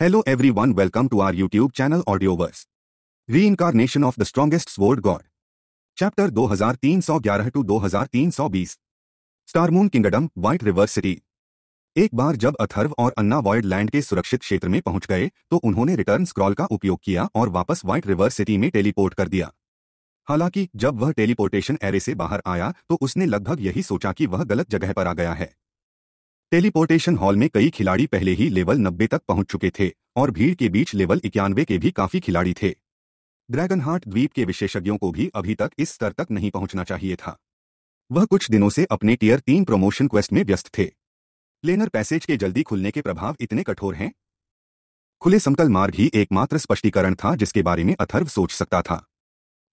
Hello everyone welcome to our YouTube channel Audioverse. Reincarnation of the Strongest Sword God. Chapter 2311 to 2320. Star moon kingdom white river city एक बार जब अथर्व और अन्ना void land के सुरक्षित क्षेत्र में पहुंच गए तो उन्होंने रिटर्न स्क्रॉल का उपयोग किया और वापस व्हाइट रिवर सिटी में टेलीपोर्ट कर दिया हालांकि जब वह टेलीपोर्टेशन एरे से बाहर आया तो उसने लगभग यही सोचा कि वह गलत जगह पर आ गया है टेलीपोर्टेशन हॉल में कई खिलाड़ी पहले ही लेवल नब्बे तक पहुंच चुके थे और भीड़ के बीच लेवल इक्यानवे के भी काफी खिलाड़ी थे ड्रैगन हार्ट द्वीप के विशेषज्ञों को भी अभी तक इस स्तर तक नहीं पहुंचना चाहिए था वह कुछ दिनों से अपने टीयर तीन प्रमोशन क्वेस्ट में व्यस्त थे लेनर पैसेज के जल्दी खुलने के प्रभाव इतने कठोर हैं खुले समतल मार्ग ही एकमात्र स्पष्टीकरण था जिसके बारे में अथर्व सोच सकता था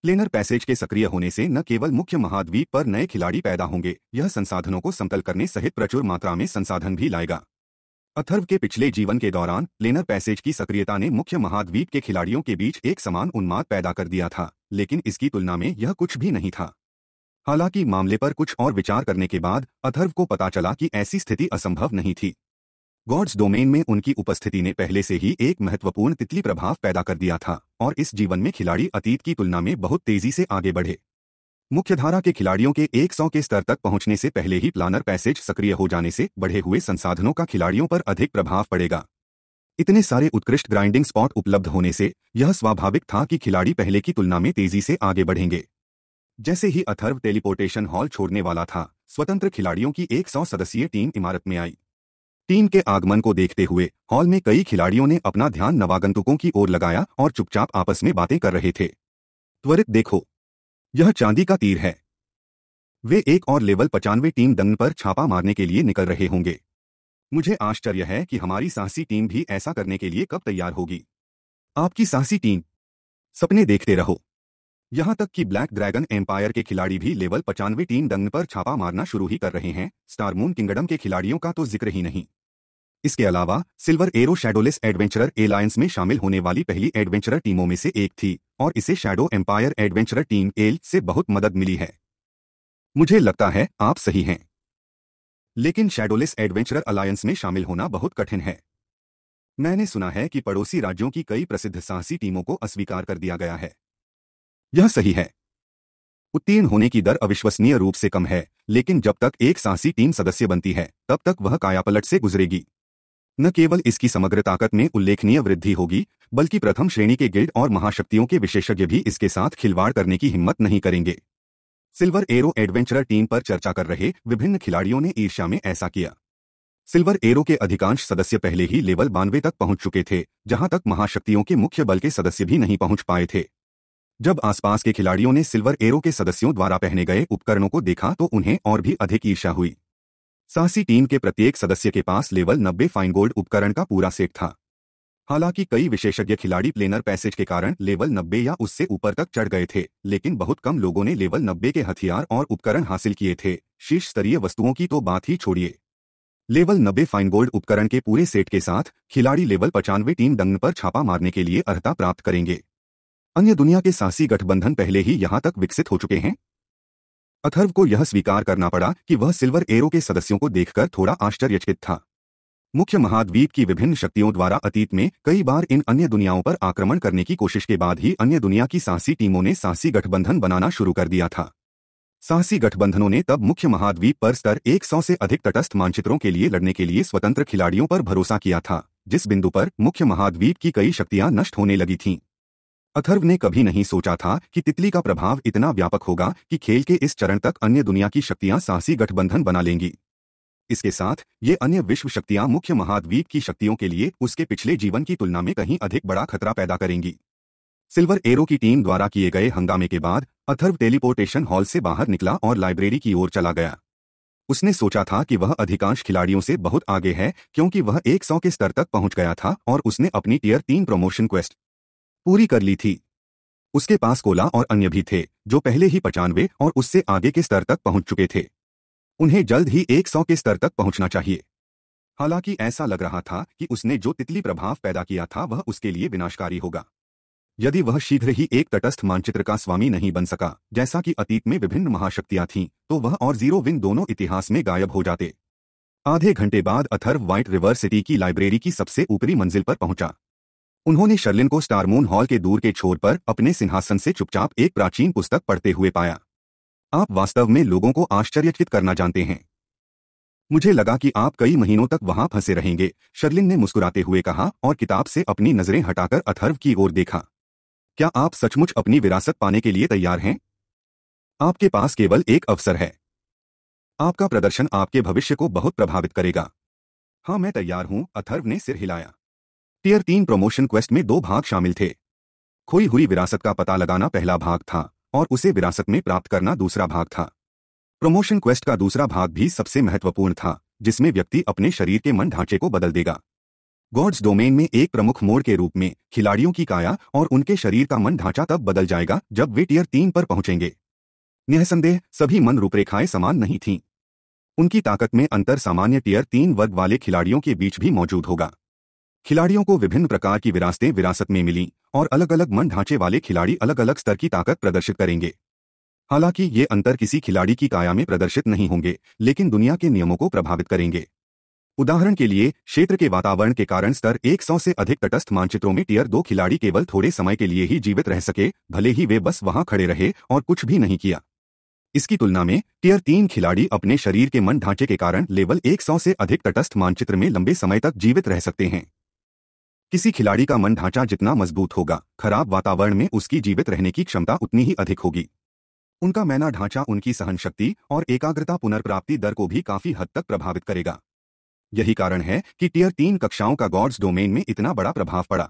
प्लेनर पैसेज के सक्रिय होने से न केवल मुख्य महाद्वीप पर नए खिलाड़ी पैदा होंगे यह संसाधनों को समतल करने सहित प्रचुर मात्रा में संसाधन भी लाएगा अथर्व के पिछले जीवन के दौरान प्लेनर पैसेज की सक्रियता ने मुख्य महाद्वीप के खिलाड़ियों के बीच एक समान उन्माद पैदा कर दिया था लेकिन इसकी तुलना में यह कुछ भी नहीं था हालांकि मामले पर कुछ और विचार करने के बाद अथर्व को पता चला कि ऐसी स्थिति असंभव नहीं थी गॉड्स डोमेन में उनकी उपस्थिति ने पहले से ही एक महत्वपूर्ण तितली प्रभाव पैदा कर दिया था और इस जीवन में खिलाड़ी अतीत की तुलना में बहुत तेजी से आगे बढ़े मुख्यधारा के खिलाड़ियों के 100 के स्तर तक पहुंचने से पहले ही प्लानर पैसेज सक्रिय हो जाने से बढ़े हुए संसाधनों का खिलाड़ियों पर अधिक प्रभाव पड़ेगा इतने सारे उत्कृष्ट ग्राइंडिंग स्पॉट उपलब्ध होने से यह स्वाभाविक था कि खिलाड़ी पहले की तुलना में तेजी से आगे बढ़ेंगे जैसे ही अथर्व टेलीपोर्टेशन हॉल छोड़ने वाला था स्वतंत्र खिलाड़ियों की एक सौ सदस्यीय टीम इमारत में आई टीम के आगमन को देखते हुए हॉल में कई खिलाड़ियों ने अपना ध्यान नवागंतुकों की ओर लगाया और चुपचाप आपस में बातें कर रहे थे त्वरित देखो यह चांदी का तीर है वे एक और लेवल पचानवे टीम दंग पर छापा मारने के लिए निकल रहे होंगे मुझे आश्चर्य है कि हमारी साहसी टीम भी ऐसा करने के लिए कब तैयार होगी आपकी साहसी टीम सपने देखते रहो यहां तक कि ब्लैक ड्रैगन एम्पायर के खिलाड़ी भी लेवल पचानवे टीम दंग पर छापा मारना शुरू ही कर रहे हैं स्टारमून किंगडम के खिलाड़ियों का तो जिक्र ही नहीं इसके अलावा silver arrow shadowless adventurer alliance में शामिल होने वाली पहली एडवेंचरर टीमों में से एक थी और इसे shadow empire adventurer team L से बहुत मदद मिली है मुझे लगता है आप सही हैं लेकिन शेडोलेस एडवेंचरर अलायंस में शामिल होना बहुत कठिन है मैंने सुना है कि पड़ोसी राज्यों की कई प्रसिद्ध साहसी टीमों को अस्वीकार कर दिया गया है यह सही है उत्तीर्ण होने की दर अविश्वसनीय रूप से कम है लेकिन जब तक एक साहसी टीम सदस्य बनती है तब तक वह कायापलट से गुजरेगी न केवल इसकी समग्र ताकत में उल्लेखनीय वृद्धि होगी बल्कि प्रथम श्रेणी के गिल्ड और महाशक्तियों के विशेषज्ञ भी इसके साथ खिलवाड़ करने की हिम्मत नहीं करेंगे सिल्वर एरो एडवेंचरर टीम पर चर्चा कर रहे विभिन्न खिलाड़ियों ने ईर्ष्या में ऐसा किया सिल्वर एरो के अधिकांश सदस्य पहले ही लेवल बानवे तक पहुंच चुके थे जहां तक महाशक्तियों के मुख्य बल के सदस्य भी नहीं पहुंच पाए थे जब आसपास के खिलाड़ियों ने सिल्वर एरो के सदस्यों द्वारा पहने गए उपकरणों को देखा तो उन्हें और भी अधिक ईर्षा हुई साहसी टीम के प्रत्येक सदस्य के पास लेवल नब्बे फाइन गोल्ड उपकरण का पूरा सेट था हालांकि कई विशेषज्ञ खिलाड़ी प्लेनर पैसेज के कारण लेवल नब्बे या उससे ऊपर तक चढ़ गए थे लेकिन बहुत कम लोगों ने लेवल नब्बे के हथियार और उपकरण हासिल किए थे शीर्ष स्तरीय वस्तुओं की तो बात ही छोड़िए लेवल नब्बे फाइन गोल्ड उपकरण के पूरे सेट के साथ खिलाड़ी लेवल पचानवे टीम दंग पर छापा मारने के लिए अर्हता प्राप्त करेंगे अन्य दुनिया के साहसी गठबंधन पहले ही यहां तक विकसित हो चुके हैं अथर्व को यह स्वीकार करना पड़ा कि वह सिल्वर एरो के सदस्यों को देखकर थोड़ा आश्चर्यचकित था मुख्य महाद्वीप की विभिन्न शक्तियों द्वारा अतीत में कई बार इन अन्य दुनियाओं पर आक्रमण करने की कोशिश के बाद ही अन्य दुनिया की साहसी टीमों ने साहसी गठबंधन बनाना शुरू कर दिया था साहसी गठबंधनों ने तब मुख्य महाद्वीप पर स्तर 100 से अधिक तटस्थ मानचित्रों के लिए लड़ने के लिए स्वतंत्र खिलाड़ियों पर भरोसा किया था जिस बिंदु पर मुख्य महाद्वीप की कई शक्तियां नष्ट होने लगी थीं अथर्व ने कभी नहीं सोचा था कि तितली का प्रभाव इतना व्यापक होगा कि खेल के इस चरण तक अन्य दुनिया की शक्तियां साहसी गठबंधन बना लेंगी इसके साथ ये अन्य विश्व शक्तियां मुख्य महाद्वीप की शक्तियों के लिए उसके पिछले जीवन की तुलना में कहीं अधिक बड़ा खतरा पैदा करेंगी सिल्वर एरो की टीम द्वारा किए गए हंगामे के बाद अथर्व टेलीपोर्टेशन हॉल से बाहर निकला और लाइब्रेरी की ओर चला गया उसने सोचा था कि वह अधिकांश खिलाड़ियों से बहुत आगे है क्योंकि वह 100 के स्तर तक पहुंच गया था और उसने अपनी टीयर तीन प्रमोशन क्वेस्ट पूरी कर ली थी उसके पास कोला और अन्य भी थे जो पहले ही पचानवे और उससे आगे के स्तर तक पहुंच चुके थे उन्हें जल्द ही एक सौ के स्तर तक पहुंचना चाहिए हालांकि ऐसा लग रहा था कि उसने जो तितली प्रभाव पैदा किया था वह उसके लिए विनाशकारी होगा यदि वह शीघ्र ही एक तटस्थ मानचित्र का स्वामी नहीं बन सका जैसा कि अतीत में विभिन्न महाशक्तियां थीं तो वह और जीरो विन दोनों इतिहास में गायब हो जाते आधे घंटे बाद अथर्व व्हाइट रिवर्सिटी की लाइब्रेरी की सबसे ऊपरी मंजिल पर पहुंचा उन्होंने शर्लिन को स्टारमून हॉल के दूर के छोर पर अपने सिंहासन से चुपचाप एक प्राचीन पुस्तक पढ़ते हुए पाया आप वास्तव में लोगों को आश्चर्यचकित करना जानते हैं मुझे लगा कि आप कई महीनों तक वहां फंसे रहेंगे शर्लिन ने मुस्कुराते हुए कहा और किताब से अपनी नजरें हटाकर अथर्व की ओर देखा क्या आप सचमुच अपनी विरासत पाने के लिए तैयार हैं आपके पास केवल एक अवसर है आपका प्रदर्शन आपके भविष्य को बहुत प्रभावित करेगा हां मैं तैयार हूं अथर्व ने सिर हिलाया टीयर तीन प्रमोशन क्वेस्ट में दो भाग शामिल थे खोई हुई विरासत का पता लगाना पहला भाग था और उसे विरासत में प्राप्त करना दूसरा भाग था प्रमोशन क्वेस्ट का दूसरा भाग भी सबसे महत्वपूर्ण था जिसमें व्यक्ति अपने शरीर के मन ढांचे को बदल देगा गॉड्स डोमेन में एक प्रमुख मोड़ के रूप में खिलाड़ियों की काया और उनके शरीर का मन ढांचा तब बदल जाएगा जब वे टीयर तीन पर पहुंचेंगे निःसंदेह सभी मन रूपरेखाएं समान नहीं थीं उनकी ताकत में अंतर सामान्य टीयर तीन वर्ग वाले खिलाड़ियों के बीच भी मौजूद होगा खिलाड़ियों को विभिन्न प्रकार की विरासतें विरासत में मिली और अलग अलग मन ढांचे वाले खिलाड़ी अलग अलग स्तर की ताकत प्रदर्शित करेंगे हालांकि ये अंतर किसी खिलाड़ी की काया में प्रदर्शित नहीं होंगे लेकिन दुनिया के नियमों को प्रभावित करेंगे उदाहरण के लिए क्षेत्र के वातावरण के कारण स्तर 100 से अधिक तटस्थ मानचित्रों में टीयर दो खिलाड़ी केवल थोड़े समय के लिए ही जीवित रह सके भले ही वे बस वहां खड़े रहे और कुछ भी नहीं किया इसकी तुलना में टीयर तीन खिलाड़ी अपने शरीर के मन ढांचे के कारण लेवल 100 से अधिक तटस्थ मानचित्र में लंबे समय तक जीवित रह सकते हैं किसी खिलाड़ी का मन ढांचा जितना मजबूत होगा खराब वातावरण में उसकी जीवित रहने की क्षमता उतनी ही अधिक होगी उनका मैना ढांचा उनकी सहन शक्ति और एकाग्रता पुनर्प्राप्ति दर को भी काफी हद तक प्रभावित करेगा यही कारण है कि टीयर तीन कक्षाओं का गॉड्स डोमेन में इतना बड़ा प्रभाव पड़ा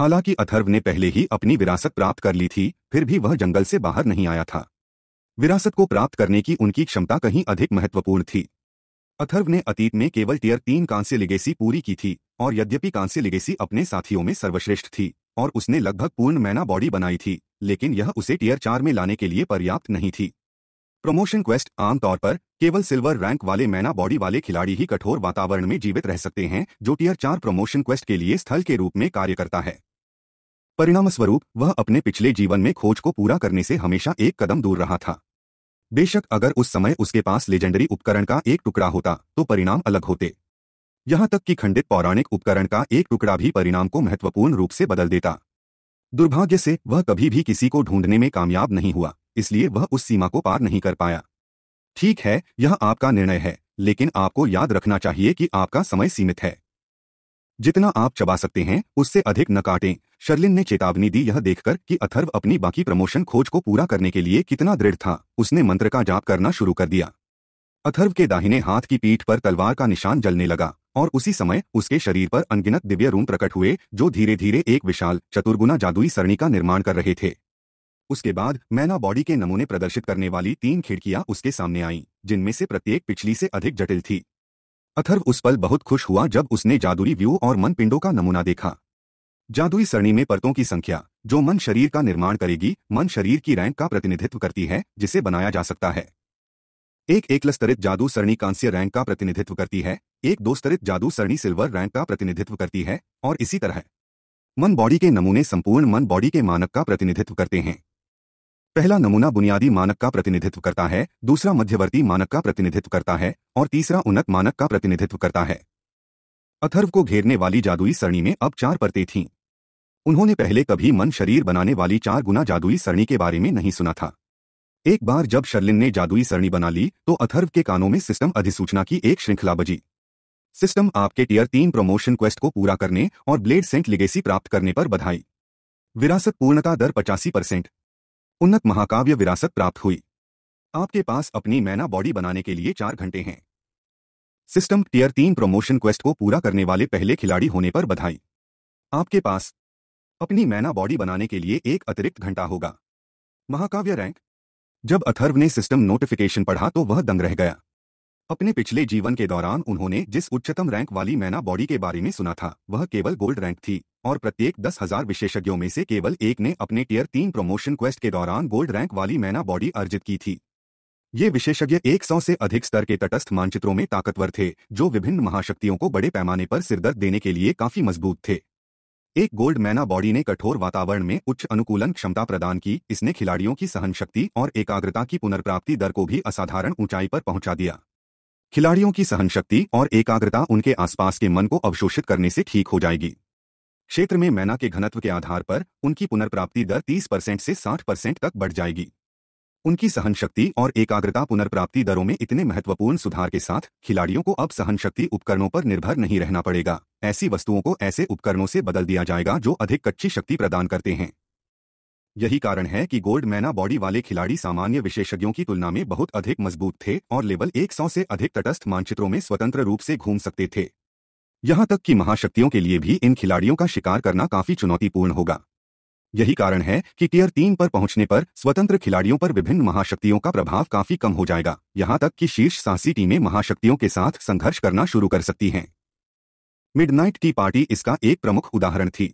हालांकि अथर्व ने पहले ही अपनी विरासत प्राप्त कर ली थी फिर भी वह जंगल से बाहर नहीं आया था विरासत को प्राप्त करने की उनकी क्षमता कहीं अधिक महत्वपूर्ण थी अथर्व ने अतीत में केवल टीयर तीन कांस्य लिगेसी पूरी की थी और यद्यपि कांस्य लिगेसी अपने साथियों में सर्वश्रेष्ठ थी और उसने लगभग पूर्ण मैना बॉडी बनाई थी लेकिन यह उसे टीयर चार में लाने के लिए पर्याप्त नहीं थी प्रमोशन क्वेस्ट आमतौर पर केवल सिल्वर रैंक वाले मैना बॉडी वाले खिलाड़ी ही कठोर वातावरण में जीवित रह सकते हैं जो टीयर चार प्रमोशन क्वेस्ट के लिए स्थल के रूप में कार्य करता है परिणामस्वरूप वह अपने पिछले जीवन में खोज को पूरा करने से हमेशा एक कदम दूर रहा था बेशक अगर उस समय उसके पास लेजेंडरी उपकरण का एक टुकड़ा होता तो परिणाम अलग होते यहां तक कि खंडित पौराणिक उपकरण का एक टुकड़ा भी परिणाम को महत्वपूर्ण रूप से बदल देता दुर्भाग्य से वह कभी भी किसी को ढूंढने में कामयाब नहीं हुआ इसलिए वह उस सीमा को पार नहीं कर पाया ठीक है यह आपका निर्णय है लेकिन आपको याद रखना चाहिए कि आपका समय सीमित है जितना आप चबा सकते हैं उससे अधिक न काटें शर्लिन ने चेतावनी दी यह देखकर कि अथर्व अपनी बाकी प्रमोशन खोज को पूरा करने के लिए कितना दृढ़ था उसने मंत्र का जाप करना शुरू कर दिया अथर्व के दाहिने हाथ की पीठ पर तलवार का निशान जलने लगा और उसी समय उसके शरीर पर अनगिनत दिव्य रूम प्रकट हुए जो धीरे धीरे एक विशाल चतुर्गुना जादुई सरणी का निर्माण कर रहे थे उसके बाद मैना बॉडी के नमूने प्रदर्शित करने वाली तीन खिड़कियां उसके सामने आईं जिनमें से प्रत्येक पिछली से अधिक जटिल थी अथर्व उस पल बहुत खुश हुआ जब उसने जादुई व्यू और मन पिंडों का नमूना देखा जादुई सरणी में परतों की संख्या जो मन शरीर का निर्माण करेगी मन शरीर की रैंक का प्रतिनिधित्व करती है जिसे बनाया जा सकता है एक एक लस्तरित जादू सरणी कांस्य रैंक का प्रतिनिधित्व करती है एक दो स्तरित जादू सरणी सिल्वर रैंक का प्रतिनिधित्व करती है और इसी तरह मन बॉडी के नमूने संपूर्ण मन बॉडी के मानक का प्रतिनिधित्व करते हैं पहला नमूना बुनियादी मानक का प्रतिनिधित्व करता है दूसरा मध्यवर्ती मानक का प्रतिनिधित्व करता है और तीसरा उन्नत मानक का प्रतिनिधित्व करता है अथर्व को घेरने वाली जादुई सरणी में अब चार परतें थीं उन्होंने पहले कभी मन शरीर बनाने वाली चार गुना जादुई सरणी के बारे में नहीं सुना था एक बार जब शर्लिन ने जादुई सरणी बना ली तो अथर्व के कानों में सिस्टम अधिसूचना की एक श्रृंखला बजी सिस्टम आपके टीयर तीन प्रमोशन क्वेस्ट को पूरा करने और ब्लेड सेंट लिगेसी प्राप्त करने पर बधाई विरासत पूर्णता दर पचासी परसेंट उन्नत महाकाव्य विरासत प्राप्त हुई आपके पास अपनी मैना बॉडी बनाने के लिए चार घंटे हैं सिस्टम टीयर तीन प्रमोशन क्वेस्ट को पूरा करने वाले पहले खिलाड़ी होने पर बधाई आपके पास अपनी मैना बॉडी बनाने के लिए एक अतिरिक्त घंटा होगा महाकाव्य रैंक जब अथर्व ने सिस्टम नोटिफिकेशन पढ़ा तो वह दंग रह गया अपने पिछले जीवन के दौरान उन्होंने जिस उच्चतम रैंक वाली मैना बॉडी के बारे में सुना था वह केवल गोल्ड रैंक थी और प्रत्येक दस हजार विशेषज्ञों में से केवल एक ने अपने टीयर तीन प्रमोशन क्वेस्ट के दौरान गोल्ड रैंक वाली मैना बॉडी अर्जित की थी ये विशेषज्ञ 100 से अधिक स्तर के तटस्थ मानचित्रों में ताकतवर थे जो विभिन्न महाशक्तियों को बड़े पैमाने पर सिरदर्द देने के लिए काफी मजबूत थे एक गोल्ड मैना बॉडी ने कठोर वातावरण में उच्च अनुकूलन क्षमता प्रदान की इसने खिलाड़ियों की सहन शक्ति और एकाग्रता की पुनर्प्राप्ति दर को भी असाधारण ऊंचाई पर पहुंचा दिया खिलाड़ियों की सहन शक्ति और एकाग्रता उनके आसपास के मन को अवशोषित करने से ठीक हो जाएगी क्षेत्र में मैना के घनत्व के आधार पर उनकी पुनर्प्राप्ति दर 30 परसेंट से 60 परसेंट तक बढ़ जाएगी उनकी सहन शक्ति और एकाग्रता पुनर्प्राप्ति दरों में इतने महत्वपूर्ण सुधार के साथ खिलाड़ियों को अब सहन शक्ति उपकरणों पर निर्भर नहीं रहना पड़ेगा ऐसी वस्तुओं को ऐसे उपकरणों से बदल दिया जाएगा जो अधिक कच्ची शक्ति प्रदान करते हैं यही कारण है कि गोल्ड मैना बॉडी वाले खिलाड़ी सामान्य विशेषज्ञों की तुलना में बहुत अधिक मजबूत थे और लेवल 100 से अधिक तटस्थ मानचित्रों में स्वतंत्र रूप से घूम सकते थे यहां तक कि महाशक्तियों के लिए भी इन खिलाड़ियों का शिकार करना काफी चुनौतीपूर्ण होगा यही कारण है कि टीयर तीन पर पहुंचने पर स्वतंत्र खिलाड़ियों पर विभिन्न महाशक्तियों का प्रभाव काफी कम हो जाएगा यहां तक कि शीर्ष सांसी टीमें महाशक्तियों के साथ संघर्ष करना शुरू कर सकती हैं मिडनाइट की पार्टी इसका एक प्रमुख उदाहरण थी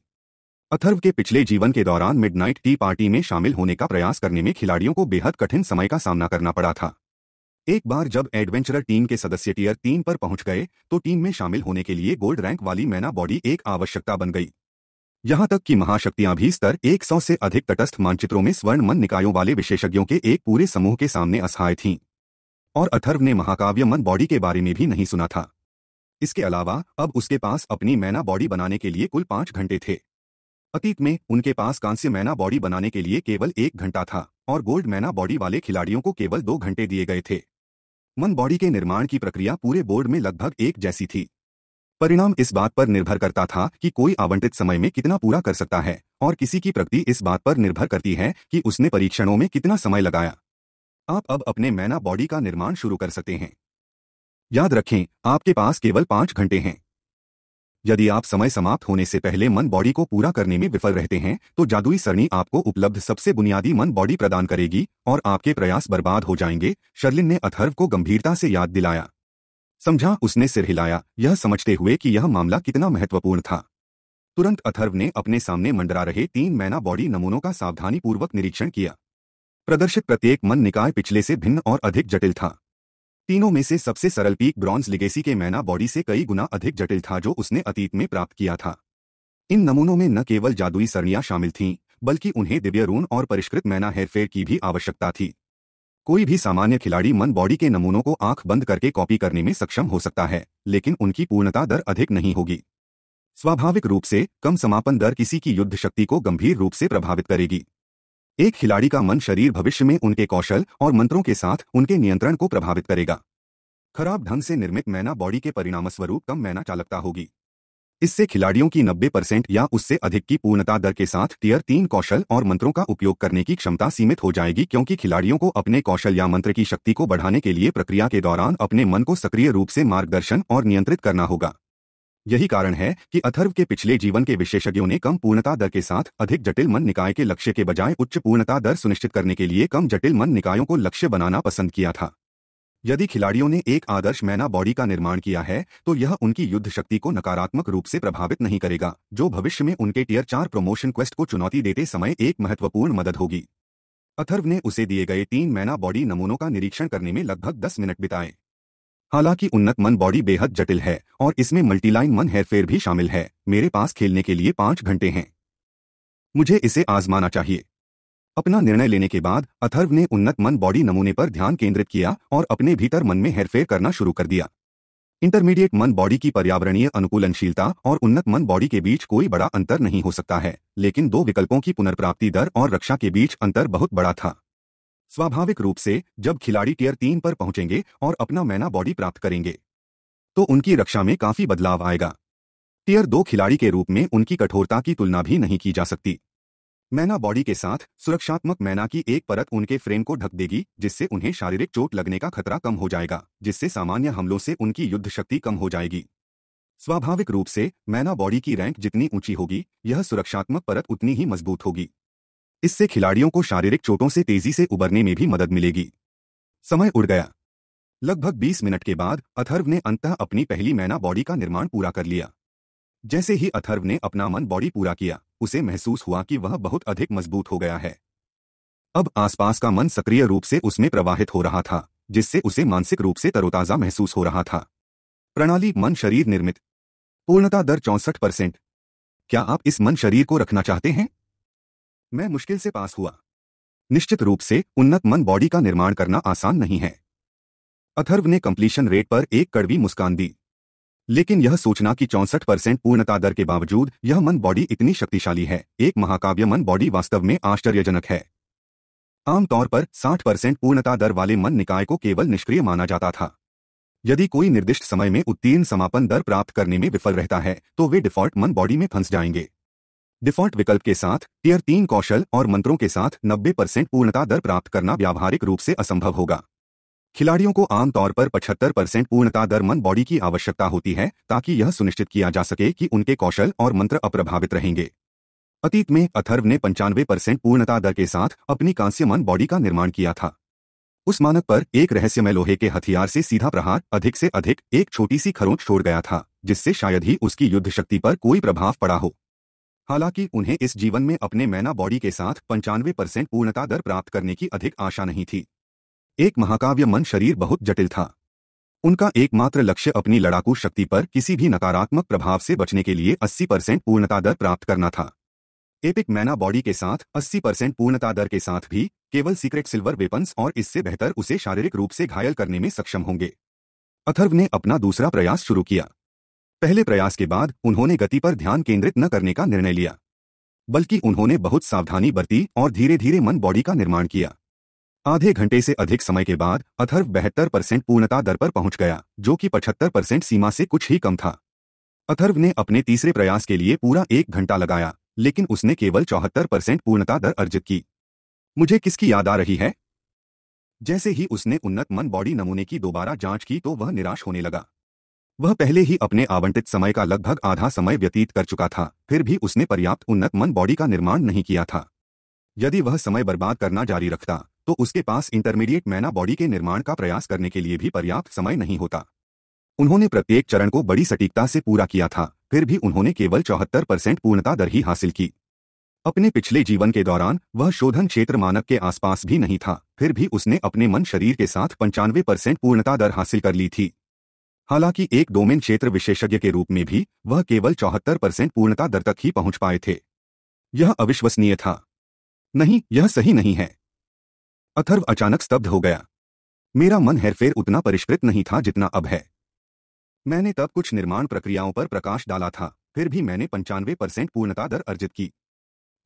अथर्व के पिछले जीवन के दौरान मिडनाइट टी पार्टी में शामिल होने का प्रयास करने में खिलाड़ियों को बेहद कठिन समय का सामना करना पड़ा था एक बार जब एडवेंचरर टीम के सदस्य टीयर तीन पर पहुंच गए तो टीम में शामिल होने के लिए गोल्ड रैंक वाली मैना बॉडी एक आवश्यकता बन गई यहां तक कि महाशक्तियां भी स्तर 100 से अधिक तटस्थ मानचित्रों में स्वर्ण मन निकायों वाले विशेषज्ञों के एक पूरे समूह के सामने असहाय थीं और अथर्व ने महाकाव्य मन बॉडी के बारे में भी नहीं सुना था इसके अलावा अब उसके पास अपनी मैना बॉडी बनाने के लिए कुल पांच घंटे थे अतीत में उनके पास कांस्य मैना बॉडी बनाने के लिए केवल एक घंटा था और गोल्ड मैना बॉडी वाले खिलाड़ियों को केवल दो घंटे दिए गए थे मन बॉडी के निर्माण की प्रक्रिया पूरे बोर्ड में लगभग एक जैसी थी परिणाम इस बात पर निर्भर करता था कि कोई आवंटित समय में कितना पूरा कर सकता है और किसी की प्रगति इस बात पर निर्भर करती है कि उसने परीक्षणों में कितना समय लगाया आप अब अपने मैना बॉडी का निर्माण शुरू कर सकते हैं याद रखें आपके पास केवल पांच घंटे हैं यदि आप समय समाप्त होने से पहले मन बॉडी को पूरा करने में विफल रहते हैं तो जादुई सरणी आपको उपलब्ध सबसे बुनियादी मन बॉडी प्रदान करेगी और आपके प्रयास बर्बाद हो जाएंगे शर्लिन ने अथर्व को गंभीरता से याद दिलाया समझा उसने सिर हिलाया यह समझते हुए कि यह मामला कितना महत्वपूर्ण था तुरंत अथर्व ने अपने सामने मंडरा रहे तीन मैना बॉडी नमूनों का सावधानीपूर्वक निरीक्षण किया प्रदर्शित प्रत्येक मन निकाय पिछले से भिन्न और अधिक जटिल था तीनों में से सबसे सरल पीक ब्रॉन्ज लिगेसी के मैना बॉडी से कई गुना अधिक जटिल था जो उसने अतीत में प्राप्त किया था इन नमूनों में न केवल जादुई सरणियां शामिल थीं बल्कि उन्हें दिव्य रून और परिष्कृत मैना हेरफेर की भी आवश्यकता थी कोई भी सामान्य खिलाड़ी मन बॉडी के नमूनों को आंख बंद करके कॉपी करने में सक्षम हो सकता है लेकिन उनकी पूर्णता दर अधिक नहीं होगी स्वाभाविक रूप से कम समापन दर किसी की युद्ध शक्ति को गंभीर रूप से प्रभावित करेगी एक खिलाड़ी का मन शरीर भविष्य में उनके कौशल और मंत्रों के साथ उनके नियंत्रण को प्रभावित करेगा खराब ढंग से निर्मित मैना बॉडी के परिणामस्वरूप कम मैना चालकता होगी इससे खिलाड़ियों की 90 परसेंट या उससे अधिक की पूर्णता दर के साथ टीयर तीन कौशल और मंत्रों का उपयोग करने की क्षमता सीमित हो जाएगी क्योंकि खिलाड़ियों को अपने कौशल या मंत्र की शक्ति को बढ़ाने के लिए प्रक्रिया के दौरान अपने मन को सक्रिय रूप से मार्गदर्शन और नियंत्रित करना होगा यही कारण है कि अथर्व के पिछले जीवन के विशेषज्ञों ने कम पूर्णता दर के साथ अधिक जटिल मन निकाय के लक्ष्य के बजाय उच्च पूर्णता दर सुनिश्चित करने के लिए कम जटिल मन निकायों को लक्ष्य बनाना पसंद किया था यदि खिलाड़ियों ने एक आदर्श मैना बॉडी का निर्माण किया है तो यह उनकी युद्ध शक्ति को नकारात्मक रूप से प्रभावित नहीं करेगा जो भविष्य में उनके टीयर चार प्रमोशन क्वेस्ट को चुनौती देते समय एक महत्वपूर्ण मदद होगी अथर्व ने उसे दिए गए तीन मैना बॉडी नमूनों का निरीक्षण करने में लगभग दस मिनट बिताए हालांकि उन्नत मन बॉडी बेहद जटिल है और इसमें मल्टीलाइन मन हेरफेर भी शामिल है मेरे पास खेलने के लिए पांच घंटे हैं मुझे इसे आजमाना चाहिए अपना निर्णय लेने के बाद अथर्व ने उन्नत मन बॉडी नमूने पर ध्यान केंद्रित किया और अपने भीतर मन में हेरफेर करना शुरू कर दिया इंटरमीडिएट मन बॉडी की पर्यावरणीय अनुकूलनशीलता और उन्नत मन बॉडी के बीच कोई बड़ा अंतर नहीं हो सकता है लेकिन दो विकल्पों की पुनर्प्राप्ति दर और रक्षा के बीच अंतर बहुत बड़ा था स्वाभाविक रूप से जब खिलाड़ी टीयर तीन पर पहुंचेंगे और अपना मैना बॉडी प्राप्त करेंगे तो उनकी रक्षा में काफी बदलाव आएगा टीयर दो खिलाड़ी के रूप में उनकी कठोरता की तुलना भी नहीं की जा सकती मैना बॉडी के साथ सुरक्षात्मक मैना की एक परत उनके फ्रेम को ढक देगी जिससे उन्हें शारीरिक चोट लगने का खतरा कम हो जाएगा जिससे सामान्य हमलों से उनकी युद्ध शक्ति कम हो जाएगी स्वाभाविक रूप से मैना बॉडी की रैंक जितनी ऊंची होगी यह सुरक्षात्मक परत उतनी ही मजबूत होगी इससे खिलाड़ियों को शारीरिक चोटों से तेजी से उबरने में भी मदद मिलेगी समय उड़ गया लगभग 20 मिनट के बाद अथर्व ने अंतः अपनी पहली मैना बॉडी का निर्माण पूरा कर लिया जैसे ही अथर्व ने अपना मन बॉडी पूरा किया उसे महसूस हुआ कि वह बहुत अधिक मजबूत हो गया है अब आसपास का मन सक्रिय रूप से उसमें प्रवाहित हो रहा था जिससे उसे मानसिक रूप से तरोताजा महसूस हो रहा था प्रणाली मन शरीर निर्मित पूर्णता दर चौंसठ परसेंट क्या आप इस मन शरीर को रखना चाहते हैं मैं मुश्किल से पास हुआ निश्चित रूप से उन्नत मन बॉडी का निर्माण करना आसान नहीं है अथर्व ने कंप्लीशन रेट पर एक कड़वी मुस्कान दी लेकिन यह सोचना कि चौंसठ परसेंट पूर्णता दर के बावजूद यह मन बॉडी इतनी शक्तिशाली है एक महाकाव्य मन बॉडी वास्तव में आश्चर्यजनक है आमतौर पर 60 परसेंट पूर्णता दर वाले मन निकाय को केवल निष्क्रिय माना जाता था यदि कोई निर्दिष्ट समय में उत्तीर्ण समापन दर प्राप्त करने में विफल रहता है तो वे डिफॉल्ट मन बॉडी में फंस जाएंगे डिफॉल्ट विकल्प के साथ टीयर तीन कौशल और मंत्रों के साथ 90 परसेंट पूर्णता दर प्राप्त करना व्यावहारिक रूप से असंभव होगा खिलाड़ियों को आमतौर पर 75 परसेंट पूर्णता दर मन बॉडी की आवश्यकता होती है ताकि यह सुनिश्चित किया जा सके कि उनके कौशल और मंत्र अप्रभावित रहेंगे अतीत में अथर्व ने पंचानवे परसेंट पूर्णता दर के साथ अपनी कांस्य मन बॉडी का निर्माण किया था उस मानक पर एक रहस्यमय लोहे के हथियार से सीधा प्रहार अधिक से अधिक एक छोटी सी खरोंच छोड़ गया था जिससे शायद ही उसकी युद्ध शक्ति पर कोई प्रभाव पड़ा हो हालांकि उन्हें इस जीवन में अपने मैना बॉडी के साथ पंचानवे परसेंट पूर्णता दर प्राप्त करने की अधिक आशा नहीं थी एक महाकाव्य मन शरीर बहुत जटिल था उनका एकमात्र लक्ष्य अपनी लड़ाकू शक्ति पर किसी भी नकारात्मक प्रभाव से बचने के लिए 80 परसेंट पूर्णता दर प्राप्त करना था एपिक मैना बॉडी के साथ 80 परसेंट पूर्णता दर के साथ भी केवल सीक्रेट सिल्वर वेपन्स और इससे बेहतर उसे शारीरिक रूप से घायल करने में सक्षम होंगे अथर्व ने अपना दूसरा प्रयास शुरू किया पहले प्रयास के बाद उन्होंने गति पर ध्यान केंद्रित न करने का निर्णय लिया बल्कि उन्होंने बहुत सावधानी बरती और धीरे धीरे मन बॉडी का निर्माण किया आधे घंटे से अधिक समय के बाद अथर्व बहत्तर परसेंट पूर्णता दर पर पहुंच गया जो कि पचहत्तर परसेंट सीमा से कुछ ही कम था अथर्व ने अपने तीसरे प्रयास के लिए पूरा एक घंटा लगाया लेकिन उसने केवल चौहत्तर परसेंट पूर्णता दर अर्जित की मुझे किसकी याद आ रही है जैसे ही उसने उन्नत मन बॉडी नमूने की दोबारा जांच की तो वह निराश होने लगा वह पहले ही अपने आवंटित समय का लगभग आधा समय व्यतीत कर चुका था फिर भी उसने पर्याप्त उन्नत मन बॉडी का निर्माण नहीं किया था यदि वह समय बर्बाद करना जारी रखता तो उसके पास इंटरमीडिएट मैना बॉडी के निर्माण का प्रयास करने के लिए भी पर्याप्त समय नहीं होता उन्होंने प्रत्येक चरण को बड़ी सटीकता से पूरा किया था फिर भी उन्होंने केवल चौहत्तर परसेंट पूर्णता दर ही हासिल की अपने पिछले जीवन के दौरान वह शोधन क्षेत्र मानक के आसपास भी नहीं था फिर भी उसने अपने मन शरीर के साथ पंचानवे परसेंट पूर्णता दर हासिल कर ली थी हालांकि एक डोमेन क्षेत्र विशेषज्ञ के रूप में भी वह केवल चौहत्तर परसेंट पूर्णता दर तक ही पहुंच पाए थे यह अविश्वसनीय था नहीं यह सही नहीं है अथर्व अचानक स्तब्ध हो गया मेरा मन हेरफेर उतना परिष्कृत नहीं था जितना अब है मैंने तब कुछ निर्माण प्रक्रियाओं पर प्रकाश डाला था फिर भी मैंने पंचानवे परसेंट पूर्णता दर अर्जित की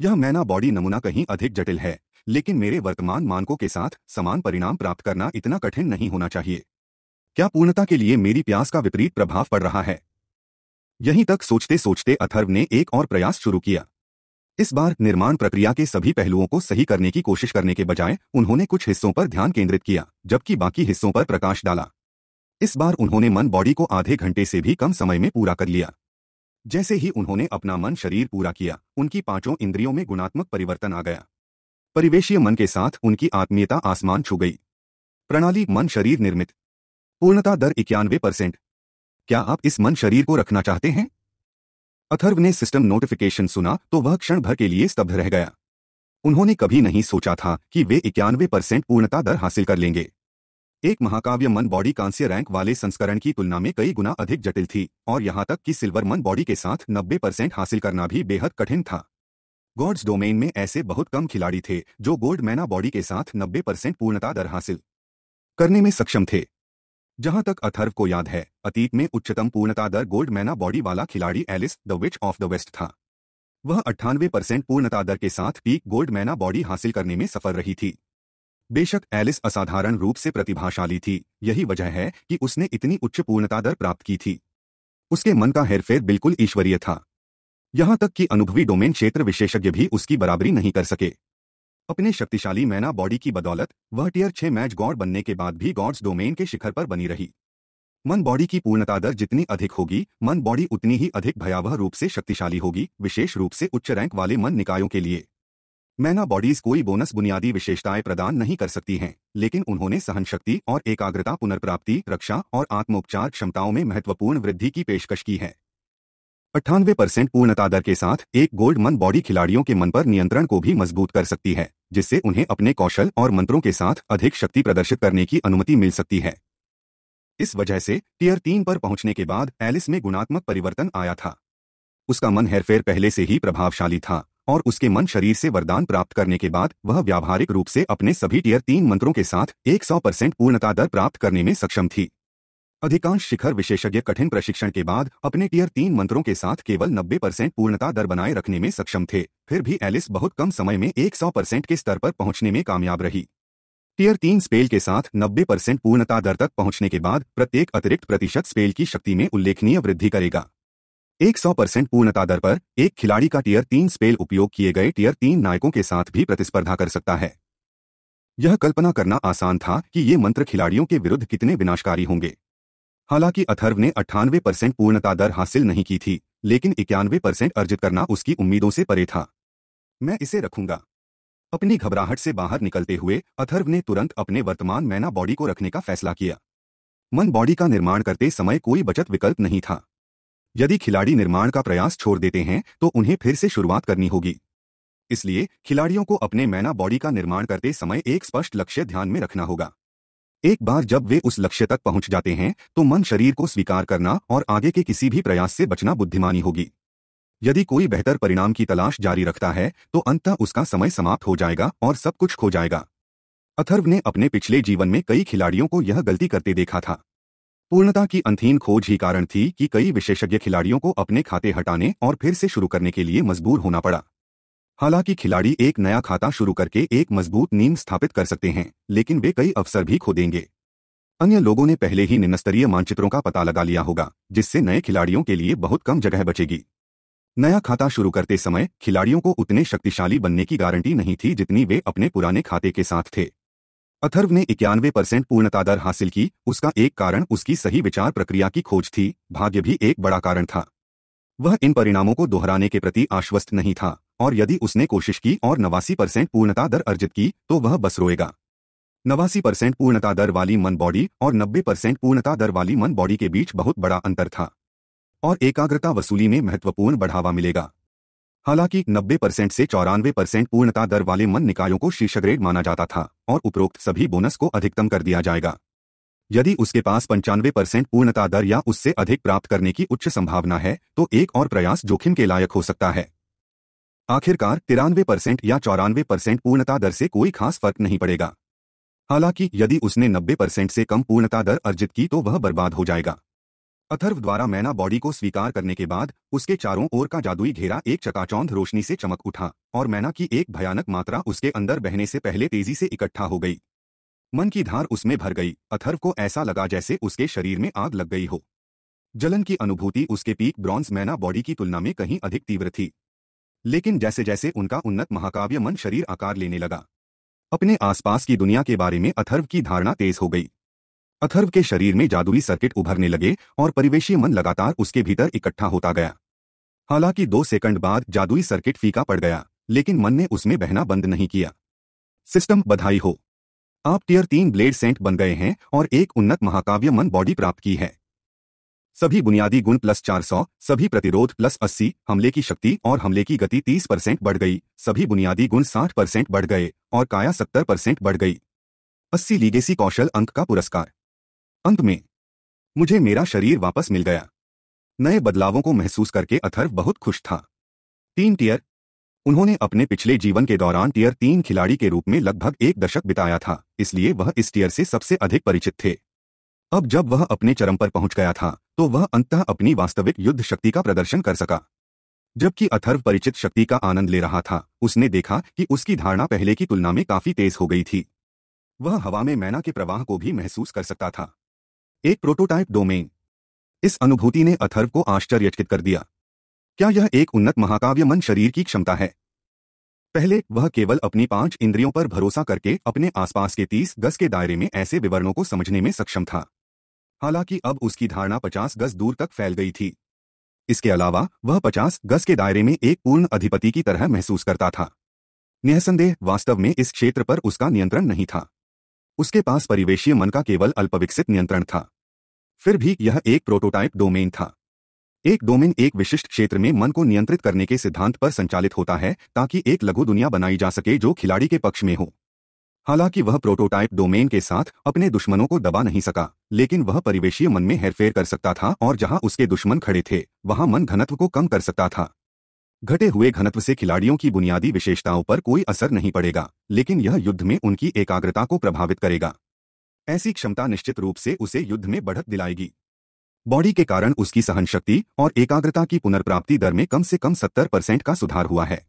यह मैना बॉडी नमूना कहीं अधिक जटिल है लेकिन मेरे वर्तमान मानकों के साथ समान परिणाम प्राप्त करना इतना कठिन नहीं होना चाहिए क्या पूर्णता के लिए मेरी प्यास का विपरीत प्रभाव पड़ रहा है यहीं तक सोचते सोचते अथर्व ने एक और प्रयास शुरू किया इस बार निर्माण प्रक्रिया के सभी पहलुओं को सही करने की कोशिश करने के बजाय उन्होंने कुछ हिस्सों पर ध्यान केंद्रित किया जबकि बाकी हिस्सों पर प्रकाश डाला इस बार उन्होंने मन बॉडी को आधे घंटे से भी कम समय में पूरा कर लिया जैसे ही उन्होंने अपना मन शरीर पूरा किया उनकी पांचों इंद्रियों में गुणात्मक परिवर्तन आ गया परिवेशीय मन के साथ उनकी आत्मीयता आसमान छू गई प्रणाली मन शरीर निर्मित पूर्णता दर इक्यानवे परसेंट क्या आप इस मन शरीर को रखना चाहते हैं अथर्व ने सिस्टम नोटिफिकेशन सुना तो वह क्षण भर के लिए स्तब्ध रह गया उन्होंने कभी नहीं सोचा था कि वे इक्यानवे परसेंट पूर्णता दर हासिल कर लेंगे एक महाकाव्य मन बॉडी कांस्य रैंक वाले संस्करण की तुलना में कई गुना अधिक जटिल थी और यहां तक कि सिल्वर मन बॉडी के साथ 90 परसेंट हासिल करना भी बेहद कठिन था गॉड्स डोमेन में ऐसे बहुत कम खिलाड़ी थे जो गोल्ड मैना बॉडी के साथ 90 परसेंट पूर्णता दर हासिल करने में सक्षम थे जहां तक अथर्व को याद है अतीत में उच्चतम पूर्णता दर गोल्ड मैना बॉडी वाला खिलाड़ी Alice the witch of the west था वह अट्ठानवे परसेंट पूर्णता दर के साथ पीक गोल्ड मैना बॉडी हासिल करने में सफल रही थी बेशक एलिस असाधारण रूप से प्रतिभाशाली थी यही वजह है कि उसने इतनी उच्च पूर्णता दर प्राप्त की थी उसके मन का हेरफेर बिल्कुल ईश्वरीय था यहां तक कि अनुभवी डोमेन क्षेत्र विशेषज्ञ भी उसकी बराबरी नहीं कर सके अपने शक्तिशाली मैना बॉडी की बदौलत वह टीयर छह मैच गॉड बनने के बाद भी गॉड्स डोमेन के शिखर पर बनी रही मन बॉडी की पूर्णता दर जितनी अधिक होगी मन बॉडी उतनी ही अधिक भयावह रूप से शक्तिशाली होगी विशेष रूप से उच्च रैंक वाले मन निकायों के लिए मैना बॉडीज कोई बोनस बुनियादी विशेषताएं प्रदान नहीं कर सकती हैं लेकिन उन्होंने सहन शक्ति और एकाग्रता पुनर्प्राप्ति रक्षा और आत्मोपचार क्षमताओं में महत्वपूर्ण वृद्धि की पेशकश की है अट्ठानवे परसेंट पूर्णता दर के साथ एक गोल्ड मन बॉडी खिलाड़ियों के मन पर नियंत्रण को भी मजबूत कर सकती है जिससे उन्हें अपने कौशल और मंत्रों के साथ अधिक शक्ति प्रदर्शित करने की अनुमति मिल सकती है इस वजह से टीयर तीन पर पहुंचने के बाद एलिस में गुणात्मक परिवर्तन आया था उसका मन हेरफेर पहले से ही प्रभावशाली था और उसके मन शरीर से वरदान प्राप्त करने के बाद वह व्यावहारिक रूप से अपने सभी टीयर तीन मंत्रों के साथ 100 परसेंट पूर्णता दर प्राप्त करने में सक्षम थी अधिकांश शिखर विशेषज्ञ कठिन प्रशिक्षण के बाद अपने टीयर तीन मंत्रों के साथ केवल 90 परसेंट पूर्णता दर बनाए रखने में सक्षम थे फिर भी एलिस बहुत कम समय में 100 परसेंट के स्तर पर पहुंचने में कामयाब रही टीयर तीन स्पेल के साथ 90 परसेंट पूर्णता दर तक पहुंचने के बाद प्रत्येक अतिरिक्त प्रतिशत स्पेल की शक्ति में उल्लेखनीय वृद्धि करेगा एक परसेंट पूर्णता दर पर एक खिलाड़ी का टीयर तीन स्पेल उपयोग किए गए टीयर तीन नायकों के साथ भी प्रतिस्पर्धा कर सकता है यह कल्पना करना आसान था कि ये मंत्र खिलाड़ियों के विरुद्ध कितने विनाशकारी होंगे हालांकि अथर्व ने अट्ठानवे परसेंट पूर्णता दर हासिल नहीं की थी लेकिन इक्यानवे परसेंट अर्जित करना उसकी उम्मीदों से परे था मैं इसे रखूंगा अपनी घबराहट से बाहर निकलते हुए अथर्व ने तुरंत अपने वर्तमान मैना बॉडी को रखने का फैसला किया मन बॉडी का निर्माण करते समय कोई बचत विकल्प नहीं था यदि खिलाड़ी निर्माण का प्रयास छोड़ देते हैं तो उन्हें फिर से शुरुआत करनी होगी इसलिए खिलाड़ियों को अपने मैना बॉडी का निर्माण करते समय एक स्पष्ट लक्ष्य ध्यान में रखना होगा एक बार जब वे उस लक्ष्य तक पहुंच जाते हैं तो मन शरीर को स्वीकार करना और आगे के किसी भी प्रयास से बचना बुद्धिमानी होगी यदि कोई बेहतर परिणाम की तलाश जारी रखता है तो अंततः उसका समय समाप्त हो जाएगा और सब कुछ खो जाएगा अथर्व ने अपने पिछले जीवन में कई खिलाड़ियों को यह गलती करते देखा था पूर्णता की अंथीन खोज ही कारण थी कि कई विशेषज्ञ खिलाड़ियों को अपने खाते हटाने और फिर से शुरू करने के लिए मजबूर होना पड़ा हालांकि खिलाड़ी एक नया खाता शुरू करके एक मजबूत नींद स्थापित कर सकते हैं लेकिन वे कई अवसर भी खो देंगे अन्य लोगों ने पहले ही निम्नस्तरीय मानचित्रों का पता लगा लिया होगा जिससे नए खिलाड़ियों के लिए बहुत कम जगह बचेगी नया खाता शुरू करते समय खिलाड़ियों को उतने शक्तिशाली बनने की गारंटी नहीं थी जितनी वे अपने पुराने खाते के साथ थे अथर्व ने इक्यानवे परसेंट पूर्णता दर हासिल की उसका एक कारण उसकी सही विचार प्रक्रिया की खोज थी भाग्य भी एक बड़ा कारण था वह इन परिणामों को दोहराने के प्रति आश्वस्त नहीं था और यदि उसने कोशिश की और नवासी परसेंट पूर्णता दर अर्जित की तो वह बस रोएगा नवासी परसेंट पूर्णता दर वाली मन बॉडी और नब्बे परसेंट पूर्णता दर वाली मन बॉडी के बीच बहुत बड़ा अंतर था और एकाग्रता वसूली में महत्वपूर्ण बढ़ावा मिलेगा हालांकि 90 परसेंट से चौरानवे परसेंट पूर्णता दर वाले मन निकायों को शीर्षग्रेड माना जाता था और उपरोक्त सभी बोनस को अधिकतम कर दिया जाएगा यदि उसके पास पंचानवे परसेंट पूर्णता दर या उससे अधिक प्राप्त करने की उच्च संभावना है तो एक और प्रयास जोखिम के लायक हो सकता है आखिरकार तिरानवे परसेंट या चौरानवे परसेंट पूर्णता दर से कोई खास फर्क नहीं पड़ेगा हालांकि यदि उसने 90 परसेंट से कम पूर्णता दर अर्जित की तो वह बर्बाद हो जाएगा अथर्व द्वारा मैना बॉडी को स्वीकार करने के बाद उसके चारों ओर का जादुई घेरा एक चकाचौंध रोशनी से चमक उठा और मैना की एक भयानक मात्रा उसके अंदर बहने से पहले तेजी से इकट्ठा हो गई मन की धार उसमें भर गई अथर्व को ऐसा लगा जैसे उसके शरीर में आग लग गई हो जलन की अनुभूति उसके पीक ब्रॉन्ज मैना बॉडी की तुलना में कहीं अधिक तीव्र थी लेकिन जैसे जैसे उनका उन्नत महाकाव्य मन शरीर आकार लेने लगा अपने आसपास की दुनिया के बारे में अथर्व की धारणा तेज हो गई अथर्व के शरीर में जादुई सर्किट उभरने लगे और परिवेशीय मन लगातार उसके भीतर इकट्ठा होता गया हालांकि दो सेकंड बाद जादुई सर्किट फीका पड़ गया लेकिन मन ने उसमें बहना बंद नहीं किया सिस्टम बधाई हो आप टीयर तीन ब्लेड सेंट बन गए हैं और एक उन्नत महाकाव्य मन बॉडी प्राप्त की है सभी बुनियादी गुण प्लस 400, सभी प्रतिरोध प्लस 80, हमले की शक्ति और हमले की गति 30 परसेंट बढ़ गई सभी बुनियादी गुण 60 परसेंट बढ़ गए और काया 70 परसेंट बढ़ गई 80 लीगेसी कौशल अंक का पुरस्कार अंत में मुझे मेरा शरीर वापस मिल गया नए बदलावों को महसूस करके अथर्व बहुत खुश था तीन टीयर उन्होंने अपने पिछले जीवन के दौरान टीयर तीन खिलाड़ी के रूप में लगभग एक दशक बिताया था इसलिए वह इस टीयर से सबसे अधिक परिचित थे अब जब वह अपने चरम पर पहुंच गया था तो वह अंततः अपनी वास्तविक युद्ध शक्ति का प्रदर्शन कर सका जबकि अथर्व परिचित शक्ति का आनंद ले रहा था उसने देखा कि उसकी धारणा पहले की तुलना में काफी तेज हो गई थी वह हवा में मैना के प्रवाह को भी महसूस कर सकता था एक प्रोटोटाइप डोमेन इस अनुभूति ने अथर्व को आश्चर्यचकित कर दिया क्या यह एक उन्नत महाकाव्य मन शरीर की क्षमता है पहले वह केवल अपनी पांच इंद्रियों पर भरोसा करके अपने आसपास के तीस गज के दायरे में ऐसे विवरणों को समझने में सक्षम था हालांकि अब उसकी धारणा पचास गज दूर तक फैल गई थी इसके अलावा वह पचास गज के दायरे में एक पूर्ण अधिपति की तरह महसूस करता था निहसंदेह वास्तव में इस क्षेत्र पर उसका नियंत्रण नहीं था उसके पास परिवेशीय मन का केवल अल्पविकसित नियंत्रण था फिर भी यह एक प्रोटोटाइप डोमेन था एक डोमेन एक विशिष्ट क्षेत्र में मन को नियंत्रित करने के सिद्धांत पर संचालित होता है ताकि एक लघु दुनिया बनाई जा सके जो खिलाड़ी के पक्ष में हो हालांकि वह प्रोटोटाइप डोमेन के साथ अपने दुश्मनों को दबा नहीं सका लेकिन वह परिवेशीय मन में हेरफेर कर सकता था और जहां उसके दुश्मन खड़े थे वहां मन घनत्व को कम कर सकता था घटे हुए घनत्व से खिलाड़ियों की बुनियादी विशेषताओं पर कोई असर नहीं पड़ेगा लेकिन यह युद्ध में उनकी एकाग्रता को प्रभावित करेगा ऐसी क्षमता निश्चित रूप से उसे युद्ध में बढ़त दिलाएगी बॉडी के कारण उसकी सहनशक्ति और एकाग्रता की पुनर्प्राप्ति दर में कम से कम सत्तर परसेंट का सुधार हुआ है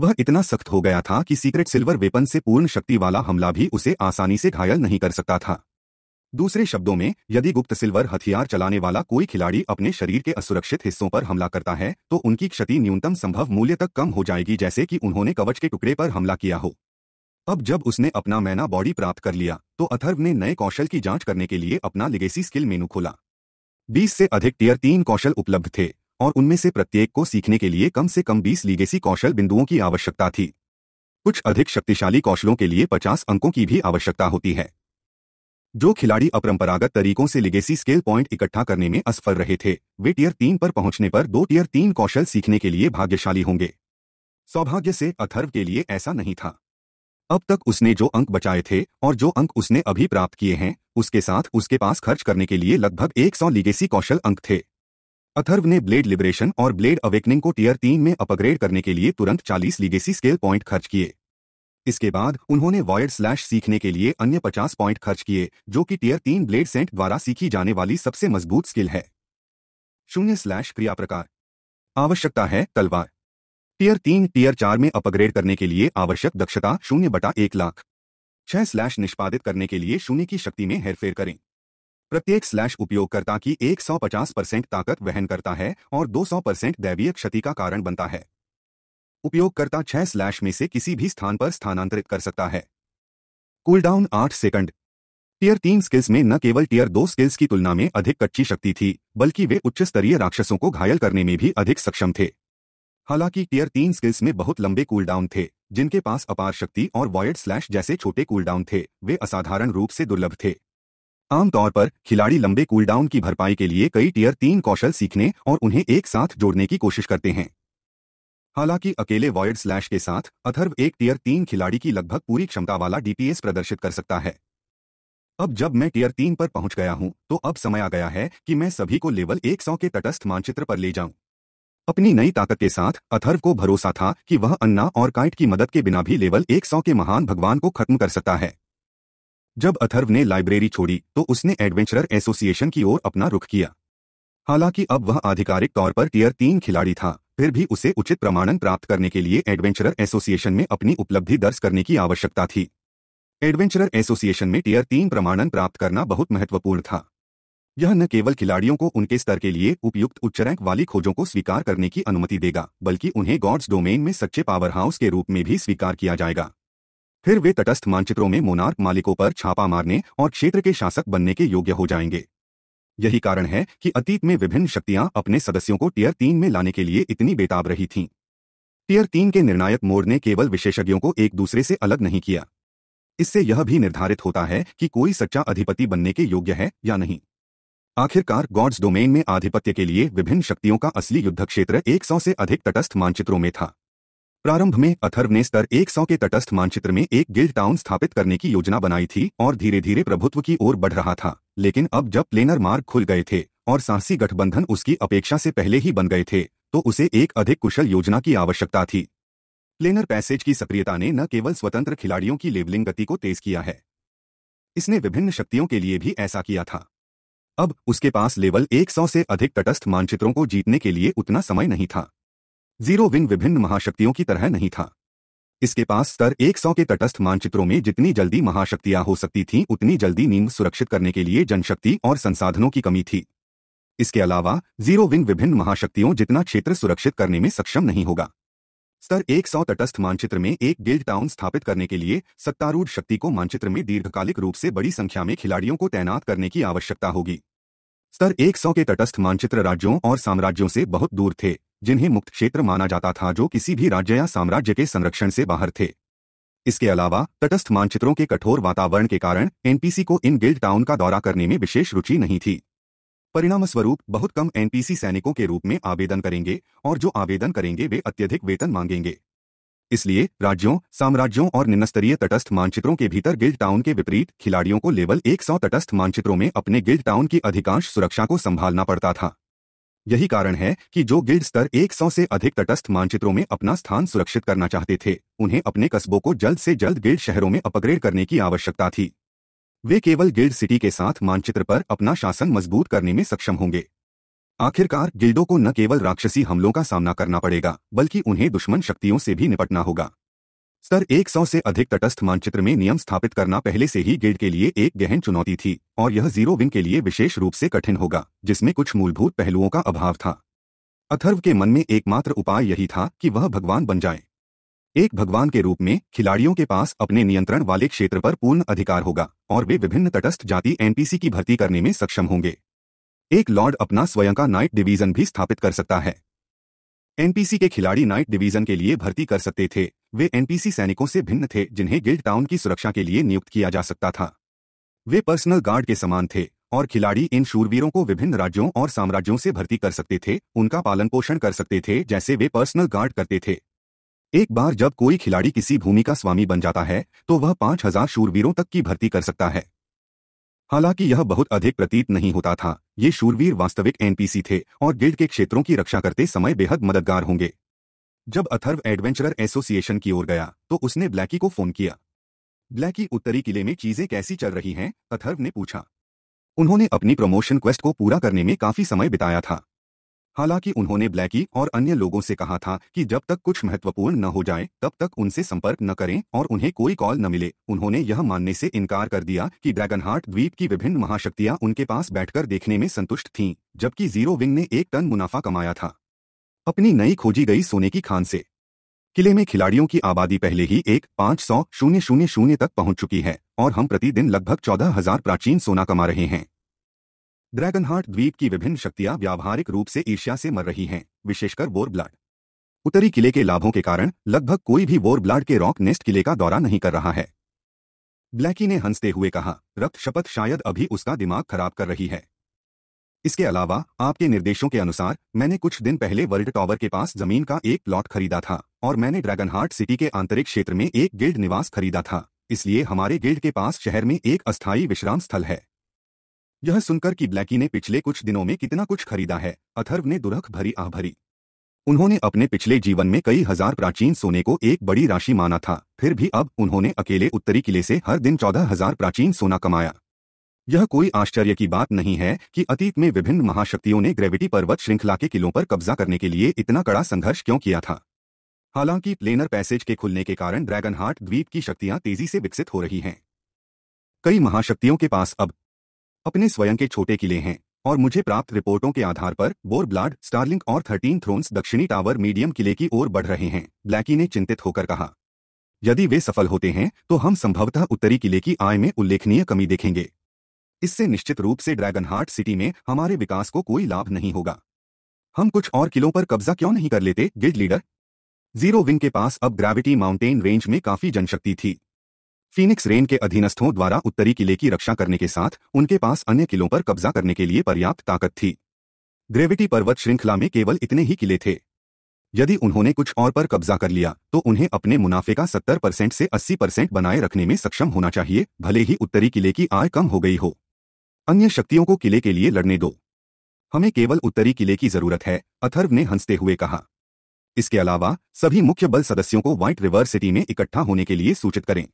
वह इतना सख्त हो गया था कि सीक्रेट सिल्वर वेपन से पूर्ण शक्ति वाला हमला भी उसे आसानी से घायल नहीं कर सकता था दूसरे शब्दों में यदि गुप्त सिल्वर हथियार चलाने वाला कोई खिलाड़ी अपने शरीर के असुरक्षित हिस्सों पर हमला करता है तो उनकी क्षति न्यूनतम संभव मूल्य तक कम हो जाएगी जैसे कि उन्होंने कवच के टुकड़े पर हमला किया हो अब जब उसने अपना मैना बॉडी प्राप्त कर लिया तो अथर्व ने नए कौशल की जांच करने के लिए अपना लिगेसी स्किल मेनू खोला 20 से अधिक टीयर तीन कौशल उपलब्ध थे और उनमें से प्रत्येक को सीखने के लिए कम से कम 20 लीगेसी कौशल बिंदुओं की आवश्यकता थी कुछ अधिक शक्तिशाली कौशलों के लिए 50 अंकों की भी आवश्यकता होती है जो खिलाड़ी अपरंपरागत तरीकों से लिगेसी स्केल पॉइंट इकट्ठा करने में असफल रहे थे वे टीयर तीन पर पहुंचने पर दो टीयर तीन कौशल सीखने के लिए भाग्यशाली होंगे सौभाग्य से अथर्व के लिए ऐसा नहीं था अब तक उसने जो अंक बचाए थे और जो अंक उसने अभी प्राप्त किए हैं उसके साथ उसके पास खर्च करने के लिए लगभग 100 लीगेसी कौशल अंक थे अथर्व ने ब्लेड लिबरेशन और ब्लेड अवेकनिंग को टीयर तीन में अपग्रेड करने के लिए तुरंत 40 लीगेसी स्केल पॉइंट खर्च किए इसके बाद उन्होंने वॉयड स्लैश सीखने के लिए अन्य 50 पॉइंट खर्च किए जो कि टीयर तीन ब्लेड सेंट द्वारा सीखी जाने वाली सबसे मजबूत स्किल है शून्य स्लैश क्रिया प्रकार आवश्यकता है तलवार टीयर तीन टीयर चार में अपग्रेड करने के लिए आवश्यक दक्षता शून्य बटा एक लाख छह स्लैश निष्पादित करने के लिए शून्य की शक्ति में हेरफेर करें प्रत्येक स्लैश उपयोगकर्ता की 150 परसेंट ताकत वहन करता है और 200 परसेंट दैवीय क्षति का कारण बनता है उपयोगकर्ता छह स्लैश में से किसी भी स्थान पर स्थानांतरित कर सकता है कूलडाउन आठ सेकंड टीयर तीन स्किल्स में न केवल टीयर दो स्किल्स की तुलना में अधिक कच्ची शक्ति थी बल्कि वे उच्च स्तरीय राक्षसों को घायल करने में भी अधिक सक्षम थे हालांकि टीयर तीन स्किल्स में बहुत लंबे कूलडाउन थे जिनके पास अपार शक्ति और वॉयड स्लैश जैसे छोटे कूलडाउन थे वे असाधारण रूप से दुर्लभ थे आमतौर पर खिलाड़ी लंबे कूलडाउन की भरपाई के लिए कई टीयर तीन कौशल सीखने और उन्हें एक साथ जोड़ने की कोशिश करते हैं हालांकि अकेले वॉयड स्लैश के साथ अथर्व एक टीयर तीन खिलाड़ी की लगभग पूरी क्षमता वाला डीपीएस प्रदर्शित कर सकता है अब जब मैं टीयर तीन पर पहुंच गया हूं तो अब समय आ गया है कि मैं सभी को लेवल 100 के तटस्थ मानचित्र पर ले जाऊं अपनी नई ताकत के साथ अथर्व को भरोसा था कि वह अन्ना और काइट की मदद के बिना भी लेवल 100 के महान भगवान को खत्म कर सकता है जब अथर्व ने लाइब्रेरी छोड़ी तो उसने एडवेंचरर एसोसिएशन की ओर अपना रुख किया हालांकि अब वह आधिकारिक तौर पर टीयर तीन खिलाड़ी था फिर भी उसे उचित प्रमाणन प्राप्त करने के लिए एडवेंचरर एसोसिएशन में अपनी उपलब्धि दर्ज करने की आवश्यकता थी एडवेंचरर एसोसिएशन में टीयर तीन प्रमाणन प्राप्त करना बहुत महत्वपूर्ण था यह न केवल खिलाड़ियों को उनके स्तर के लिए उपयुक्त उच्च रैंक वाली खोजों को स्वीकार करने की अनुमति देगा बल्कि उन्हें गॉड्स डोमेन में सच्चे पावर हाउस के रूप में भी स्वीकार किया जाएगा फिर वे तटस्थ मानचित्रों में मोनार्क मालिकों पर छापा मारने और क्षेत्र के शासक बनने के योग्य हो जाएंगे यही कारण है कि अतीत में विभिन्न शक्तियां अपने सदस्यों को टीयर तीन में लाने के लिए इतनी बेताब रही थीं टीयर तीन के निर्णायक मोड़ ने केवल विशेषज्ञों को एक दूसरे से अलग नहीं किया इससे यह भी निर्धारित होता है कि कोई सच्चा अधिपति बनने के योग्य है या नहीं आखिरकार गॉड्स डोमेन में आधिपत्य के लिए विभिन्न शक्तियों का असली युद्ध क्षेत्र एक से अधिक तटस्थ मानचित्रों में था प्रारंभ में अथर्व ने स्तर 100 के तटस्थ मानचित्र में एक गिल्ड टाउन स्थापित करने की योजना बनाई थी और धीरे धीरे प्रभुत्व की ओर बढ़ रहा था लेकिन अब जब प्लेनर मार्ग खुल गए थे और साहसी गठबंधन उसकी अपेक्षा से पहले ही बन गए थे तो उसे एक अधिक कुशल योजना की आवश्यकता थी प्लेनर पैसेज की सक्रियता ने न केवल स्वतंत्र खिलाड़ियों की लेवलिंग गति को तेज किया है इसने विभिन्न शक्तियों के लिए भी ऐसा किया था अब उसके पास लेवल 100 से अधिक तटस्थ मानचित्रों को जीतने के लिए उतना समय नहीं था जीरो विन विभिन्न महाशक्तियों की तरह नहीं था इसके पास स्तर 100 के तटस्थ मानचित्रों में जितनी जल्दी महाशक्तियां हो सकती थीं उतनी जल्दी नींद सुरक्षित करने के लिए जनशक्ति और संसाधनों की कमी थी इसके अलावा जीरो विंग विभिन्न महाशक्तियों जितना क्षेत्र सुरक्षित करने में सक्षम नहीं होगा स्तर 100 तटस्थ मानचित्र में एक गिल्ड टाउन स्थापित करने के लिए सत्तारूढ़ शक्ति को मानचित्र में दीर्घकालिक रूप से बड़ी संख्या में खिलाड़ियों को तैनात करने की आवश्यकता होगी स्तर 100 के तटस्थ मानचित्र राज्यों और साम्राज्यों से बहुत दूर थे जिन्हें मुक्त क्षेत्र माना जाता था जो किसी भी राज्य या साम्राज्य के संरक्षण से बाहर थे इसके अलावा तटस्थ मानचित्रों के कठोर वातावरण के कारण एनपीसी को इन गिल्ड टाउन का दौरा करने में विशेष रुचि नहीं थी परिणामस्वरूप बहुत कम एनपीसी सैनिकों के रूप में आवेदन करेंगे और जो आवेदन करेंगे वे अत्यधिक वेतन मांगेंगे इसलिए राज्यों साम्राज्यों और निन्नस्तरीय तटस्थ मानचित्रों के भीतर गिल्ड टाउन के विपरीत खिलाड़ियों को लेवल 100 तटस्थ मानचित्रों में अपने गिल्ड टाउन की अधिकांश सुरक्षा को संभालना पड़ता था यही कारण है कि जो गिल्ड स्तर 100 से अधिक तटस्थ मानचित्रों में अपना स्थान सुरक्षित करना चाहते थे उन्हें अपने कस्बों को जल्द से जल्द गिल्ड शहरों में अपग्रेड करने की आवश्यकता थी वे केवल गिल्ड सिटी के साथ मानचित्र पर अपना शासन मजबूत करने में सक्षम होंगे आखिरकार गिल्डों को न केवल राक्षसी हमलों का सामना करना पड़ेगा बल्कि उन्हें दुश्मन शक्तियों से भी निपटना होगा स्तर 100 से अधिक तटस्थ मानचित्र में नियम स्थापित करना पहले से ही गेड के लिए एक गहन चुनौती थी और यह जीरो विन के लिए विशेष रूप से कठिन होगा जिसमें कुछ मूलभूत पहलुओं का अभाव था अथर्व के मन में एकमात्र उपाय यही था कि वह भगवान बन जाए एक भगवान के रूप में खिलाड़ियों के पास अपने नियंत्रण वाले क्षेत्र पर पूर्ण अधिकार होगा और वे विभिन्न तटस्थ जाति एनपीसी की भर्ती करने में सक्षम होंगे एक लॉर्ड अपना स्वयं का नाइट डिवीजन भी स्थापित कर सकता है एनपीसी के खिलाड़ी नाइट डिवीजन के लिए भर्ती कर सकते थे वे एनपीसी सैनिकों से भिन्न थे जिन्हें गिल्ड टाउन की सुरक्षा के लिए नियुक्त किया जा सकता था वे पर्सनल गार्ड के समान थे और खिलाड़ी इन शूरवीरों को विभिन्न राज्यों और साम्राज्यों से भर्ती कर सकते थे उनका पालन पोषण कर सकते थे जैसे वे पर्सनल गार्ड करते थे एक बार जब कोई खिलाड़ी किसी भूमि का स्वामी बन जाता है तो वह पांच हजार शूरवीरों तक की भर्ती कर सकता है हालांकि यह बहुत अधिक प्रतीत नहीं होता था ये शूरवीर वास्तविक एनपीसी थे और गिल्ड के क्षेत्रों की रक्षा करते समय बेहद मददगार होंगे जब अथर्व एडवेंचरर एसोसिएशन की ओर गया तो उसने ब्लैकी को फोन किया ब्लैकी उत्तरी किले में चीजें कैसी चल रही हैं अथर्व ने पूछा उन्होंने अपनी प्रमोशन क्वेस्ट को पूरा करने में काफी समय बिताया था हालांकि उन्होंने ब्लैकी और अन्य लोगों से कहा था कि जब तक कुछ महत्वपूर्ण न हो जाए तब तक उनसे संपर्क न करें और उन्हें कोई कॉल न मिले उन्होंने यह मानने से इनकार कर दिया कि ड्रैगनहार्ट द्वीप की विभिन्न महाशक्तियां उनके पास बैठकर देखने में संतुष्ट थीं जबकि जीरो विंग ने एक टन मुनाफा कमाया था अपनी नई खोजी गई सोने की खान से किले में खिलाड़ियों की आबादी पहले ही एक पाँच सौ शून्य शून्य शून्य तक पहुंच चुकी है और हम प्रतिदिन लगभग चौदह हजार प्राचीन सोना कमा रहे हैं ड्रैगन हार्ट द्वीप की विभिन्न शक्तियां व्यावहारिक रूप से ईर्ष्या से मर रही हैं विशेषकर वोर उत्तरी किले के लाभों के कारण लगभग कोई भी वोर के रॉक नेस्ट किले का दौरा नहीं कर रहा है ब्लैकी ने हंसते हुए कहा रक्त शपथ शायद अभी उसका दिमाग खराब कर रही है इसके अलावा आपके निर्देशों के अनुसार मैंने कुछ दिन पहले वर्ल्ड टॉवर के पास जमीन का एक प्लॉट खरीदा था और मैंने ड्रैगन हार्ट सिटी के आंतरिक क्षेत्र में एक गिल्ड निवास खरीदा था इसलिए हमारे गिल्ड के पास शहर में एक अस्थायी विश्राम स्थल है यह सुनकर कि ब्लैकी ने पिछले कुछ दिनों में कितना कुछ खरीदा है अथर्व ने दुरख भरी आह भरी उन्होंने अपने पिछले जीवन में कई हजार प्राचीन सोने को एक बड़ी राशि माना था फिर भी अब उन्होंने अकेले उत्तरी किले से हर दिन चौदह हजार प्राचीन सोना कमाया यह कोई आश्चर्य की बात नहीं है कि अतीत में विभिन्न महाशक्तियों ने ग्रेविटी पर्वत श्रृंखला के किलों पर कब्जा करने के लिए इतना कड़ा संघर्ष क्यों किया था हालांकि प्लेनर पैसेज के खुलने के कारण ड्रैगन हार्ट द्वीप की शक्तियां तेजी से विकसित हो रही हैं कई महाशक्तियों के पास अब अपने स्वयं के छोटे किले हैं और मुझे प्राप्त रिपोर्टों के आधार पर बोर ब्लाड स्टारलिंक और थर्टीन थ्रोन्स दक्षिणी टावर मीडियम किले की ओर बढ़ रहे हैं ब्लैकी ने चिंतित होकर कहा यदि वे सफल होते हैं तो हम संभवतः उत्तरी किले की आय में उल्लेखनीय कमी देखेंगे इससे निश्चित रूप से ड्रैगन हार्ट सिटी में हमारे विकास को कोई लाभ नहीं होगा हम कुछ और किलों पर कब्जा क्यों नहीं कर लेते गिड लीडर जीरो विंग के पास अब ग्रेविटी माउंटेन रेंज में काफी जनशक्ति थी फीनिक्स रेन के अधीनस्थों द्वारा उत्तरी किले की रक्षा करने के साथ उनके पास अन्य किलों पर कब्जा करने के लिए पर्याप्त ताकत थी ग्रेविटी पर्वत श्रृंखला में केवल इतने ही किले थे यदि उन्होंने कुछ और पर कब्जा कर लिया तो उन्हें अपने मुनाफे का 70 परसेंट से 80 परसेंट बनाए रखने में सक्षम होना चाहिए भले ही उत्तरी किले की आय कम हो गई हो अन्य शक्तियों को किले के लिए लड़ने दो हमें केवल उत्तरी किले की जरूरत है अथर्व ने हंसते हुए कहा इसके अलावा सभी मुख्य बल सदस्यों को व्हाइट रिवर सिटी में इकट्ठा होने के लिए सूचित करें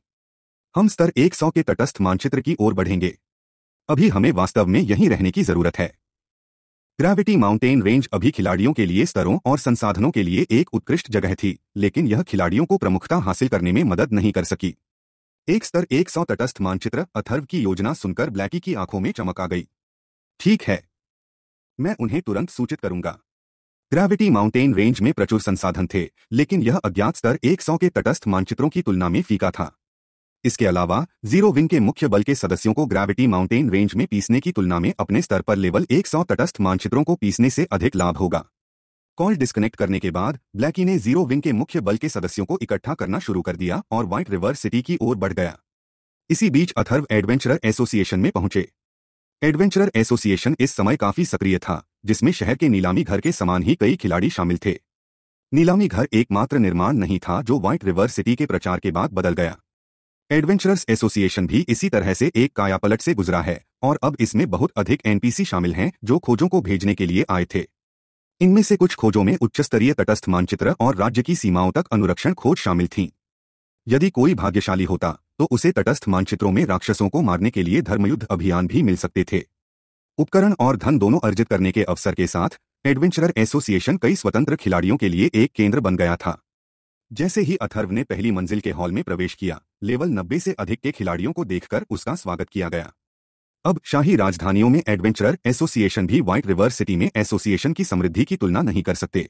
हम स्तर 100 के तटस्थ मानचित्र की ओर बढ़ेंगे अभी हमें वास्तव में यहीं रहने की जरूरत है ग्रेविटी माउंटेन रेंज अभी खिलाड़ियों के लिए स्तरों और संसाधनों के लिए एक उत्कृष्ट जगह थी लेकिन यह खिलाड़ियों को प्रमुखता हासिल करने में मदद नहीं कर सकी एक स्तर एक सौ तटस्थ मानचित्र अथर्व की योजना सुनकर ब्लैकी की आंखों में चमक आ गई ठीक है मैं उन्हें तुरंत सूचित करूंगा ग्रेविटी माउंटेन रेंज में प्रचुर संसाधन थे लेकिन यह अज्ञात स्तर 100 के तटस्थ मानचित्रों की तुलना में फीका था इसके अलावा जीरो विंग के मुख्य बल के सदस्यों को ग्रेविटी माउंटेन रेंज में पीसने की तुलना में अपने स्तर पर लेवल 100 तटस्थ मानचित्रों को पीसने से अधिक लाभ होगा कॉल डिस्कनेक्ट करने के बाद ब्लैकी ने जीरो विंग के मुख्य बल के सदस्यों को इकट्ठा करना शुरू कर दिया और व्हाइट रिवर सिटी की ओर बढ़ गया इसी बीच अथर्व एडवेंचरर एसोसिएशन में पहुंचे एडवेंचरर एसोसिएशन इस समय काफी सक्रिय था जिसमें शहर के नीलामी घर के समान ही कई खिलाड़ी शामिल थे नीलामी घर एकमात्र निर्माण नहीं था जो व्हाइट रिवर सिटी के प्रचार के बाद बदल गया एडवेंचरर्स एसोसिएशन भी इसी तरह से एक कायापलट से गुजरा है और अब इसमें बहुत अधिक एनपीसी शामिल हैं जो खोजों को भेजने के लिए आए थे इनमें से कुछ खोजों में उच्च स्तरीय तटस्थ मानचित्र और राज्य की सीमाओं तक अनुरक्षण खोज शामिल थी यदि कोई भाग्यशाली होता तो उसे तटस्थ मानचित्रों में राक्षसों को मारने के लिए धर्मयुद्ध अभियान भी मिल सकते थे उपकरण और धन दोनों अर्जित करने के अवसर के साथ एडवेंचरर एसोसिएशन कई स्वतंत्र खिलाड़ियों के लिए एक केंद्र बन गया था जैसे ही अथर्व ने पहली मंजिल के हॉल में प्रवेश किया लेवल नब्बे से अधिक के खिलाड़ियों को देखकर उसका स्वागत किया गया अब शाही राजधानियों में एडवेंचरर एसोसिएशन भी व्हाइट रिवर सिटी में एसोसिएशन की समृद्धि की तुलना नहीं कर सकते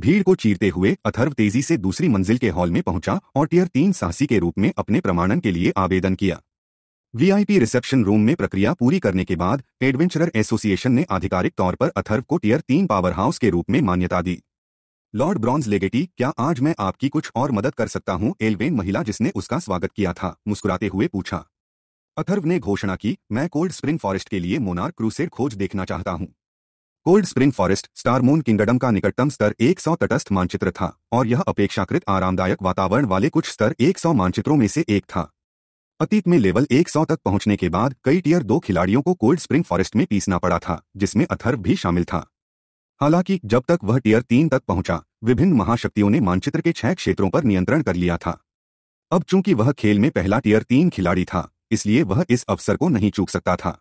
भीड़ को चीरते हुए अथर्व तेजी से दूसरी मंजिल के हॉल में पहुंचा और टीयर तीन साहसी के रूप में अपने प्रमाणन के लिए आवेदन किया वीआईपी रिसेप्शन रूम में प्रक्रिया पूरी करने के बाद एडवेंचरर एसोसिएशन ने आधिकारिक तौर पर अथर्व को टियर तीन पावर हाउस के रूप में मान्यता दी लॉर्ड ब्रॉन्ज लेगेटी क्या आज मैं आपकी कुछ और मदद कर सकता हूं एलवेन महिला जिसने उसका स्वागत किया था मुस्कुराते हुए पूछा अथर्व ने घोषणा की मैं कोल्ड स्प्रिंग फॉरेस्ट के लिए मोनार क्रूसेर खोज देखना चाहता हूँ cold spring forest star moon kingdom का निकटतम स्तर 100 तटस्थ मानचित्र था और यह अपेक्षाकृत आरामदायक वातावरण वाले कुछ स्तर 100 मानचित्रों में से एक था अतीत में लेवल 100 तक पहुंचने के बाद कई टीयर दो खिलाड़ियों को कोल्ड स्प्रिंग फॉरेस्ट में पीसना पड़ा था जिसमें अथर्व भी शामिल था हालांकि जब तक वह टीयर तीन तक पहुंचा विभिन्न महाशक्तियों ने मानचित्र के छह क्षेत्रों पर नियंत्रण कर लिया था अब चूंकि वह खेल में पहला टीयर तीन खिलाड़ी था इसलिए वह इस अवसर को नहीं चूक सकता था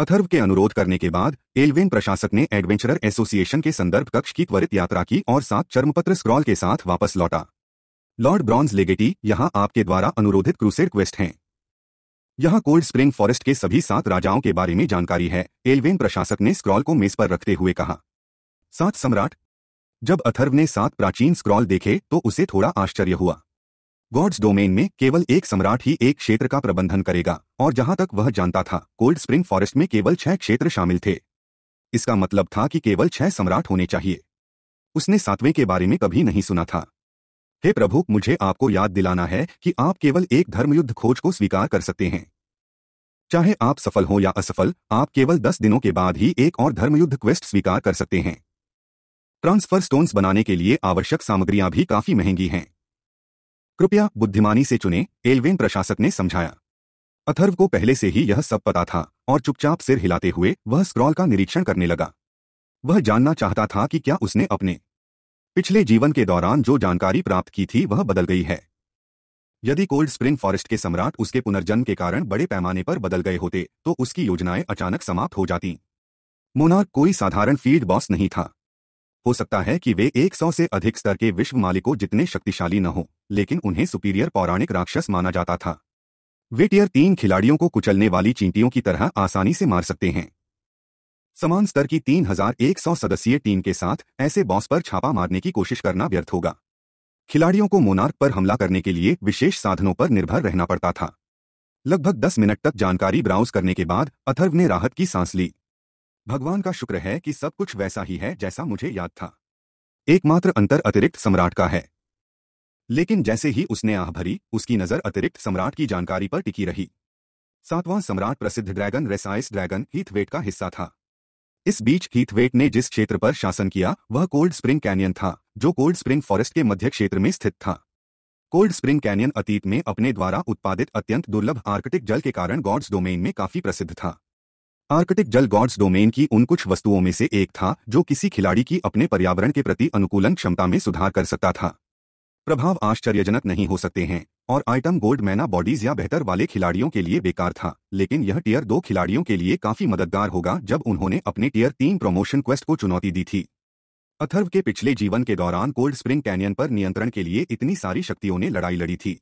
अथर्व के अनुरोध करने के बाद एलवेन प्रशासक ने एडवेंचरर एसोसिएशन के संदर्भ कक्ष की त्वरित यात्रा की और सात चर्मपत्र स्क्रॉल के साथ वापस लौटा लॉर्ड ब्रॉन्ज लेगेटी यहां आपके द्वारा अनुरोधित क्रूसेड क्वेस्ट हैं यहां कोल्ड स्प्रिंग फॉरेस्ट के सभी सात राजाओं के बारे में जानकारी है एलवेन प्रशासक ने स्क्रॉल को मेज पर रखते हुए कहा सात सम्राट जब अथर्व ने सात प्राचीन स्क्रॉल देखे तो उसे थोड़ा आश्चर्य हुआ गॉड्स डोमेन में केवल एक सम्राट ही एक क्षेत्र का प्रबंधन करेगा और जहां तक वह जानता था कोल्ड स्प्रिंग फॉरेस्ट में केवल छह क्षेत्र शामिल थे इसका मतलब था कि केवल छह सम्राट होने चाहिए उसने सातवें के बारे में कभी नहीं सुना था हे प्रभु मुझे आपको याद दिलाना है कि आप केवल एक धर्मयुद्ध खोज को स्वीकार कर सकते हैं चाहे आप सफल हो या असफल आप केवल दस दिनों के बाद ही एक और धर्मयुद्ध क्वेस्ट स्वीकार कर सकते हैं ट्रांसफर स्टोन्स बनाने के लिए आवश्यक सामग्रियां भी काफी महंगी हैं कृपया बुद्धिमानी से चुने एलवेन प्रशासक ने समझाया अथर्व को पहले से ही यह सब पता था और चुपचाप सिर हिलाते हुए वह स्क्रॉल का निरीक्षण करने लगा वह जानना चाहता था कि क्या उसने अपने पिछले जीवन के दौरान जो जानकारी प्राप्त की थी वह बदल गई है यदि कोल्ड स्प्रिंग फॉरेस्ट के सम्राट उसके पुनर्जन्म के कारण बड़े पैमाने पर बदल गए होते तो उसकी योजनाएं अचानक समाप्त हो जाती मोनार्क कोई साधारण फील्ड बॉस नहीं था हो सकता है कि वे 100 से अधिक स्तर के विश्व मालिकों जितने शक्तिशाली न हों लेकिन उन्हें सुपीरियर पौराणिक राक्षस माना जाता था वे टियर तीन खिलाड़ियों को कुचलने वाली चींटियों की तरह आसानी से मार सकते हैं समान स्तर की 3100 सदस्यीय टीम के साथ ऐसे बॉस पर छापा मारने की कोशिश करना व्यर्थ होगा खिलाड़ियों को मोनार्क पर हमला करने के लिए विशेष साधनों पर निर्भर रहना पड़ता था लगभग 10 मिनट तक जानकारी ब्राउज करने के बाद अथर्व ने राहत की सांस ली भगवान का शुक्र है कि सब कुछ वैसा ही है जैसा मुझे याद था एकमात्र अंतर अतिरिक्त सम्राट का है लेकिन जैसे ही उसने आह भरी उसकी नजर अतिरिक्त सम्राट की जानकारी पर टिकी रही सातवां सम्राट प्रसिद्ध ड्रैगन रेसाइस ड्रैगन हीथवेट का हिस्सा था इस बीच हीथवेट ने जिस क्षेत्र पर शासन किया वह कोल्ड स्प्रिंग कैनियन था जो कोल्ड स्प्रिंग फॉरेस्ट के मध्य क्षेत्र में स्थित था कोल्ड स्प्रिंग कैनियन अतीत में अपने द्वारा उत्पादित अत्यंत दुर्लभ आर्कटिक जल के कारण गॉड्स डोमेन में काफी प्रसिद्ध था आर्कटिक जल गॉड्स डोमेन की उन कुछ वस्तुओं में से एक था जो किसी खिलाड़ी की अपने पर्यावरण के प्रति अनुकूलन क्षमता में सुधार कर सकता था प्रभाव आश्चर्यजनक नहीं हो सकते हैं और आइटम गोल्ड मैना बॉडीज या बेहतर वाले खिलाड़ियों के लिए बेकार था लेकिन यह टीयर दो खिलाड़ियों के लिए काफी मददगार होगा जब उन्होंने अपने टीयर तीन प्रमोशन क्वेस्ट को चुनौती दी थी अथर्व के पिछले जीवन के दौरान कोल्ड स्प्रिंग कैनियन पर नियंत्रण के लिए इतनी सारी शक्तियों ने लड़ाई लड़ी थी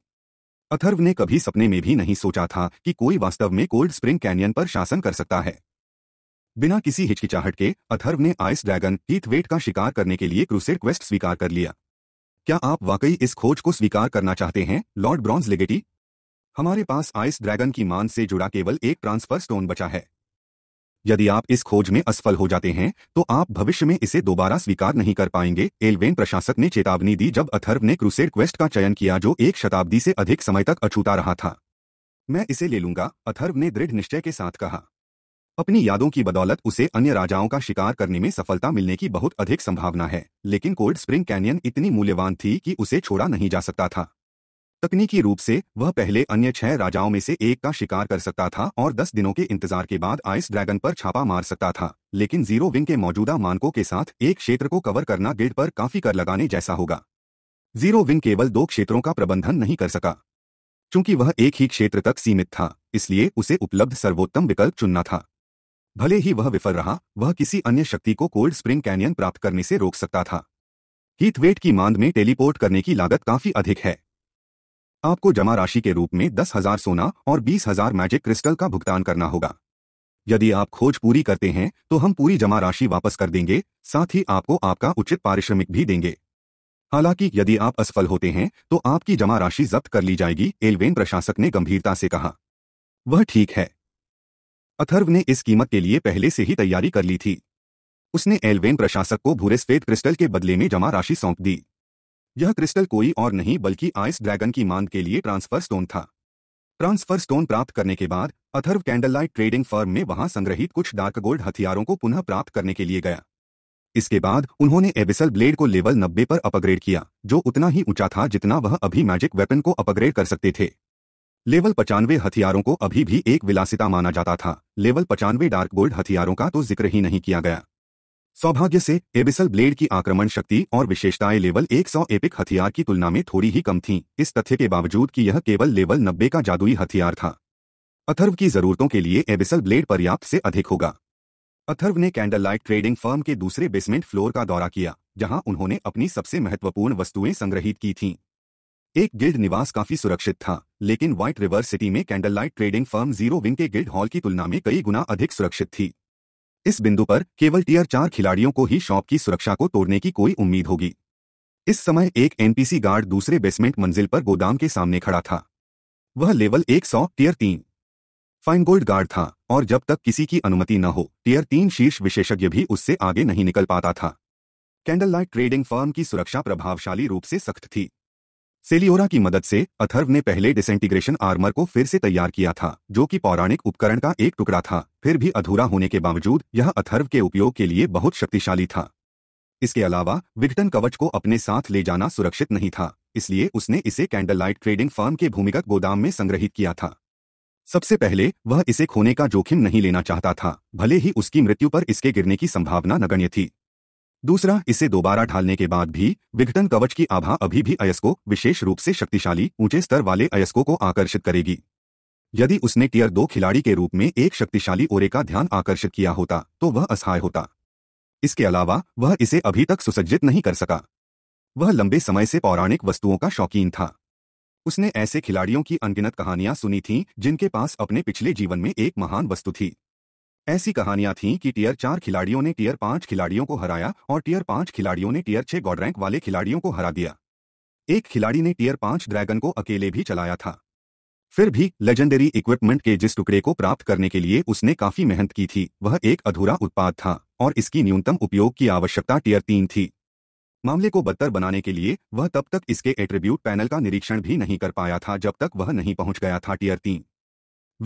अथर्व ने कभी सपने में भी नहीं सोचा था कि कोई वास्तव में कोल्ड स्प्रिंग कैनियन पर शासन कर सकता है बिना किसी हिचकिचाहट के अथर्व ने आइस ड्रैगन हीथवेट का शिकार करने के लिए क्रूसेड क्वेस्ट स्वीकार कर लिया क्या आप वाकई इस खोज को स्वीकार करना चाहते हैं लॉर्ड ब्रॉन्ज लेगेटी हमारे पास आइस ड्रैगन की मान से जुड़ा केवल एक ट्रांसफर स्टोन बचा है यदि आप इस खोज में असफल हो जाते हैं तो आप भविष्य में इसे दोबारा स्वीकार नहीं कर पाएंगे एलवेन प्रशासक ने चेतावनी दी जब अथर्व ने क्रूसेड क्वेस्ट का चयन किया जो एक शताब्दी से अधिक समय तक अछूता रहा था मैं इसे ले लूंगा अथर्व ने दृढ़ निश्चय के साथ कहा अपनी यादों की बदौलत उसे अन्य राजाओं का शिकार करने में सफलता मिलने की बहुत अधिक संभावना है लेकिन कोल्ड स्प्रिंग कैनियन इतनी मूल्यवान थी कि उसे छोड़ा नहीं जा सकता था तकनीकी रूप से वह पहले अन्य छह राजाओं में से एक का शिकार कर सकता था और दस दिनों के इंतजार के बाद आइस ड्रैगन पर छापा मार सकता था लेकिन जीरो विंग के मौजूदा मानकों के साथ एक क्षेत्र को कवर करना गिड पर काफी कर लगाने जैसा होगा जीरो विंग केवल दो क्षेत्रों का प्रबंधन नहीं कर सका चूंकि वह एक ही क्षेत्र तक सीमित था इसलिए उसे उपलब्ध सर्वोत्तम विकल्प चुनना था भले ही वह विफल रहा वह किसी अन्य शक्ति को कोल्ड स्प्रिंग कैनियन प्राप्त करने से रोक सकता था हीथवेट की मांद में टेलीपोर्ट करने की लागत काफी अधिक है आपको जमा राशि के रूप में दस हजार सोना और बीस हजार मैजिक क्रिस्टल का भुगतान करना होगा यदि आप खोज पूरी करते हैं तो हम पूरी जमा राशि वापस कर देंगे साथ ही आपको आपका उचित पारिश्रमिक भी देंगे हालांकि यदि आप असफल होते हैं तो आपकी जमा राशि जब्त कर ली जाएगी एलवेन प्रशासक ने गंभीरता से कहा वह ठीक है अथर्व ने इस कीमत के लिए पहले से ही तैयारी कर ली थी उसने एलवेन प्रशासक को भूरे स्वेद क्रिस्टल के बदले में जमा राशि सौंप दी यह क्रिस्टल कोई और नहीं बल्कि आइस ड्रैगन की मांग के लिए ट्रांसफर स्टोन था ट्रांसफर स्टोन प्राप्त करने के बाद अथर्व कैंडललाइट ट्रेडिंग फर्म में वहां संग्रहित कुछ डार्क गोल्ड हथियारों को पुनः प्राप्त करने के लिए गया इसके बाद उन्होंने एबिसल ब्लेड को लेवल 90 पर अपग्रेड किया जो उतना ही ऊंचा था जितना वह अभी मैजिक वेपन को अपग्रेड कर सकते थे लेवल पचानवे हथियारों को अभी भी एक विलासिता माना जाता था लेवल पचानवे डार्क गोल्ड हथियारों का तो जिक्र ही नहीं किया गया सौभाग्य से एबिसल ब्लेड की आक्रमण शक्ति और विशेषताएं लेवल 100 एपिक हथियार की तुलना में थोड़ी ही कम थीं, इस तथ्य के बावजूद कि यह केवल लेवल 90 का जादुई हथियार था अथर्व की जरूरतों के लिए एबिसल ब्लेड पर्याप्त से अधिक होगा अथर्व ने कैंडल लाइट ट्रेडिंग फर्म के दूसरे बेसमेंट फ्लोर का दौरा किया जहां उन्होंने अपनी सबसे महत्वपूर्ण वस्तुएं संग्रहित की थीं एक गिल्ड निवास काफी सुरक्षित था लेकिन व्हाइट रिवर सिटी में candle light trading firm zero wing के गिल्ड हॉल की तुलना में कई गुना अधिक सुरक्षित थी इस बिंदु पर केवल टीयर चार खिलाड़ियों को ही शॉप की सुरक्षा को तोड़ने की कोई उम्मीद होगी इस समय एक एनपीसी गार्ड दूसरे बेसमेंट मंजिल पर गोदाम के सामने खड़ा था वह लेवल 100 टीयर तीन फाइन गोल्ड गार्ड था और जब तक किसी की अनुमति न हो टीयर तीन शीर्ष विशेषज्ञ भी उससे आगे नहीं निकल पाता था कैंडल लाइट ट्रेडिंग फर्म की सुरक्षा प्रभावशाली रूप से सख्त थी सेलियोरा की मदद से अथर्व ने पहले डिसइंटीग्रेशन आर्मर को फिर से तैयार किया था जो कि पौराणिक उपकरण का एक टुकड़ा था फिर भी अधूरा होने के बावजूद यह अथर्व के उपयोग के लिए बहुत शक्तिशाली था इसके अलावा विघटन कवच को अपने साथ ले जाना सुरक्षित नहीं था इसलिए उसने इसे कैंडल लाइट ट्रेडिंग फर्म के भूमिगत गोदाम में संग्रहित किया था सबसे पहले वह इसे खोने का जोखिम नहीं लेना चाहता था भले ही उसकी मृत्यु पर इसके गिरने की संभावना नगण्य थी दूसरा इसे दोबारा ढालने के बाद भी विघटन कवच की आभा अभी भी अयस्को विशेष रूप से शक्तिशाली ऊंचे स्तर वाले अयस्को को आकर्षित करेगी यदि उसने टीयर दो खिलाड़ी के रूप में एक शक्तिशाली ओरे का ध्यान आकर्षित किया होता तो वह असहाय होता इसके अलावा वह इसे अभी तक सुसज्जित नहीं कर सका वह लंबे समय से पौराणिक वस्तुओं का शौकीन था उसने ऐसे खिलाड़ियों की अनगिनत कहानियां सुनी थीं जिनके पास अपने पिछले जीवन में एक महान वस्तु थी ऐसी कहानियां थीं कि टीयर चार खिलाड़ियों ने टीयर पांच खिलाड़ियों को हराया और टीयर पांच खिलाड़ियों ने टीयर छह गॉड रैंक वाले खिलाड़ियों को हरा दिया एक खिलाड़ी ने टीयर पांच ड्रैगन को अकेले भी चलाया था फिर भी लेजेंडरी इक्विपमेंट के जिस टुकड़े को प्राप्त करने के लिए उसने काफी मेहनत की थी वह एक अधूरा उत्पाद था और इसकी न्यूनतम उपयोग की आवश्यकता टीयर तीन थी मामले को बदतर बनाने के लिए वह तब तक इसके एट्रीब्यूट पैनल का निरीक्षण भी नहीं कर पाया था जब तक वह नहीं पहुंच गया था टीयर तीन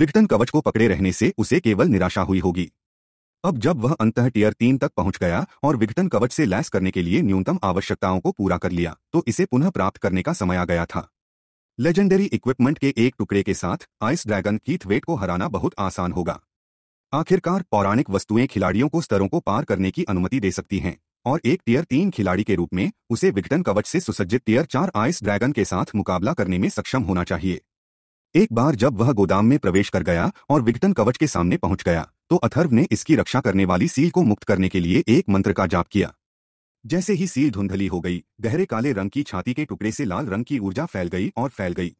विघटन कवच को पकड़े रहने से उसे केवल निराशा हुई होगी अब जब वह अंत टीयर तीन तक पहुंच गया और विघटन कवच से लैस करने के लिए न्यूनतम आवश्यकताओं को पूरा कर लिया तो इसे पुनः प्राप्त करने का समय आ गया था लेजेंडरी इक्विपमेंट के एक टुकड़े के साथ आइस ड्रैगन कीथ वेट को हराना बहुत आसान होगा आखिरकार पौराणिक वस्तुएं खिलाड़ियों को स्तरों को पार करने की अनुमति दे सकती हैं और एक टीयर तीन खिलाड़ी के रूप में उसे विघटन कवच से सुसज्जित टीयर चार आइस ड्रैगन के साथ मुकाबला करने में सक्षम होना चाहिए एक बार जब वह गोदाम में प्रवेश कर गया और विघटन कवच के सामने पहुंच गया तो अथर्व ने इसकी रक्षा करने वाली सील को मुक्त करने के लिए एक मंत्र का जाप किया जैसे ही सील धुंधली हो गई गहरे काले रंग की छाती के टुकड़े से लाल रंग की ऊर्जा फैल गई और फैल गई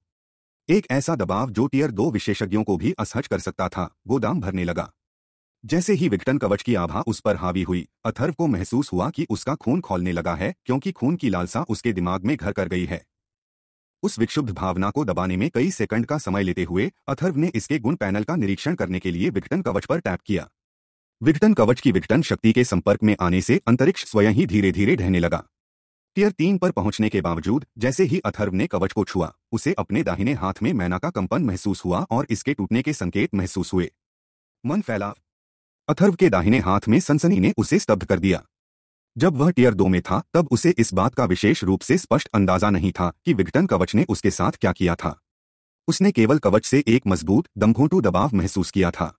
एक ऐसा दबाव जो टीयर दो विशेषज्ञों को भी असहज कर सकता था गोदाम भरने लगा जैसे ही विघटन कवच की आभा उस पर हावी हुई अथर्व को महसूस हुआ कि उसका खून खोलने लगा है क्योंकि खून की लालसा उसके दिमाग में घर कर गई है उस विक्षुब्ध भावना को दबाने में कई सेकंड का समय लेते हुए अथर्व ने इसके गुण पैनल का निरीक्षण करने के लिए विघटन कवच पर टैप किया विघटन कवच की विघटन शक्ति के संपर्क में आने से अंतरिक्ष स्वयं ही धीरे धीरे ढहने लगा टीयर तीन पर पहुंचने के बावजूद जैसे ही अथर्व ने कवच को छुआ उसे अपने दाहिने हाथ में मैना का कंपन महसूस हुआ और इसके टूटने के संकेत महसूस हुए मन फैला अथर्व के दाहिने हाथ में सनसनी ने उसे स्तब्ध कर दिया जब वह टीयर दो में था तब उसे इस बात का विशेष रूप से स्पष्ट अंदाजा नहीं था कि विघटन कवच ने उसके साथ क्या किया था उसने केवल कवच से एक मजबूत दमघोटू दबाव महसूस किया था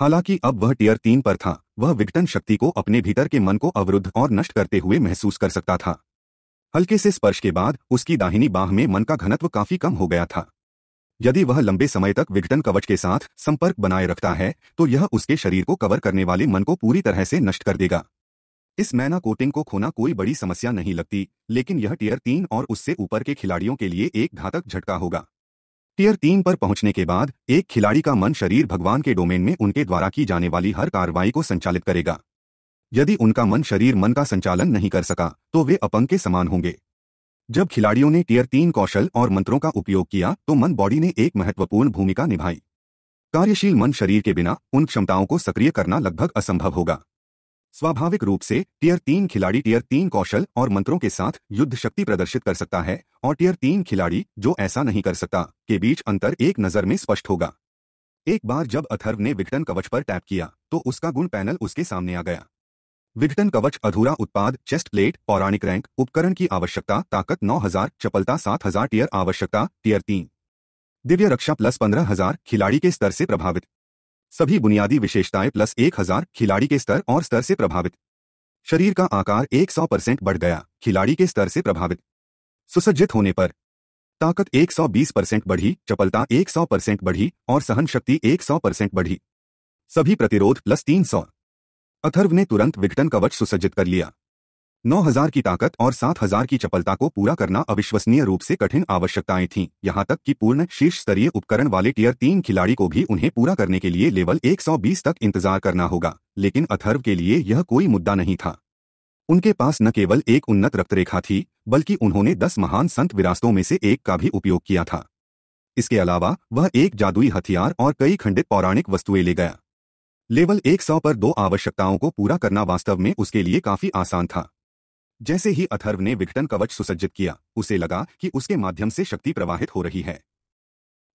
हालांकि अब वह टीयर तीन पर था वह विघटन शक्ति को अपने भीतर के मन को अवरुद्ध और नष्ट करते हुए महसूस कर सकता था हल्के से स्पर्श के बाद उसकी दाहिनी बाह में मन का घनत्व काफी कम हो गया था यदि वह लंबे समय तक विघटन कवच के साथ संपर्क बनाए रखता है तो यह उसके शरीर को कवर करने वाले मन को पूरी तरह से नष्ट कर देगा इस मैना कोटिंग को खोना कोई बड़ी समस्या नहीं लगती लेकिन यह टीयर तीन और उससे ऊपर के खिलाड़ियों के लिए एक घातक झटका होगा टीयर तीन पर पहुंचने के बाद एक खिलाड़ी का मन शरीर भगवान के डोमेन में उनके द्वारा की जाने वाली हर कार्रवाई को संचालित करेगा यदि उनका मन शरीर मन का संचालन नहीं कर सका तो वे अपंग के समान होंगे जब खिलाड़ियों ने टीयर तीन कौशल और मंत्रों का उपयोग किया तो मन बॉडी ने एक महत्वपूर्ण भूमिका निभाई कार्यशील मन शरीर के बिना उन क्षमताओं को सक्रिय करना लगभग असंभव होगा स्वाभाविक रूप से टीयर तीन खिलाड़ी टीयर तीन कौशल और मंत्रों के साथ युद्ध शक्ति प्रदर्शित कर सकता है और टीयर तीन खिलाड़ी जो ऐसा नहीं कर सकता के बीच अंतर एक नजर में स्पष्ट होगा एक बार जब अथर्व ने विघटन कवच पर टैप किया तो उसका गुण पैनल उसके सामने आ गया विघटन कवच अधूरा उत्पाद चेस्ट प्लेट पौराणिक रैंक उपकरण की आवश्यकता ताकत 9000 चपलता 7000 टीयर आवश्यकता टीयर तीन दिव्य रक्षा प्लस पंद्रह हजार खिलाड़ी के स्तर से प्रभावित सभी बुनियादी विशेषताएं प्लस एक हजार खिलाड़ी के स्तर और स्तर से प्रभावित शरीर का आकार 100 परसेंट बढ़ गया खिलाड़ी के स्तर से प्रभावित सुसज्जित होने पर ताकत 120 परसेंट बढ़ी चपलता 100 परसेंट बढ़ी और सहन शक्ति 100 परसेंट बढ़ी सभी प्रतिरोध प्लस 300 अथर्व ने तुरंत विघटन कवच सुसज्जित कर लिया 9000 की ताकत और 7000 की चपलता को पूरा करना अविश्वसनीय रूप से कठिन आवश्यकताएं थीं यहां तक कि पूर्ण शीर्ष स्तरीय उपकरण वाले टीयर तीन खिलाड़ी को भी उन्हें पूरा करने के लिए लेवल 120 तक इंतजार करना होगा लेकिन अथर्व के लिए यह कोई मुद्दा नहीं था उनके पास न केवल एक उन्नत रक्तरेखा थी बल्कि उन्होंने दस महान संत विरासतों में से एक का भी उपयोग किया था इसके अलावा वह एक जादुई हथियार और कई खंडित पौराणिक वस्तुएं ले गया लेवल 100 पर दो आवश्यकताओं को पूरा करना वास्तव में उसके लिए काफी आसान था जैसे ही अथर्व ने विघटन कवच सुसज्जित किया उसे लगा कि उसके माध्यम से शक्ति प्रवाहित हो रही है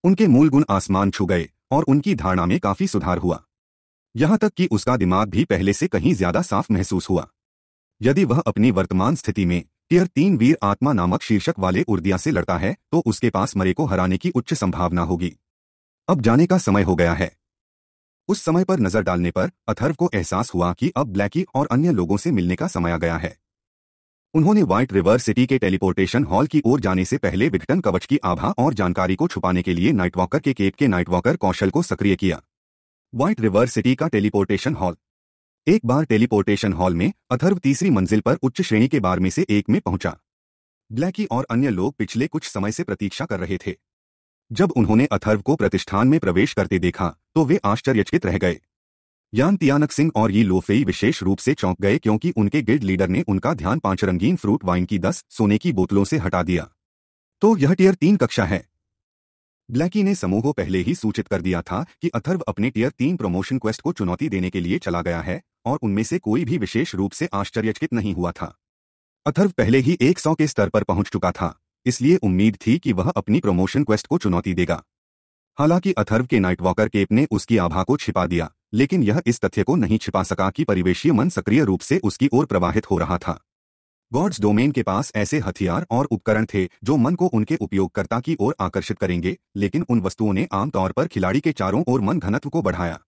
उनके मूल गुण आसमान छू गए और उनकी धारणा में काफी सुधार हुआ यहां तक कि उसका दिमाग भी पहले से कहीं ज्यादा साफ महसूस हुआ यदि वह अपनी वर्तमान स्थिति में टीयर तीन वीर आत्मा नामक शीर्षक वाले उर्दिया से लड़ता है तो उसके पास मरे को हराने की उच्च संभावना होगी अब जाने का समय हो गया है उस समय पर नजर डालने पर अथर्व को एहसास हुआ कि अब ब्लैकी और अन्य लोगों से मिलने का समय आ गया है उन्होंने व्हाइट रिवर सिटी के टेलीपोर्टेशन हॉल की ओर जाने से पहले विघटन कवच की आभा और जानकारी को छुपाने के लिए नाइटवॉकर के केप के नाइटवॉकर कौशल को सक्रिय किया व्हाइट रिवर सिटी का टेलीपोर्टेशन हॉल एक बार टेलीपोर्टेशन हॉल में अथर्व तीसरी मंजिल पर उच्च श्रेणी के बार में से एक में पहुंचा ब्लैकी और अन्य लोग पिछले कुछ समय से प्रतीक्षा कर रहे थे जब उन्होंने अथर्व को प्रतिष्ठान में प्रवेश करते देखा तो वे आश्चर्यचकित रह गए यान तियानक सिंह और यी लोफेई विशेष रूप से चौंक गए क्योंकि उनके गिल्ड लीडर ने उनका ध्यान पांच रंगीन फ्रूट वाइन की दस सोने की बोतलों से हटा दिया तो यह टीयर तीन कक्षा है ब्लैकी ने समूह को पहले ही सूचित कर दिया था कि अथर्व अपने टीयर तीन प्रमोशन क्वेस्ट को चुनौती देने के लिए चला गया है और उनमें से कोई भी विशेष रूप से आश्चर्यचकित नहीं हुआ था अथर्व पहले ही एक सौ के स्तर पर पहुंच चुका था इसलिए उम्मीद थी कि वह अपनी प्रमोशन क्वेस्ट को चुनौती देगा हालांकि अथर्व के नाइट वॉकर केप ने उसकी आभा को छिपा दिया लेकिन यह इस तथ्य को नहीं छिपा सका कि परिवेशीय मन सक्रिय रूप से उसकी ओर प्रवाहित हो रहा था गॉड्स डोमेन के पास ऐसे हथियार और उपकरण थे जो मन को उनके उपयोगकर्ता की ओर आकर्षित करेंगे लेकिन उन वस्तुओं ने आमतौर पर खिलाड़ी के चारों ओर मन घनत्व को बढ़ाया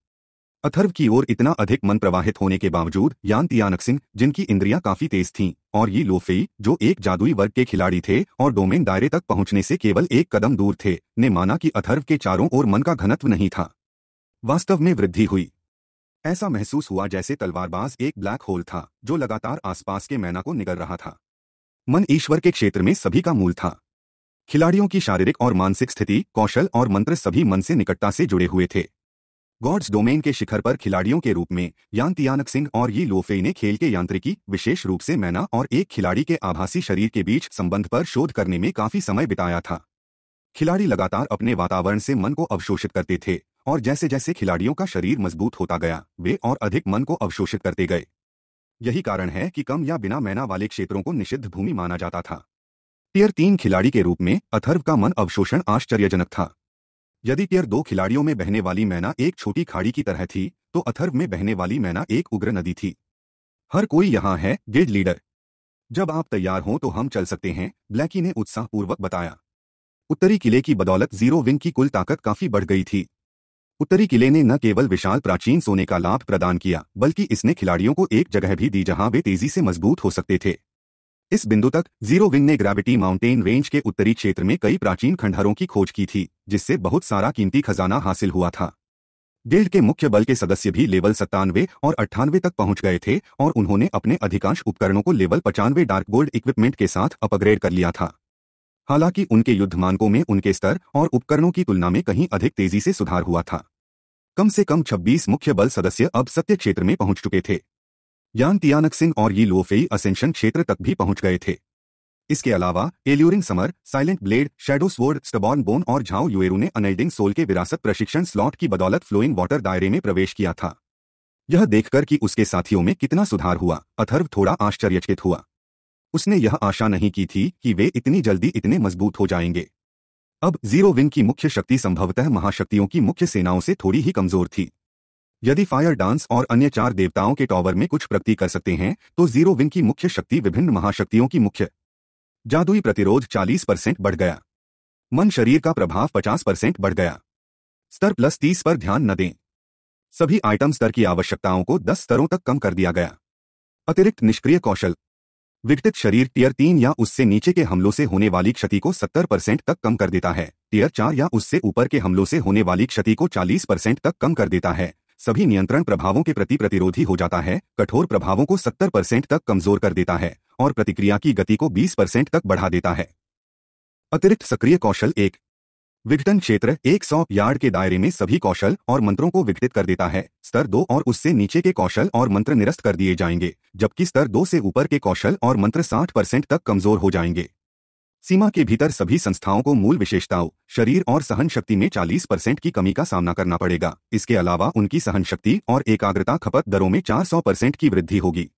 अथर्व की ओर इतना अधिक मन प्रवाहित होने के बावजूद यान तियानक सिंह जिनकी इंद्रियां काफी तेज थीं और ये लोफेई जो एक जादुई वर्ग के खिलाड़ी थे और डोमेन दायरे तक पहुंचने से केवल एक कदम दूर थे ने माना कि अथर्व के चारों ओर मन का घनत्व नहीं था वास्तव में वृद्धि हुई ऐसा महसूस हुआ जैसे तलवारबाज एक ब्लैक होल था जो लगातार आसपास के मैना को निगल रहा था मन ईश्वर के क्षेत्र में सभी का मूल था खिलाड़ियों की शारीरिक और मानसिक स्थिति कौशल और मंत्र सभी मन से निकटता से जुड़े हुए थे गॉड्स डोमेन के शिखर पर खिलाड़ियों के रूप में यान तियानक सिंह और यी लोफे ने खेल के यांत्रिकी विशेष रूप से मैना और एक खिलाड़ी के आभासी शरीर के बीच संबंध पर शोध करने में काफी समय बिताया था खिलाड़ी लगातार अपने वातावरण से मन को अवशोषित करते थे और जैसे जैसे खिलाड़ियों का शरीर मजबूत होता गया वे और अधिक मन को अवशोषित करते गए यही कारण है कि कम या बिना मैना वाले क्षेत्रों को निषिद्ध भूमि माना जाता था टीयर तीन खिलाड़ी के रूप में अथर्व का मन अवशोषण आश्चर्यजनक था यदि टियर दो खिलाड़ियों में बहने वाली मैना एक छोटी खाड़ी की तरह थी तो अथर्व में बहने वाली मैना एक उग्र नदी थी हर कोई यहां है गिल्ड लीडर जब आप तैयार हों तो हम चल सकते हैं ब्लैकी ने उत्साहपूर्वक बताया उत्तरी किले की बदौलत जीरो विंग की कुल ताकत काफी बढ़ गई थी उत्तरी किले ने न केवल विशाल प्राचीन सोने का लाभ प्रदान किया बल्कि इसने खिलाड़ियों को एक जगह भी दी जहां वे तेजी से मजबूत हो सकते थे इस बिंदु तक जीरो विंग ने ग्रेविटी माउंटेन रेंज के उत्तरी क्षेत्र में कई प्राचीन खंडहरों की खोज की थी जिससे बहुत सारा कीमती खजाना हासिल हुआ था गिल्ड के मुख्य बल के सदस्य भी लेवल सत्तानवे और अट्ठानवे तक पहुंच गए थे और उन्होंने अपने अधिकांश उपकरणों को लेवल पचानवे डार्क गोल्ड इक्विपमेंट के साथ अपग्रेड कर लिया था हालांकि उनके युद्ध मानकों में उनके स्तर और उपकरणों की तुलना में कहीं अधिक तेजी से सुधार हुआ था कम से कम 26 मुख्य बल सदस्य अब सत्य क्षेत्र में पहुंच चुके थे यान तियानक सिंह और ये लोफेई असेंशन क्षेत्र तक भी पहुंच गए थे इसके अलावा alluring summer silent blade shadow sword stubborn bone और झाओ युएरू ने अनेल्डिंग सोल के विरासत प्रशिक्षण स्लॉट की बदौलत फ्लोइंग वाटर दायरे में प्रवेश किया था यह देखकर कि उसके साथियों में कितना सुधार हुआ अथर्व थोड़ा आश्चर्यचकित हुआ उसने यह आशा नहीं की थी कि वे इतनी जल्दी इतने मजबूत हो जाएंगे अब जीरो विंग की मुख्य शक्ति संभवतः महाशक्तियों की मुख्य सेनाओं से थोड़ी ही कमजोर थी यदि फायर डांस और अन्य चार देवताओं के टॉवर में कुछ प्रगति कर सकते हैं तो जीरो विंग की मुख्य शक्ति विभिन्न महाशक्तियों की मुख्य जादुई प्रतिरोध 40 परसेंट बढ़ गया मन शरीर का प्रभाव 50 परसेंट बढ़ गया स्तर प्लस 30 पर ध्यान न दें सभी आइटम स्तर की आवश्यकताओं को 10 स्तरों तक कम कर दिया गया अतिरिक्त निष्क्रिय कौशल विघटित शरीर टीयर तीन या उससे नीचे के हमलों से होने वाली क्षति को 70 परसेंट तक कम कर देता है टीयर चार या उससे ऊपर के हमलों से होने वाली क्षति को 40 परसेंट तक कम कर देता है सभी नियंत्रण प्रभावों के प्रति प्रतिरोधी हो जाता है कठोर प्रभावों को 70 परसेंट तक कमजोर कर देता है और प्रतिक्रिया की गति को 20 परसेंट तक बढ़ा देता है अतिरिक्त सक्रिय कौशल एक विघटन क्षेत्र 100 यार्ड के दायरे में सभी कौशल और मंत्रों को विघटित कर देता है स्तर दो और उससे नीचे के कौशल और मंत्र निरस्त कर दिए जाएंगे जबकि स्तर दो से ऊपर के कौशल और मंत्र 60 परसेंट तक कमजोर हो जाएंगे सीमा के भीतर सभी संस्थाओं को मूल विशेषताओं शरीर और सहन शक्ति में 40 परसेंट की कमी का सामना करना पड़ेगा इसके अलावा उनकी सहन शक्ति और एकाग्रता खपत दरों में चार परसेंट की वृद्धि होगी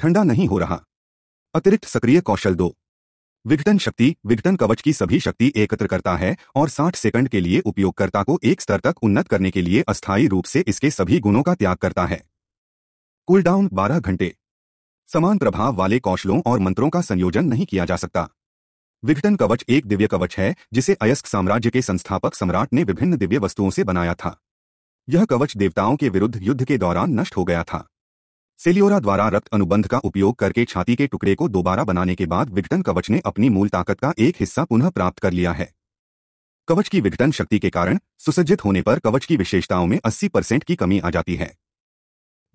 ठंडा नहीं हो रहा अतिरिक्त सक्रिय कौशल दो विघटन शक्ति विघटन कवच की सभी शक्ति एकत्र करता है और 60 सेकंड के लिए उपयोगकर्ता को एक स्तर तक उन्नत करने के लिए अस्थायी रूप से इसके सभी गुणों का त्याग करता है कुलडाउन 12 घंटे समान प्रभाव वाले कौशलों और मंत्रों का संयोजन नहीं किया जा सकता विघटन कवच एक दिव्य कवच है जिसे अयस्क साम्राज्य के संस्थापक सम्राट ने विभिन्न दिव्य वस्तुओं से बनाया था यह कवच देवताओं के विरुद्ध युद्ध के दौरान नष्ट हो गया था सेलियोरा द्वारा रक्त अनुबंध का उपयोग करके छाती के टुकड़े को दोबारा बनाने के बाद विघटन कवच ने अपनी मूल ताकत का एक हिस्सा पुनः प्राप्त कर लिया है कवच की विघटन शक्ति के कारण सुसज्जित होने पर कवच की विशेषताओं में 80 परसेंट की कमी आ जाती है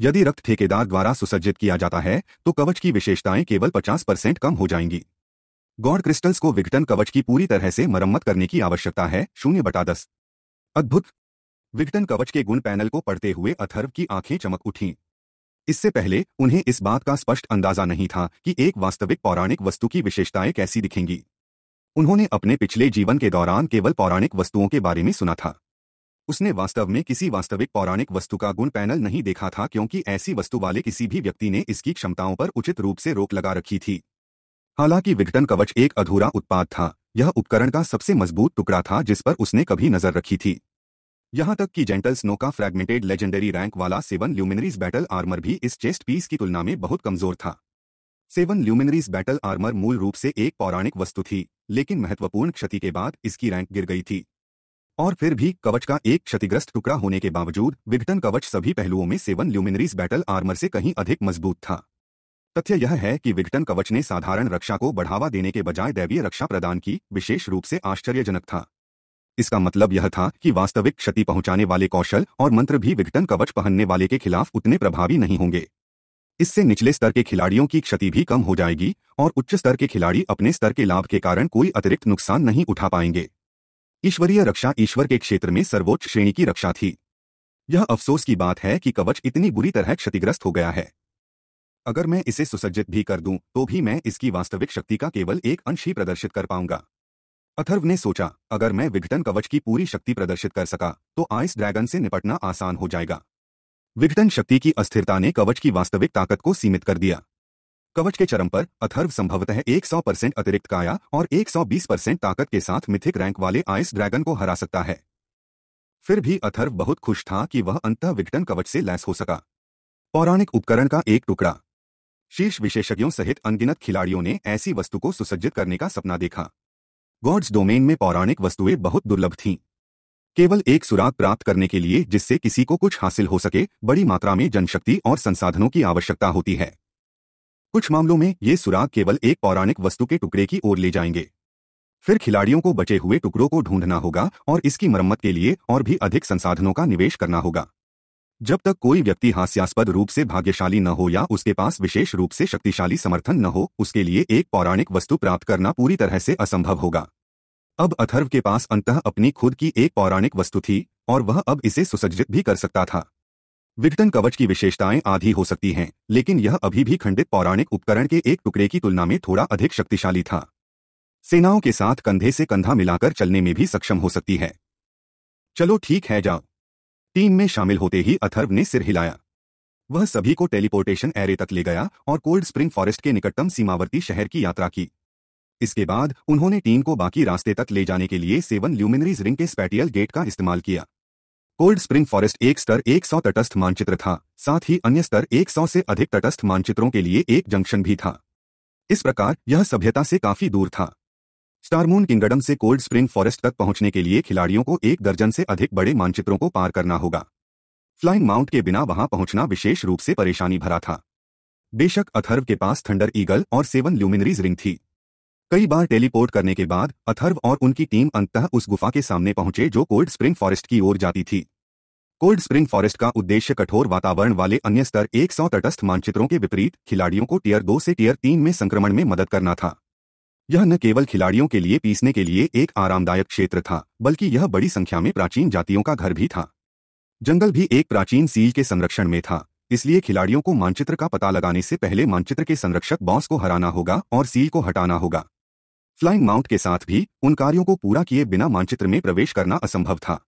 यदि रक्त ठेकेदार द्वारा सुसज्जित किया जाता है तो कवच की विशेषताएं केवल 50 परसेंट कम हो जाएंगी गॉड क्रिस्टल्स को विघटन कवच की पूरी तरह से मरम्मत करने की आवश्यकता है शून्य बटा दस अद्भुत विघटन कवच के गुण पैनल को पढ़ते हुए अथर्व की आंखें चमक उठीं इससे पहले उन्हें इस बात का स्पष्ट अंदाजा नहीं था कि एक वास्तविक पौराणिक वस्तु की विशेषताएं कैसी दिखेंगी उन्होंने अपने पिछले जीवन के दौरान केवल पौराणिक वस्तुओं के बारे में सुना था उसने वास्तव में किसी वास्तविक पौराणिक वस्तु का गुण पैनल नहीं देखा था क्योंकि ऐसी वस्तु वाले किसी भी व्यक्ति ने इसकी क्षमताओं पर उचित रूप से रोक लगा रखी थी हालांकि विघटन कवच एक अधूरा उत्पाद था यह उपकरण का सबसे मजबूत टुकड़ा था जिस पर उसने कभी नजर रखी थी यहां तक कि जेंटल स्नो का फ्रैगमेंटेड लेजेंडरी रैंक वाला सेवन ल्यूमिनरीज बैटल आर्मर भी इस चेस्ट पीस की तुलना में बहुत कमजोर था सेवन ल्यूमिनरीज बैटल आर्मर मूल रूप से एक पौराणिक वस्तु थी लेकिन महत्वपूर्ण क्षति के बाद इसकी रैंक गिर गई थी और फिर भी कवच का एक क्षतिग्रस्त टुकड़ा होने के बावजूद विघटन कवच सभी पहलुओं में सेवन ल्यूमिनरीज बैटल आर्मर से कहीं अधिक मजबूत था तथ्य यह है कि विघटन कवच ने साधारण रक्षा को बढ़ावा देने के बजाय दैवीय रक्षा प्रदान की विशेष रूप से आश्चर्यजनक था इसका मतलब यह था कि वास्तविक क्षति पहुंचाने वाले कौशल और मंत्र भी विघटन कवच पहनने वाले के खिलाफ उतने प्रभावी नहीं होंगे इससे निचले स्तर के खिलाड़ियों की क्षति भी कम हो जाएगी और उच्च स्तर के खिलाड़ी अपने स्तर के लाभ के कारण कोई अतिरिक्त नुकसान नहीं उठा पाएंगे ईश्वरीय रक्षा ईश्वर के क्षेत्र में सर्वोच्च श्रेणी की रक्षा थी यह अफसोस की बात है कि कवच इतनी बुरी तरह क्षतिग्रस्त हो गया है अगर मैं इसे सुसज्जित भी कर दूं तो भी मैं इसकी वास्तविक शक्ति का केवल एक अंश ही प्रदर्शित कर पाऊंगा अथर्व ने सोचा अगर मैं विघटन कवच की पूरी शक्ति प्रदर्शित कर सका तो आइस ड्रैगन से निपटना आसान हो जाएगा विघटन शक्ति की अस्थिरता ने कवच की वास्तविक ताकत को सीमित कर दिया कवच के चरम पर अथर्व संभवतः 100 परसेंट अतिरिक्त काया और 120 परसेंट ताकत के साथ मिथिक रैंक वाले आइस ड्रैगन को हरा सकता है फिर भी अथर्व बहुत खुश था कि वह अंत विघटन कवच से लैस हो सका पौराणिक उपकरण का एक टुकड़ा शीर्ष विशेषज्ञों सहित अनगिनत खिलाड़ियों ने ऐसी वस्तु को सुसज्जित करने का सपना देखा गॉड्स डोमेन में पौराणिक वस्तुएं बहुत दुर्लभ थीं केवल एक सुराग प्राप्त करने के लिए जिससे किसी को कुछ हासिल हो सके बड़ी मात्रा में जनशक्ति और संसाधनों की आवश्यकता होती है कुछ मामलों में ये सुराग केवल एक पौराणिक वस्तु के टुकड़े की ओर ले जाएंगे फिर खिलाड़ियों को बचे हुए टुकड़ों को ढूंढना होगा और इसकी मरम्मत के लिए और भी अधिक संसाधनों का निवेश करना होगा जब तक कोई व्यक्ति हास्यास्पद रूप से भाग्यशाली न हो या उसके पास विशेष रूप से शक्तिशाली समर्थन न हो उसके लिए एक पौराणिक वस्तु प्राप्त करना पूरी तरह से असंभव होगा अब अथर्व के पास अंतः अपनी खुद की एक पौराणिक वस्तु थी और वह अब इसे सुसज्जित भी कर सकता था विघटन कवच की विशेषताएं आधी हो सकती हैं लेकिन यह अभी भी खंडित पौराणिक उपकरण के एक टुकड़े की तुलना में थोड़ा अधिक शक्तिशाली था सेनाओं के साथ कंधे से कंधा मिलाकर चलने में भी सक्षम हो सकती है चलो ठीक है जाओ टीम में शामिल होते ही अथर्व ने सिर हिलाया वह सभी को टेलीपोर्टेशन एरे तक ले गया और कोल्ड स्प्रिंग फॉरेस्ट के निकटतम सीमावर्ती शहर की यात्रा की इसके बाद उन्होंने टीम को बाकी रास्ते तक ले जाने के लिए सेवन ल्यूमिनरीज रिंग के स्पैटियल गेट का इस्तेमाल किया कोल्ड स्प्रिंग फॉरेस्ट एक स्तर 100 तटस्थ मानचित्र था साथ ही अन्य स्तर 100 से अधिक तटस्थ मानचित्रों के लिए एक जंक्शन भी था इस प्रकार यह सभ्यता से काफी दूर था स्टारमून किंगडम से कोल्ड स्प्रिंग फॉरेस्ट तक पहुंचने के लिए खिलाड़ियों को एक दर्जन से अधिक बड़े मानचित्रों को पार करना होगा फ्लाइंग माउंट के बिना वहां पहुंचना विशेष रूप से परेशानी भरा था बेशक अथर्व के पास थंडर ईगल और सेवन ल्यूमिनरीज रिंग थी कई बार टेलीपोर्ट करने के बाद अथर्व और उनकी टीम अंततः उस गुफा के सामने पहुंचे जो कोल्ड स्प्रिंग फॉरेस्ट की ओर जाती थी कोल्ड स्प्रिंग फॉरेस्ट का उद्देश्य कठोर वातावरण वाले अन्य स्तर 100 तटस्थ मानचित्रों के विपरीत खिलाड़ियों को टीयर दो से टीयर तीन में संक्रमण में मदद करना था यह न केवल खिलाड़ियों के लिए पीसने के लिए एक आरामदायक क्षेत्र था बल्कि यह बड़ी संख्या में प्राचीन जातियों का घर भी था जंगल भी एक प्राचीन सील के संरक्षण में था इसलिए खिलाड़ियों को मानचित्र का पता लगाने से पहले मानचित्र के संरक्षक बॉस को हराना होगा और सील को हटाना होगा फ्लाइंग माउंट के साथ भी उन कार्यों को पूरा किए बिना मानचित्र में प्रवेश करना असंभव था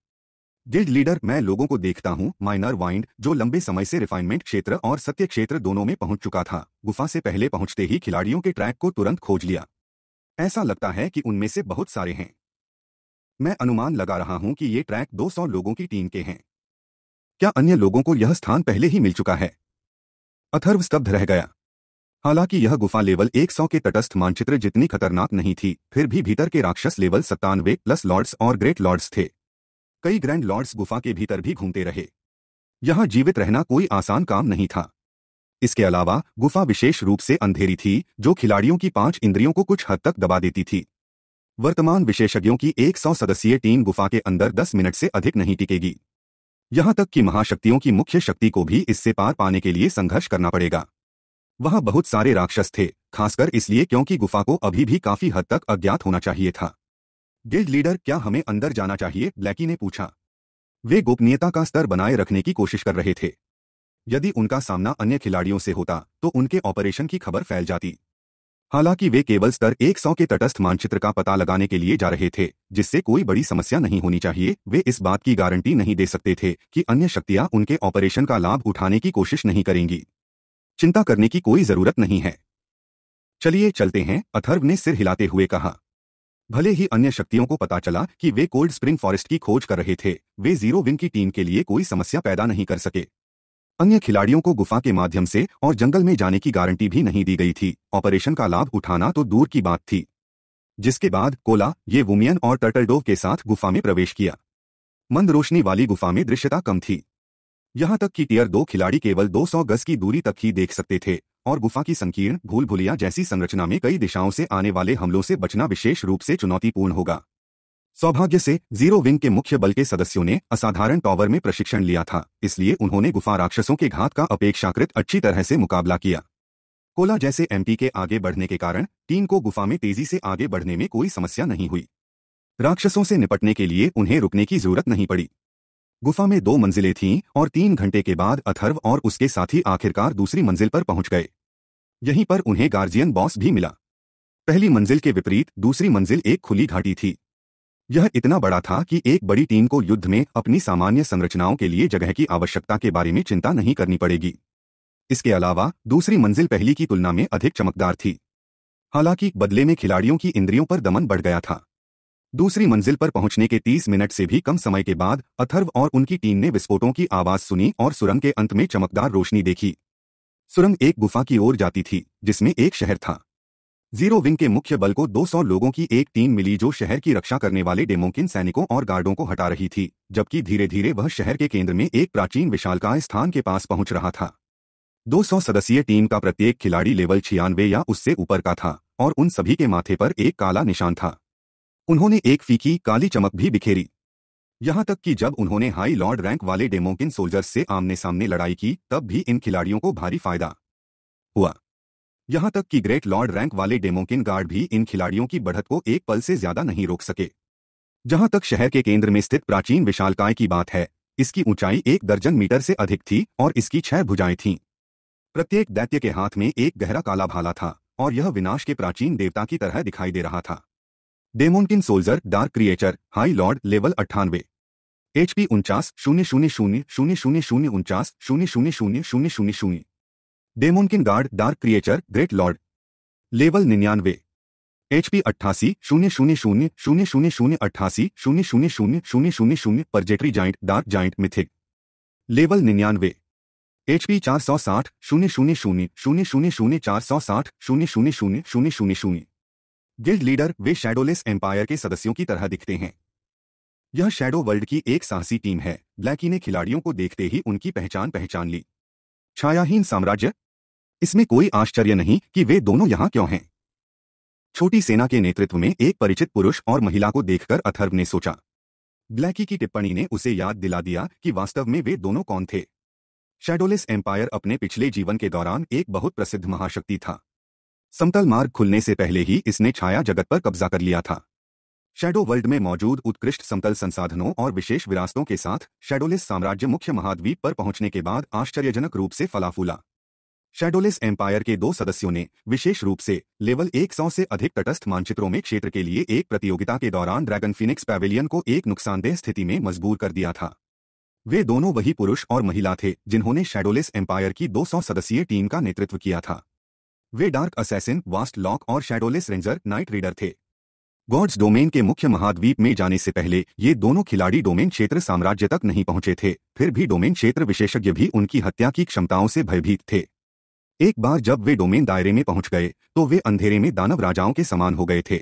गिल्ड लीडर मैं लोगों को देखता हूं माइनर वाइंड जो लंबे समय से रिफाइनमेंट क्षेत्र और सत्य क्षेत्र दोनों में पहुंच चुका था गुफा से पहले पहुंचते ही खिलाड़ियों के ट्रैक को तुरंत खोज लिया ऐसा लगता है कि उनमें से बहुत सारे हैं मैं अनुमान लगा रहा हूं कि ये ट्रैक 200 लोगों की टीम के हैं क्या अन्य लोगों को यह स्थान पहले ही मिल चुका है अथर्व स्तब्ध रह गया हालांकि यह गुफा लेवल 100 के तटस्थ मानचित्र जितनी खतरनाक नहीं थी फिर भी भीतर के राक्षस लेवल सत्तानवे प्लस लॉर्ड्स और ग्रेट लॉर्ड्स थे कई ग्रैंड लॉर्ड्स गुफा के भीतर भी घूमते रहे यहां जीवित रहना कोई आसान काम नहीं था इसके अलावा गुफा विशेष रूप से अंधेरी थी जो खिलाड़ियों की पांच इंद्रियों को कुछ हद तक दबा देती थी वर्तमान विशेषज्ञों की 100 सदस्यीय टीम गुफा के अंदर 10 मिनट से अधिक नहीं टिकेगी यहां तक कि महाशक्तियों की मुख्य शक्ति को भी इससे पार पाने के लिए संघर्ष करना पड़ेगा वहां बहुत सारे राक्षस थे खासकर इसलिए क्योंकि गुफा को अभी भी काफी हद तक अज्ञात होना चाहिए था गिल्ड लीडर क्या हमें अंदर जाना चाहिए ब्लैकी ने पूछा वे गोपनीयता का स्तर बनाए रखने की कोशिश कर रहे थे यदि उनका सामना अन्य खिलाड़ियों से होता तो उनके ऑपरेशन की खबर फैल जाती हालांकि वे केवल स्तर 100 के तटस्थ मानचित्र का पता लगाने के लिए जा रहे थे जिससे कोई बड़ी समस्या नहीं होनी चाहिए वे इस बात की गारंटी नहीं दे सकते थे कि अन्य शक्तियां उनके ऑपरेशन का लाभ उठाने की कोशिश नहीं करेंगी चिंता करने की कोई जरूरत नहीं है चलिए चलते हैं अथर्व ने सिर हिलाते हुए कहा भले ही अन्य शक्तियों को पता चला कि वे कोल्ड स्प्रिंग फॉरेस्ट की खोज कर रहे थे वे जीरो विन की टीम के लिए कोई समस्या पैदा नहीं कर सके अन्य खिलाड़ियों को गुफा के माध्यम से और जंगल में जाने की गारंटी भी नहीं दी गई थी ऑपरेशन का लाभ उठाना तो दूर की बात थी जिसके बाद कोला ये वुमियन और टर्टलडोव के साथ गुफा में प्रवेश किया मंद रोशनी वाली गुफा में दृश्यता कम थी यहां तक कि टीयर दो खिलाड़ी केवल 200 गज की दूरी तक ही देख सकते थे और गुफा की संकीर्ण भूल भुलिया जैसी संरचना में कई दिशाओं से आने वाले हमलों से बचना विशेष रूप से चुनौतीपूर्ण होगा सौभाग्य से जीरो विंग के मुख्य बल के सदस्यों ने असाधारण टॉवर में प्रशिक्षण लिया था इसलिए उन्होंने गुफा राक्षसों के घात का अपेक्षाकृत अच्छी तरह से मुकाबला किया कोला जैसे एमपी के आगे बढ़ने के कारण टीम को गुफा में तेजी से आगे बढ़ने में कोई समस्या नहीं हुई राक्षसों से निपटने के लिए उन्हें रुकने की जरूरत नहीं पड़ी गुफा में दो मंजिलें थीं और तीन घंटे के बाद अथर्व और उसके साथी आखिरकार दूसरी मंजिल पर पहुंच गए यहीं पर उन्हें गार्जियन बॉस भी मिला पहली मंजिल के विपरीत दूसरी मंजिल एक खुली घाटी थी यह इतना बड़ा था कि एक बड़ी टीम को युद्ध में अपनी सामान्य संरचनाओं के लिए जगह की आवश्यकता के बारे में चिंता नहीं करनी पड़ेगी इसके अलावा दूसरी मंजिल पहली की तुलना में अधिक चमकदार थी हालांकि बदले में खिलाड़ियों की इंद्रियों पर दमन बढ़ गया था दूसरी मंजिल पर पहुंचने के 30 मिनट से भी कम समय के बाद अथर्व और उनकी टीम ने विस्फोटों की आवाज सुनी और सुरंग के अंत में चमकदार रोशनी देखी सुरंग एक गुफा की ओर जाती थी जिसमें एक शहर था जीरो विंग के मुख्य बल को 200 लोगों की एक टीम मिली जो शहर की रक्षा करने वाले डेमोकिन सैनिकों और गार्डों को हटा रही थी जबकि धीरे धीरे वह शहर के केंद्र में एक प्राचीन विशालकाय स्थान के पास पहुंच रहा था 200 सदस्यीय टीम का प्रत्येक खिलाड़ी लेवल छियानवे या उससे ऊपर का था और उन सभी के माथे पर एक काला निशान था उन्होंने एक फीकी काली चमक भी बिखेरी यहां तक कि जब उन्होंने हाई लॉर्ड रैंक वाले डेमोकिन सोल्जर्स से आमने सामने लड़ाई की तब भी इन खिलाड़ियों को भारी फायदा हुआ यहां तक कि ग्रेट लॉर्ड रैंक वाले डेमोकिन गार्ड भी इन खिलाड़ियों की बढ़त को एक पल से ज्यादा नहीं रोक सके जहां तक शहर के केंद्र में स्थित प्राचीन विशालकाय की बात है इसकी ऊंचाई एक दर्जन मीटर से अधिक थी और इसकी छह भुजाएं थीं प्रत्येक दैत्य के हाथ में एक गहरा काला भाला था और यह विनाश के प्राचीन देवता की तरह दिखाई दे रहा था demonkin soldier dark creature high lord level अट्ठानवे एचपी उनचास शून्य शून्य शून्य शून्य शून्य शून्य उनचास शून्य शून्य शून्य शून्य शून्य शून्य demonkin guard dark creature great lord level निन्यानवे एचपी अट्ठासी शून्य शून्य शून्य शून्य शून्य शून्य अट्ठासी शून्य शून्य शून्य शून्य शून्य शून्य purgatory giant dark giant mythic level निन्यानवे एचपी चार सौ साठ शून्य शून्य शून्य शून्य शून्य शून्य चार सौ साठ शून्य शून्य शून्य शून्य शून्य शून्य गिल्ड लीडर वे शेडोलेस एम्पायर के सदस्यों की तरह दिखते हैं यह शेडो वर्ल्ड की एक साहसी टीम है ब्लैकी ने खिलाड़ियों को देखते ही उनकी पहचान पहचान ली छायाहीन साम्राज्य इसमें कोई आश्चर्य नहीं कि वे दोनों यहां क्यों हैं छोटी सेना के नेतृत्व में एक परिचित पुरुष और महिला को देखकर अथर्व ने सोचा ब्लैकी की टिप्पणी ने उसे याद दिला दिया कि वास्तव में वे दोनों कौन थे शेडोलिस एम्पायर अपने पिछले जीवन के दौरान एक बहुत प्रसिद्ध महाशक्ति था समतल मार्ग खुलने से पहले ही इसने छाया जगत पर कब्जा कर लिया था शेडो वर्ल्ड में मौजूद उत्कृष्ट समतल संसाधनों और विशेष विरासतों के साथ शेडोलिस साम्राज्य मुख्य महाद्वीप पर पहुंचने के बाद आश्चर्यजनक रूप से फलाफूला शेडोलिस एम्पायर के दो सदस्यों ने विशेष रूप से लेवल 100 से अधिक तटस्थ मानचित्रों में क्षेत्र के लिए एक प्रतियोगिता के दौरान ड्रैगन फिनिक्स पैवेलियन को एक नुकसानदेह स्थिति में मजबूर कर दिया था वे दोनों वही पुरुष और महिला थे जिन्होंने शेडोलिस एम्पायर की 200 सदस्यीय टीम का नेतृत्व किया था वे डार्क असैसिन वास्ट लॉक और शेडोलिस रेंजर नाइट रीडर थे गॉड्स डोमेन के मुख्य महाद्वीप में जाने से पहले ये दोनों खिलाड़ी डोमेन क्षेत्र साम्राज्य तक नहीं पहुंचे थे फिर भी डोमेन क्षेत्र विशेषज्ञ भी उनकी हत्या की क्षमताओं से भयभीत थे एक बार जब वे डोमेन दायरे में पहुंच गए तो वे अंधेरे में दानव राजाओं के समान हो गए थे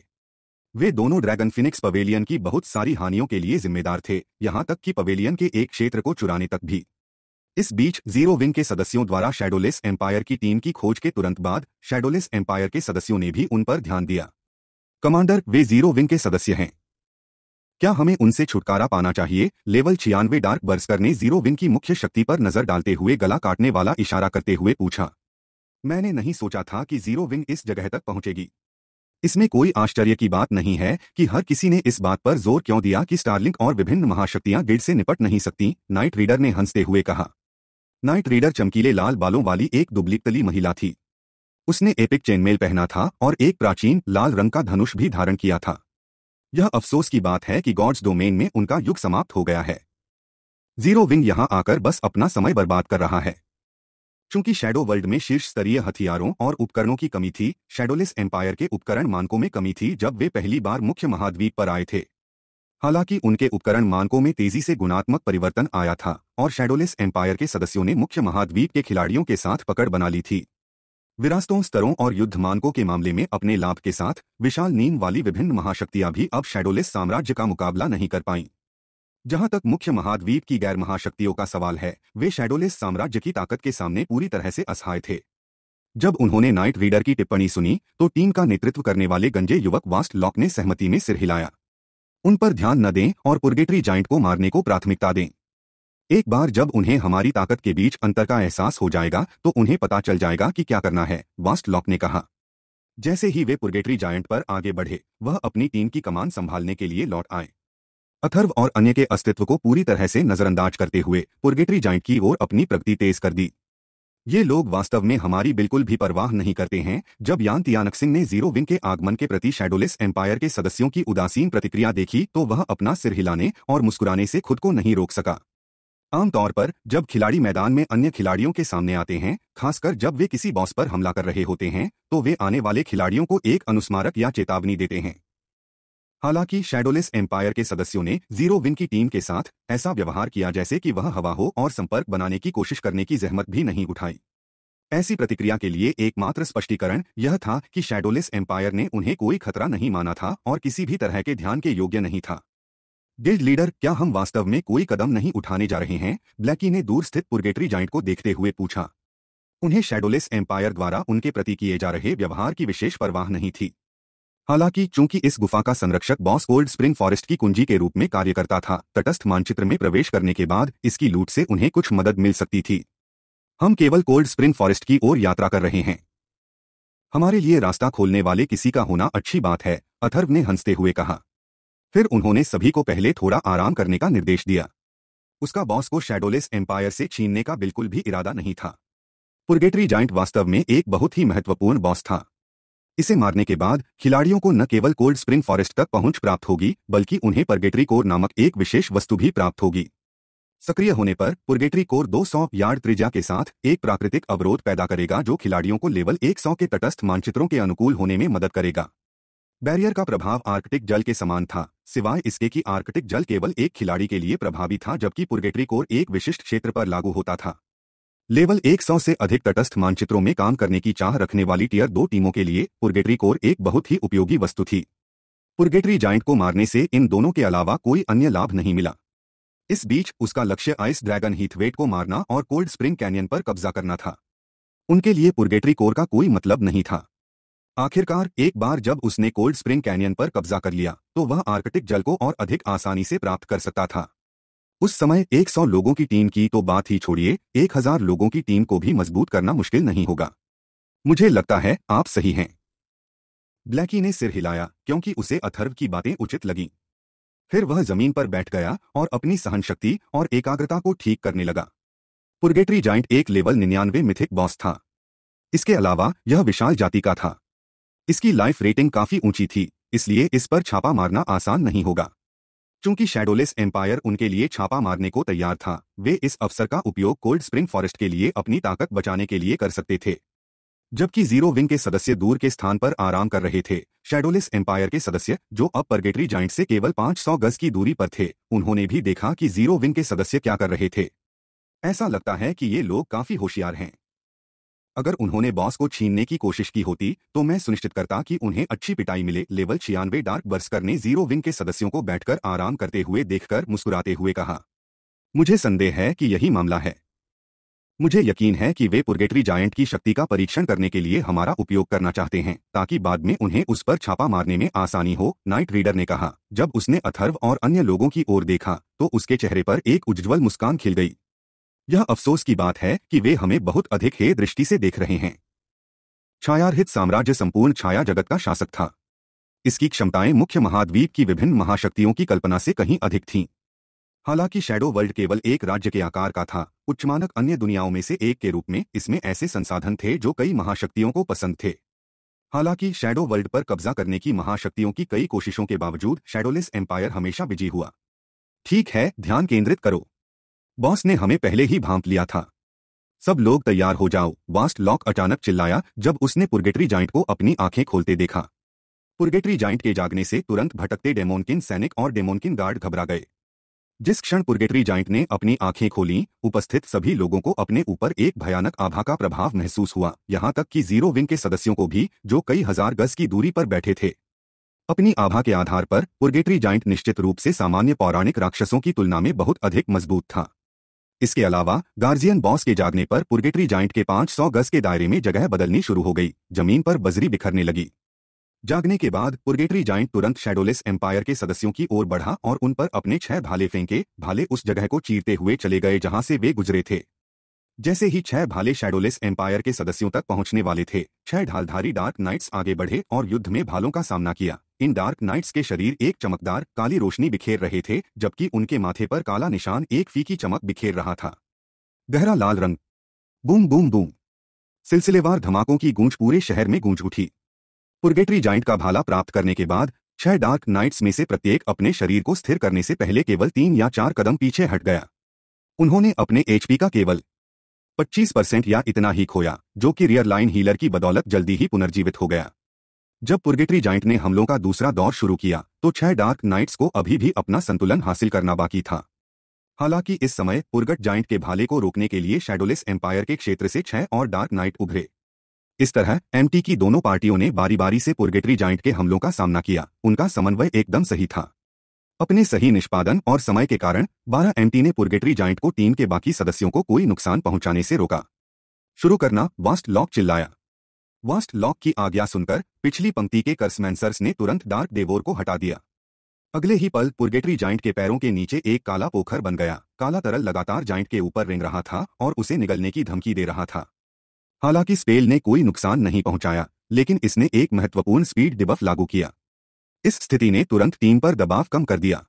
वे दोनों ड्रैगन फिनिक्स पवेलियन की बहुत सारी हानियों के लिए जिम्मेदार थे यहां तक कि पवेलियन के एक क्षेत्र को चुराने तक भी इस बीच जीरो विंग के सदस्यों द्वारा शेडोलेस एम्पायर की टीम की खोज के तुरंत बाद शेडोलेस एम्पायर के सदस्यों ने भी उन पर ध्यान दिया कमांडर वे जीरो विंग के सदस्य हैं क्या हमें उनसे छुटकारा पाना चाहिए लेवल छियानवे डार्क बर्स्कर ने जीरो विंग की मुख्य शक्ति पर नजर डालते हुए गला काटने वाला इशारा करते हुए पूछा मैंने नहीं सोचा था कि जीरो विंग इस जगह तक पहुंचेगी इसमें कोई आश्चर्य की बात नहीं है कि हर किसी ने इस बात पर जोर क्यों दिया कि स्टारलिंक और विभिन्न महाशक्तियां गिड से निपट नहीं सकती नाइट रीडर ने हंसते हुए कहा नाइट रीडर चमकीले लाल बालों वाली एक दुबली महिला थी उसने एपिक चेनमेल पहना था और एक प्राचीन लाल रंग का धनुष भी धारण किया था यह अफसोस की बात है कि गॉड्स डोमेन में उनका युग समाप्त हो गया है जीरो विंग यहां आकर बस अपना समय बर्बाद कर रहा है चूंकि शेडो वर्ल्ड में शीर्ष स्तरीय हथियारों और उपकरणों की कमी थी शेडोलिस एम्पायर के उपकरण मानकों में कमी थी जब वे पहली बार मुख्य महाद्वीप पर आए थे हालांकि उनके उपकरण मानकों में तेजी से गुणात्मक परिवर्तन आया था और शेडोलिस एम्पायर के सदस्यों ने मुख्य महाद्वीप के खिलाड़ियों के साथ पकड़ बना ली थी विरासतों स्तरों और युद्ध मानकों के मामले में अपने लाभ के साथ विशाल नीम वाली विभिन्न महाशक्तियां भी अब शेडोलिस साम्राज्य का मुकाबला नहीं कर पाईं जहां तक मुख्य महाद्वीप की गैर महाशक्तियों का सवाल है वे शेडोलिस साम्राज्य की ताकत के सामने पूरी तरह से असहाय थे जब उन्होंने नाइट रीडर की टिप्पणी सुनी तो टीम का नेतृत्व करने वाले गंजे युवक वास्ट लॉक ने सहमति में सिर हिलाया उन पर ध्यान न दें और पुर्गेटरी जाइंट को मारने को प्राथमिकता दें एक बार जब उन्हें हमारी ताकत के बीच अंतर का एहसास हो जाएगा तो उन्हें पता चल जाएगा कि क्या करना है वास्ट लॉक ने कहा जैसे ही वे पुर्गेटरी जायंट पर आगे बढ़े वह अपनी टीम की कमान संभालने के लिए लौट आए अथर्व और अन्य के अस्तित्व को पूरी तरह से नजरअंदाज करते हुए पुर्गेटरी जायंट की ओर अपनी प्रगति तेज कर दी ये लोग वास्तव में हमारी बिल्कुल भी परवाह नहीं करते हैं जब यान तियानक सिंह ने जीरो विन के आगमन के प्रति शेडोलिस एम्पायर के सदस्यों की उदासीन प्रतिक्रिया देखी तो वह अपना सिर हिलाने और मुस्कुराने से खुद को नहीं रोक सका आमतौर पर जब खिलाड़ी मैदान में अन्य खिलाड़ियों के सामने आते हैं खासकर जब वे किसी बॉस पर हमला कर रहे होते हैं तो वे आने वाले खिलाड़ियों को एक अनुस्मारक या चेतावनी देते हैं हालांकि शेडोलिस एम्पायर के सदस्यों ने जीरो विन की टीम के साथ ऐसा व्यवहार किया जैसे कि वह हवा हो और संपर्क बनाने की कोशिश करने की जहमत भी नहीं उठाई ऐसी प्रतिक्रिया के लिए एकमात्र स्पष्टीकरण यह था कि शेडोलिस एम्पायर ने उन्हें कोई खतरा नहीं माना था और किसी भी तरह के ध्यान के योग्य नहीं था गिल्ड लीडर क्या हम वास्तव में कोई कदम नहीं उठाने जा रहे हैं ब्लैकी ने दूर स्थित पुर्गेटरी जाइंट को देखते हुए पूछा उन्हें शेडोलेस एम्पायर द्वारा उनके प्रति किए जा रहे व्यवहार की विशेष परवाह नहीं थी हालांकि चूंकि इस गुफा का संरक्षक बॉस कोल्ड स्प्रिंग फॉरेस्ट की कुंजी के रूप में कार्य करता था तटस्थ मानचित्र में प्रवेश करने के बाद इसकी लूट से उन्हें कुछ मदद मिल सकती थी हम केवल कोल्ड स्प्रिंग फॉरेस्ट की ओर यात्रा कर रहे हैं हमारे लिए रास्ता खोलने वाले किसी का होना अच्छी बात है अथर्व ने हंसते हुए कहा फिर उन्होंने सभी को पहले थोड़ा आराम करने का निर्देश दिया उसका बॉस को शेडोलेस एम्पायर से छीनने का बिल्कुल भी इरादा नहीं था पुर्गेटरी जाइंट वास्तव में एक बहुत ही महत्वपूर्ण बॉस था इसे मारने के बाद खिलाड़ियों को न केवल कोल्ड स्प्रिंग फॉरेस्ट तक पहुंच प्राप्त होगी बल्कि उन्हें पर्गेटरी कोर नामक एक विशेष वस्तु भी प्राप्त होगी सक्रिय होने पर पुर्गेटरी कोर 200 यार्ड त्रिज्या के साथ एक प्राकृतिक अवरोध पैदा करेगा जो खिलाड़ियों को लेवल 100 के तटस्थ मानचित्रों के अनुकूल होने में मदद करेगा बैरियर का प्रभाव आर्कटिक जल के समान था सिवाय इसके कि आर्कटिक जल केवल एक खिलाड़ी के लिए प्रभावी था जबकि पुर्गेटरी कोर एक विशिष्ट क्षेत्र पर लागू होता था लेवल 100 से अधिक तटस्थ मानचित्रों में काम करने की चाह रखने वाली टीयर दो टीमों के लिए पुर्गेटरी कोर एक बहुत ही उपयोगी वस्तु थी पुर्गेटरी जाइंट को मारने से इन दोनों के अलावा कोई अन्य लाभ नहीं मिला इस बीच उसका लक्ष्य आइस ड्रैगन हीथवेट को मारना और कोल्ड स्प्रिंग कैनियन पर कब्जा करना था उनके लिए पुर्गेटरी कोर का कोई मतलब नहीं था आखिरकार एक बार जब उसने कोल्ड स्प्रिंग कैनियन पर कब्जा कर लिया तो वह आर्कटिक जल को और अधिक आसानी से प्राप्त कर सकता था उस समय 100 लोगों की टीम की तो बात ही छोड़िए 1000 लोगों की टीम को भी मजबूत करना मुश्किल नहीं होगा मुझे लगता है आप सही हैं ब्लैकी ने सिर हिलाया क्योंकि उसे अथर्व की बातें उचित लगीं फिर वह जमीन पर बैठ गया और अपनी सहनशक्ति और एकाग्रता को ठीक करने लगा पुर्गेटरी जाइंट एक लेवल निन्यानवे मिथिक बॉस था इसके अलावा यह विशाल जाति का था इसकी लाइफ रेटिंग काफी ऊंची थी इसलिए इस पर छापा मारना आसान नहीं होगा चूंकि शेडोलेस एम्पायर उनके लिए छापा मारने को तैयार था वे इस अवसर का उपयोग कोल्ड स्प्रिंग फॉरेस्ट के लिए अपनी ताकत बचाने के लिए कर सकते थे जबकि जीरो विंग के सदस्य दूर के स्थान पर आराम कर रहे थे शेडोलेस एम्पायर के सदस्य जो अब परगेटरी जाइंट से केवल 500 गज की दूरी पर थे उन्होंने भी देखा कि जीरो विंग के सदस्य क्या कर रहे थे ऐसा लगता है कि ये लोग काफी होशियार हैं अगर उन्होंने बॉस को छीनने की कोशिश की होती तो मैं सुनिश्चित करता कि उन्हें अच्छी पिटाई मिले लेवल छियानवे डार्क बर्सकर ने जीरो विंग के सदस्यों को बैठकर आराम करते हुए देखकर मुस्कुराते हुए कहा मुझे संदेह है कि यही मामला है मुझे यकीन है कि वे पुर्गेटरी जायंट की शक्ति का परीक्षण करने के लिए हमारा उपयोग करना चाहते हैं ताकि बाद में उन्हें उस पर छापा मारने में आसानी हो नाइट रीडर ने कहा जब उसने अथर्व और अन्य लोगों की ओर देखा तो उसके चेहरे पर एक उज्ज्वल मुस्कान खिल गई यह अफसोस की बात है कि वे हमें बहुत अधिक हे दृष्टि से देख रहे हैं छायारहित साम्राज्य संपूर्ण छाया जगत का शासक था इसकी क्षमताएं मुख्य महाद्वीप की विभिन्न महाशक्तियों की कल्पना से कहीं अधिक थीं हालांकि शैडो वर्ल्ड केवल एक राज्य के आकार का था उच्चमानक अन्य दुनियाओं में से एक के रूप में इसमें ऐसे संसाधन थे जो कई महाशक्तियों को पसंद थे हालांकि शैडो वर्ल्ड पर कब्जा करने की महाशक्तियों की कई कोशिशों के बावजूद शैडोलेस एम्पायर हमेशा विजयी हुआ ठीक है ध्यान केंद्रित करो बॉस ने हमें पहले ही भांप लिया था सब लोग तैयार हो जाओ वास्ट लॉक अचानक चिल्लाया जब उसने पुर्गेटरी जाइंट को अपनी आंखें खोलते देखा पुर्गेटरी जाइंट के जागने से तुरंत भटकते डेमोनकिन सैनिक और डेमोनकिन गार्ड घबरा गए जिस क्षण पुर्गेटरी जाइंट ने अपनी आंखें खोली उपस्थित सभी लोगों को अपने ऊपर एक भयानक आभा का प्रभाव महसूस हुआ यहां तक कि जीरो विंग के सदस्यों को भी जो कई हजार गज की दूरी पर बैठे थे अपनी आभा के आधार पर पुर्गेटरी जाइंट निश्चित रूप से सामान्य पौराणिक राक्षसों की तुलना में बहुत अधिक मजबूत था इसके अलावा गार्जियन बॉस के जागने पर पुर्गेटरी जाइंट के 500 गज के दायरे में जगह बदलनी शुरू हो गई जमीन पर बजरी बिखरने लगी जागने के बाद पुर्गेटरी जाइंट तुरंत शेडोलेस एम्पायर के सदस्यों की ओर बढ़ा और उन पर अपने छह भाले फेंके भाले उस जगह को चीरते हुए चले गए जहां से वे गुजरे थे जैसे ही छह भाले शेडोलेस एम्पायर के सदस्यों तक पहुंचने वाले थे छह ढालधारी डार्क नाइट्स आगे बढ़े और युद्ध में भालों का सामना किया इन डार्क नाइट्स के शरीर एक चमकदार काली रोशनी बिखेर रहे थे जबकि उनके माथे पर काला निशान एक फीकी चमक बिखेर रहा था गहरा लाल रंग बूम बूम बूम सिलसिलेवार धमाकों की गूंज पूरे शहर में गूंज उठी पुर्गेटरी जाइंट का भाला प्राप्त करने के बाद छह डार्क नाइट्स में से प्रत्येक अपने शरीर को स्थिर करने से पहले केवल तीन या चार कदम पीछे हट गया उन्होंने अपने एचपी का केवल 25 परसेंट या इतना ही खोया जो कि रियर लाइन हीलर की बदौलत जल्दी ही पुनर्जीवित हो गया जब पुर्गेटरी जाइंट ने हमलों का दूसरा दौर शुरू किया तो छह डार्क नाइट्स को अभी भी अपना संतुलन हासिल करना बाकी था हालांकि इस समय पुरगट जाइंट के भाले को रोकने के लिए शेडोलिस एम्पायर के क्षेत्र से छह और डार्क नाइट उभरे इस तरह एमटी की दोनों पार्टियों ने बारी बारी से पुरगेटरी जाइंट के हमलों का सामना किया उनका समन्वय एकदम सही था अपने सही निष्पादन और समय के कारण 12 एमटी ने पुर्गेटरी जाइंट को टीम के बाकी सदस्यों को कोई नुकसान पहुंचाने से रोका शुरू करना वास्ट लॉक चिल्लाया वास्ट लॉक की आज्ञा सुनकर पिछली पंक्ति के कर्समैंसर्स ने तुरंत डार्क डेवोर को हटा दिया अगले ही पल पुर्गेटरी जाइंट के पैरों के नीचे एक काला पोखर बन गया काला तरल लगातार जाइंट के ऊपर रेंग रहा था और उसे निगलने की धमकी दे रहा था हालांकि स्पेल ने कोई नुकसान नहीं पहुंचाया लेकिन इसने एक महत्वपूर्ण स्पीड डिबफ लागू किया इस स्थिति ने तुरंत टीम पर दबाव कम कर दिया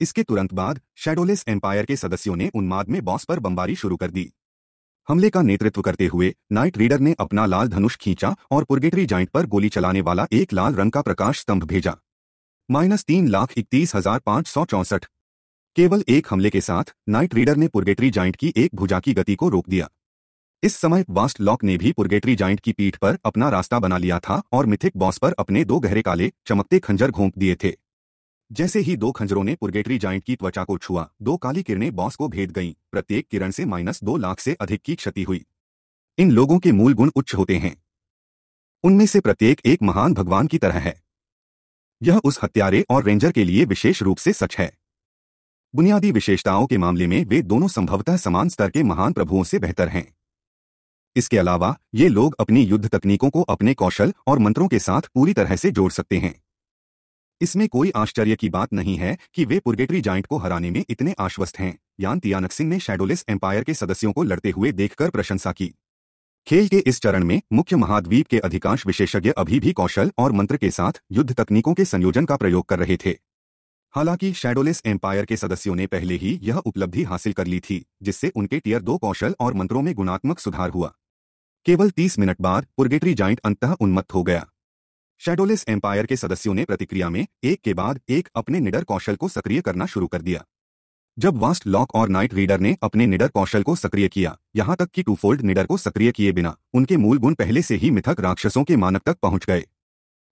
इसके तुरंत बाद शेडोलेस एम्पायर के सदस्यों ने उन्माद में बॉस पर बमबारी शुरू कर दी हमले का नेतृत्व करते हुए नाइट रीडर ने अपना लाल धनुष खींचा और पुर्गेटरी जॉइंट पर गोली चलाने वाला एक लाल रंग का प्रकाश स्तंभ भेजा माइनस तीन लाख इकतीस हजार पांच सौ चौंसठ केवल एक हमले के साथ नाइट रीडर ने पुर्गेटरी जॉइंट की एक भुजा की गति को रोक दिया इस समय वास्ट लॉक ने भी पुर्गेटरी जाइंट की पीठ पर अपना रास्ता बना लिया था और मिथिक बॉस पर अपने दो गहरे काले चमकते खंजर घोंप दिए थे जैसे ही दो खंजरों ने पुर्गेटरी जाइंट की त्वचा को छुआ दो काली किरणें बॉस को भेद गईं प्रत्येक किरण से माइनस दो लाख से अधिक की क्षति हुई इन लोगों के मूल गुण उच्च होते हैं उनमें से प्रत्येक एक महान भगवान की तरह है यह उस हत्यारे और रेंजर के लिए विशेष रूप से सच है बुनियादी विशेषताओं के मामले में वे दोनों संभवतः समान स्तर के महान प्रभुओं से बेहतर हैं इसके अलावा ये लोग अपनी युद्ध तकनीकों को अपने कौशल और मंत्रों के साथ पूरी तरह से जोड़ सकते हैं इसमें कोई आश्चर्य की बात नहीं है कि वे पुर्गेटरी जाइंट को हराने में इतने आश्वस्त हैं यान तियानक सिंह ने शेडोलिस एम्पायर के सदस्यों को लड़ते हुए देखकर प्रशंसा की खेल के इस चरण में मुख्य महाद्वीप के अधिकांश विशेषज्ञ अभी भी कौशल और मंत्र के साथ युद्ध तकनीकों के संयोजन का प्रयोग कर रहे थे हालांकि शेडोलिस एम्पायर के सदस्यों ने पहले ही यह उपलब्धि हासिल कर ली थी जिससे उनके टीयर दो कौशल और मंत्रों में गुणात्मक सुधार हुआ केवल तीस मिनट बाद पुर्गेटरी जाइंट अंतः उन्मत्त हो गया शेडोलिस एम्पायर के सदस्यों ने प्रतिक्रिया में एक के बाद एक अपने निडर कौशल को सक्रिय करना शुरू कर दिया जब वास्ट लॉक और नाइट रीडर ने अपने निडर कौशल को सक्रिय किया यहां तक कि टूफोल्ड निडर को सक्रिय किए बिना उनके मूल गुण पहले से ही मिथक राक्षसों के मानक तक पहुंच गए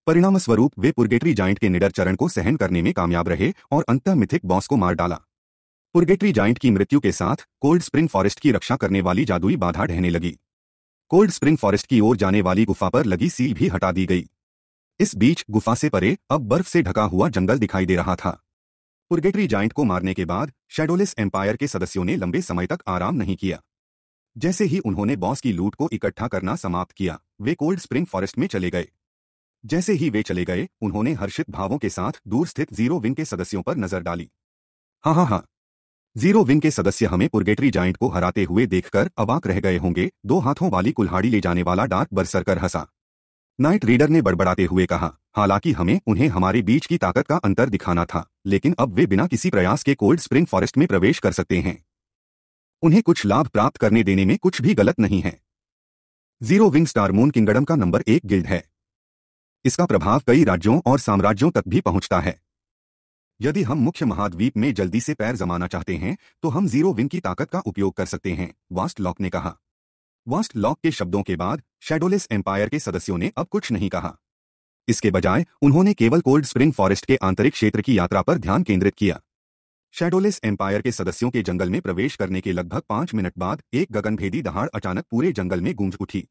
परिणामस्वरूप वे पुर्गेटरी जाइंट के निडर चरण को सहन करने में कामयाब रहे और अंतः मिथिक बॉस को मार डाला पुर्गेटरी जाइंट की मृत्यु के साथ कोल्ड स्प्रिंग फॉरेस्ट की रक्षा करने वाली जादुई बाधा ढहने लगी कोल्ड स्प्रिंग फॉरेस्ट की ओर जाने वाली गुफा पर लगी सील भी हटा दी गई इस बीच गुफा से परे अब बर्फ से ढका हुआ जंगल दिखाई दे रहा था पुर्गेटरी जाइंट को मारने के बाद शेडोलिस एम्पायर के सदस्यों ने लंबे समय तक आराम नहीं किया जैसे ही उन्होंने बॉस की लूट को इकट्ठा करना समाप्त किया वे कोल्ड स्प्रिंग फॉरेस्ट में चले गए जैसे ही वे चले गए उन्होंने हर्षित भावों के साथ दूर स्थित जीरो विंग के सदस्यों पर नजर डाली हाँ हाँ हाँ जीरो विंग के सदस्य हमें पुर्गेटरी जाइंट को हराते हुए देखकर अवाक रह गए होंगे दो हाथों वाली कुल्हाड़ी ले जाने वाला डार्क बरसर कर हंसा नाइट रीडर ने बड़बड़ाते हुए कहा हालांकि हमें उन्हें हमारे बीच की ताकत का अंतर दिखाना था लेकिन अब वे बिना किसी प्रयास के कोल्ड स्प्रिंग फॉरेस्ट में प्रवेश कर सकते हैं उन्हें कुछ लाभ प्राप्त करने देने में कुछ भी गलत नहीं है zero wing star moon kingdom का नंबर एक गिल्ड है इसका प्रभाव कई राज्यों और साम्राज्यों तक भी पहुंचता है यदि हम मुख्य महाद्वीप में जल्दी से पैर जमाना चाहते हैं तो हम जीरो विन की ताकत का उपयोग कर सकते हैं वास्ट लॉक ने कहा वास्ट लॉक के शब्दों के बाद शेडोलिस एम्पायर के सदस्यों ने अब कुछ नहीं कहा इसके बजाय उन्होंने केवल कोल्ड स्प्रिंग फॉरेस्ट के आंतरिक क्षेत्र की यात्रा पर ध्यान केंद्रित किया शेडोलिस एम्पायर के सदस्यों के जंगल में प्रवेश करने के लगभग पांच मिनट बाद एक गगनभेदी दहाड़ अचानक पूरे जंगल में गूंज उठी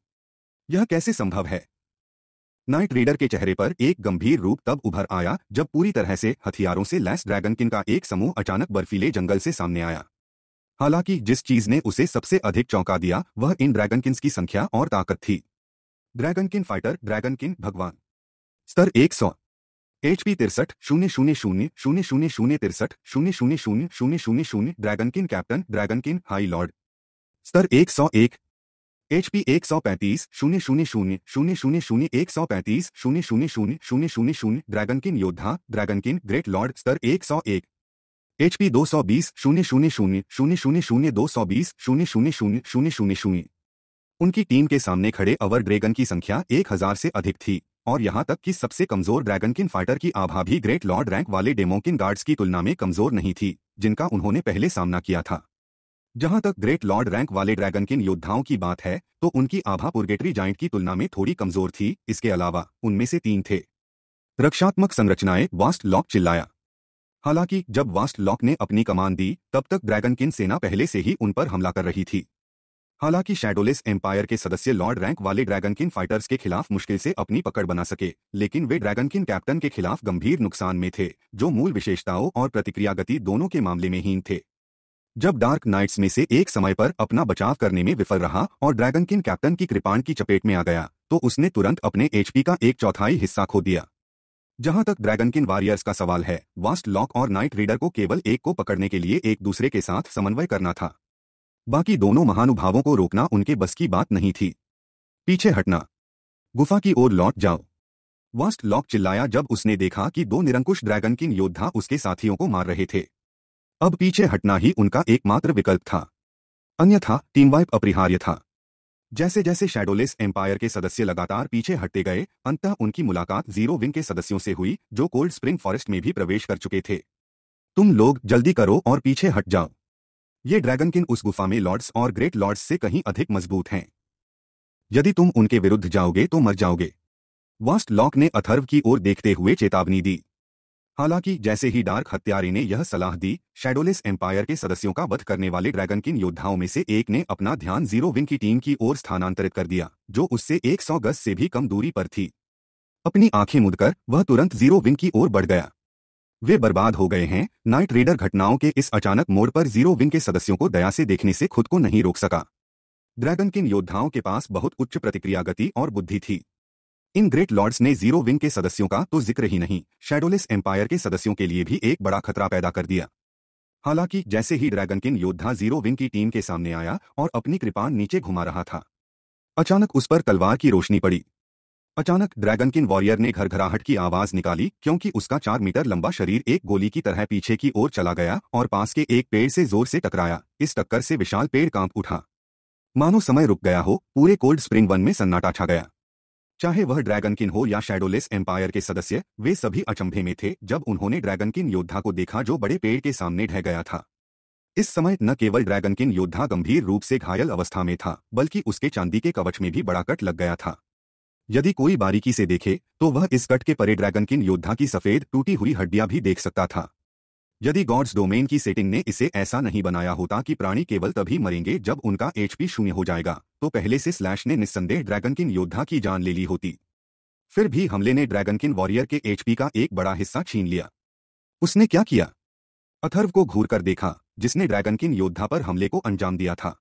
यह कैसे संभव है नाइट रेडर के चेहरे पर एक गंभीर रूप तब उभर आया जब पूरी तरह से हथियारों से लैस ड्रैगनकिन का एक समूह अचानक बर्फीले जंगल से सामने आया हालांकि जिस चीज ने उसे सबसे अधिक चौंका दिया वह इन ड्रैगनकिन्स की संख्या और ताकत थी ड्रैगनकिन फाइटर ड्रैगनकिन भगवान स्तर एक सौ एचपी तिरसठ शून्य शून्य शून्य शून्य शून्य शून्य तिरसठ शून्य शून्य शून्य शून्य शून्य शून्य dragonkin captain dragonkin high lord स्तर एक सौ एक एच पी एक सौ पैंतीस शून्य शून्य शून्य शून्य शून्य शून्य एक सौ पैंतीस शून्य शून्य शून्य शून्य शून्य शून्य ड्रैगनकिन योद्धा ड्रैगनकिन ग्रेट लॉर्ड स्तर एक सौ एक एच पी दो सौ बीस शून्य शून्य शून्य शून्य शून्य शून्य दो सौ बीस शून्य शून्य शून्य शून्य शून्य शून्य उनकी टीम के सामने खड़े अवर ड्रैगन की संख्या एक हजार से अधिक थी और यहाँ तक कि सबसे कमजोर ड्रैगनकिन फाइटर की आभा भी ग्रेट लॉर्ड रैंक वाले डेमोकिन गार्ड्स की तुलना में कमजोर नहीं थी जिनका उन्होंने पहले सामना किया था जहां तक ग्रेट लॉर्ड रैंक वाले ड्रैगन किन योद्धाओं की बात है तो उनकी आभा पुर्गेटरी जाइंट की तुलना में थोड़ी कमजोर थी इसके अलावा उनमें से तीन थे रक्षात्मक संरचनाएं वास्ट लॉक चिल्लाया हालांकि जब वास्ट लॉक ने अपनी कमान दी तब तक ड्रैगन किन सेना पहले से ही उन पर हमला कर रही थी हालांकि शेडोलेस एम्पायर के सदस्य लॉर्ड रैंक वाले ड्रैगन किन फाइटर्स के खिलाफ मुश्किल से अपनी पकड़ बना सके लेकिन वे ड्रैगन किन कैप्टन के खिलाफ गंभीर नुकसान में थे जो मूल विशेषताओं और प्रतिक्रिया गति दोनों के मामले में हीन थे जब डार्क नाइट्स में से एक समय पर अपना बचाव करने में विफल रहा और ड्रैगन किन कैप्टन की कृपाण की चपेट में आ गया तो उसने तुरंत अपने एचपी का एक चौथाई हिस्सा खो दिया जहां तक ड्रैगन किन वॉरियर्स का सवाल है वास्ट लॉक और नाइट रीडर को केवल एक को पकड़ने के लिए एक दूसरे के साथ समन्वय करना था बाकी दोनों महानुभावों को रोकना उनके बस की बात नहीं थी पीछे हटना गुफा की ओर लौट जाओ वास्ट लॉक चिल्लाया जब उसने देखा कि दो निरंकुश ड्रैगन किन योद्धा उसके साथियों को मार रहे थे अब पीछे हटना ही उनका एकमात्र विकल्प था अन्यथा टीम वाइप अपरिहार्य था जैसे जैसे शेडोलेस एम्पायर के सदस्य लगातार पीछे हटते गए अंततः उनकी मुलाकात जीरो विंग के सदस्यों से हुई जो कोल्ड स्प्रिंग फॉरेस्ट में भी प्रवेश कर चुके थे तुम लोग जल्दी करो और पीछे हट जाओ ये ड्रैगनकिन उस गुफा में लॉर्ड्स और ग्रेट लॉर्ड्स से कहीं अधिक मजबूत हैं यदि तुम उनके विरुद्ध जाओगे तो मर जाओगे वास्ट लॉक ने अथर्व की ओर देखते हुए चेतावनी दी हालांकि जैसे ही डार्क हत्यारे ने यह सलाह दी शेडोलेस एम्पायर के सदस्यों का वध करने वाले ड्रैगन किन योद्धाओं में से एक ने अपना ध्यान जीरो विन की टीम की ओर स्थानांतरित कर दिया जो उससे 100 गज से भी कम दूरी पर थी अपनी आंखें मुदकर वह तुरंत जीरो विन की ओर बढ़ गया वे बर्बाद हो गए हैं नाइट रेडर घटनाओं के इस अचानक मोड़ पर जीरो विन के सदस्यों को दया से देखने से खुद को नहीं रोक सका ड्रैगन किन योद्धाओं के पास बहुत उच्च प्रतिक्रिया गति और बुद्धि थी इन ग्रेट लॉर्ड्स ने जीरो विंग के सदस्यों का तो जिक्र ही नहीं शेडोलिस एम्पायर के सदस्यों के लिए भी एक बड़ा खतरा पैदा कर दिया हालांकि जैसे ही ड्रैगनकिन योद्धा जीरो विंग की टीम के सामने आया और अपनी कृपान नीचे घुमा रहा था अचानक उस पर तलवार की रोशनी पड़ी अचानक ड्रैगनकिन वॉरियर ने घरघराहट की आवाज निकाली क्योंकि उसका चार मीटर लंबा शरीर एक गोली की तरह पीछे की ओर चला गया और पास के एक पेड़ से जोर से टकराया इस टक्कर से विशाल पेड़ कांप उठा मानो समय रुक गया हो पूरे कोल्ड स्प्रिंग वन में सन्नाटा छा गया चाहे वह ड्रैगन किन हो या शेडोलेस एम्पायर के सदस्य वे सभी अचंभे में थे जब उन्होंने ड्रैगन किन योद्धा को देखा जो बड़े पेड़ के सामने ढह गया था इस समय न केवल ड्रैगन किन योद्धा गंभीर रूप से घायल अवस्था में था बल्कि उसके चांदी के कवच में भी बड़ा कट लग गया था यदि कोई बारीकी से देखे तो वह इस कट के परे ड्रैगन किन योद्धा की सफेद टूटी हुई हड्डियां भी देख सकता था यदि गॉड्स डोमेन की सेटिंग ने इसे ऐसा नहीं बनाया होता कि प्राणी केवल तभी मरेंगे जब उनका एचपी शून्य हो जाएगा तो पहले से स्लैश ने निस्संदेह ड्रैगनकिन योद्धा की जान ले ली होती फिर भी हमले ने ड्रैगनकिन वॉरियर के एचपी का एक बड़ा हिस्सा छीन लिया उसने क्या किया अथर्व को घूर कर देखा जिसने ड्रैगनकिन योद्धा पर हमले को अंजाम दिया था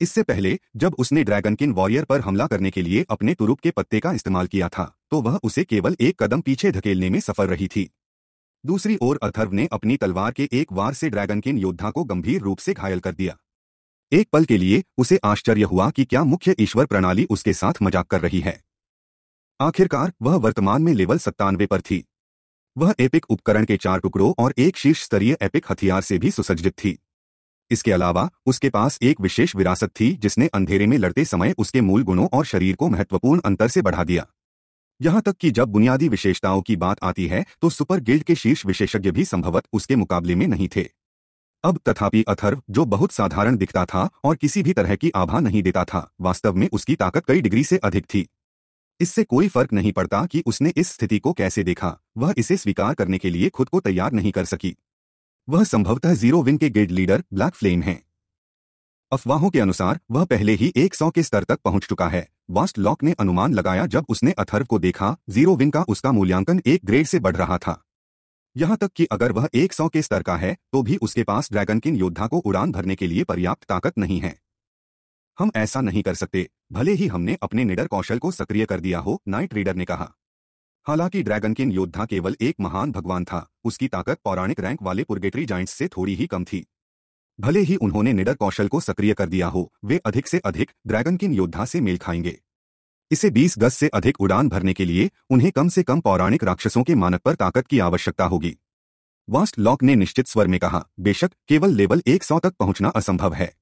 इससे पहले जब उसने ड्रैगनकिन वॉरियर पर हमला करने के लिए अपने तुरुप के पत्ते का इस्तेमाल किया था तो वह उसे केवल एक कदम पीछे धकेलने में सफल रही थी दूसरी ओर अथर्व ने अपनी तलवार के एक वार से ड्रैगन किन योद्धा को गंभीर रूप से घायल कर दिया एक पल के लिए उसे आश्चर्य हुआ कि क्या मुख्य ईश्वर प्रणाली उसके साथ मजाक कर रही है आखिरकार वह वर्तमान में लेवल सत्तानवे पर थी वह एपिक उपकरण के चार टुकड़ों और एक शीर्ष स्तरीय एपिक हथियार से भी सुसज्जित थी इसके अलावा उसके पास एक विशेष विरासत थी जिसने अंधेरे में लड़ते समय उसके मूल गुणों और शरीर को महत्वपूर्ण अंतर से बढ़ा दिया यहां तक कि जब बुनियादी विशेषताओं की बात आती है तो सुपर गिल्ड के शीर्ष विशेषज्ञ भी संभवत उसके मुकाबले में नहीं थे अब तथापि अथर्व जो बहुत साधारण दिखता था और किसी भी तरह की आभा नहीं देता था वास्तव में उसकी ताकत कई डिग्री से अधिक थी इससे कोई फर्क नहीं पड़ता कि उसने इस स्थिति को कैसे देखा वह इसे स्वीकार करने के लिए खुद को तैयार नहीं कर सकी वह संभवतः जीरो विन के गिल्ड लीडर ब्लैक फ्लेम हैं अफवाहों के अनुसार वह पहले ही 100 के स्तर तक पहुंच चुका है वास्ट लॉक ने अनुमान लगाया जब उसने अथर्व को देखा जीरो विन का उसका मूल्यांकन एक ग्रेड से बढ़ रहा था यहां तक कि अगर वह 100 के स्तर का है तो भी उसके पास ड्रैगन किन योद्धा को उड़ान भरने के लिए पर्याप्त ताकत नहीं है हम ऐसा नहीं कर सकते भले ही हमने अपने निडर कौशल को सक्रिय कर दिया हो नाइट रीडर ने कहा हालांकि ड्रैगन किन योद्धा केवल एक महान भगवान था उसकी ताकत पौराणिक रैंक वाले पुर्गेटरी जाइंट्स से थोड़ी ही कम थी भले ही उन्होंने निडर कौशल को सक्रिय कर दिया हो वे अधिक से अधिक ड्रैगन किन योद्धा से मेल खाएंगे इसे 20 गज से अधिक उड़ान भरने के लिए उन्हें कम से कम पौराणिक राक्षसों के मानक पर ताकत की आवश्यकता होगी वास्ट लॉक ने निश्चित स्वर में कहा बेशक केवल लेवल 100 तक पहुंचना असंभव है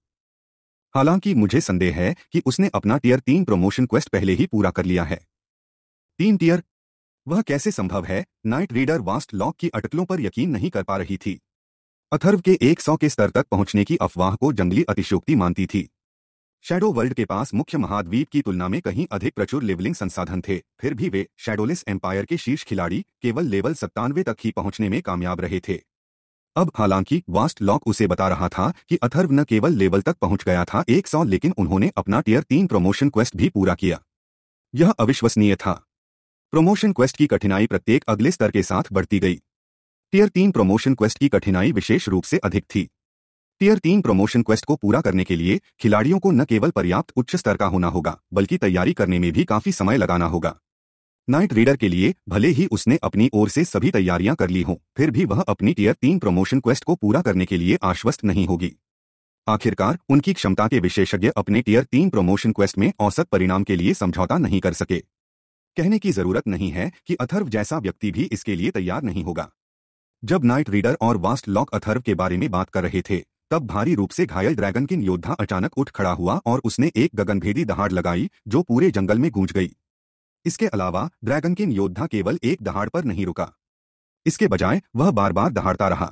हालांकि मुझे संदेह है कि उसने अपना टीयर तीन प्रमोशन क्वेस्ट पहले ही पूरा कर लिया है तीन टीयर वह कैसे संभव है नाइट रीडर वास्ट लॉक की अटकलों पर यकीन नहीं कर पा रही थी अथर्व के 100 के स्तर तक पहुंचने की अफवाह को जंगली अतिशोक्ति मानती थी शेडो वर्ल्ड के पास मुख्य महाद्वीप की तुलना में कहीं अधिक प्रचुर लेवलिंग संसाधन थे फिर भी वे शैडोलिस एम्पायर के शीर्ष खिलाड़ी केवल लेवल सत्तानवे तक ही पहुंचने में कामयाब रहे थे अब हालांकि वास्ट लॉक उसे बता रहा था कि अथर्व न केवल लेवल तक पहुंच गया था 100 लेकिन उन्होंने अपना टीयर तीन प्रमोशन क्वेस्ट भी पूरा किया यह अविश्वसनीय था प्रमोशन क्वेस्ट की कठिनाई प्रत्येक अगले स्तर के साथ बढ़ती गई टीयर तीन प्रमोशन क्वेस्ट की कठिनाई विशेष रूप से अधिक थी टीयर तीन प्रमोशन क्वेस्ट को पूरा करने के लिए खिलाड़ियों को न केवल पर्याप्त उच्च स्तर का होना होगा बल्कि तैयारी करने में भी काफी समय लगाना होगा नाइट रीडर के लिए भले ही उसने अपनी ओर से सभी तैयारियां कर ली हों फिर भी वह अपनी टीयर तीन प्रमोशन क्वेस्ट को पूरा करने के लिए आश्वस्त नहीं होगी आखिरकार उनकी क्षमता के विशेषज्ञ अपने टीयर तीन प्रमोशन क्वेस्ट में औसत परिणाम के लिए समझौता नहीं कर सके कहने की जरूरत नहीं है कि अथर्व जैसा व्यक्ति भी इसके लिए तैयार नहीं होगा जब नाइट रीडर और वास्ट लॉक अथर्व के बारे में बात कर रहे थे तब भारी रूप से घायल ड्रैगन किन योद्धा अचानक उठ खड़ा हुआ और उसने एक गगनभेदी दहाड़ लगाई जो पूरे जंगल में गूंज गई इसके अलावा ड्रैगन किन योद्धा केवल एक दहाड़ पर नहीं रुका इसके बजाय वह बार बार दहाड़ता रहा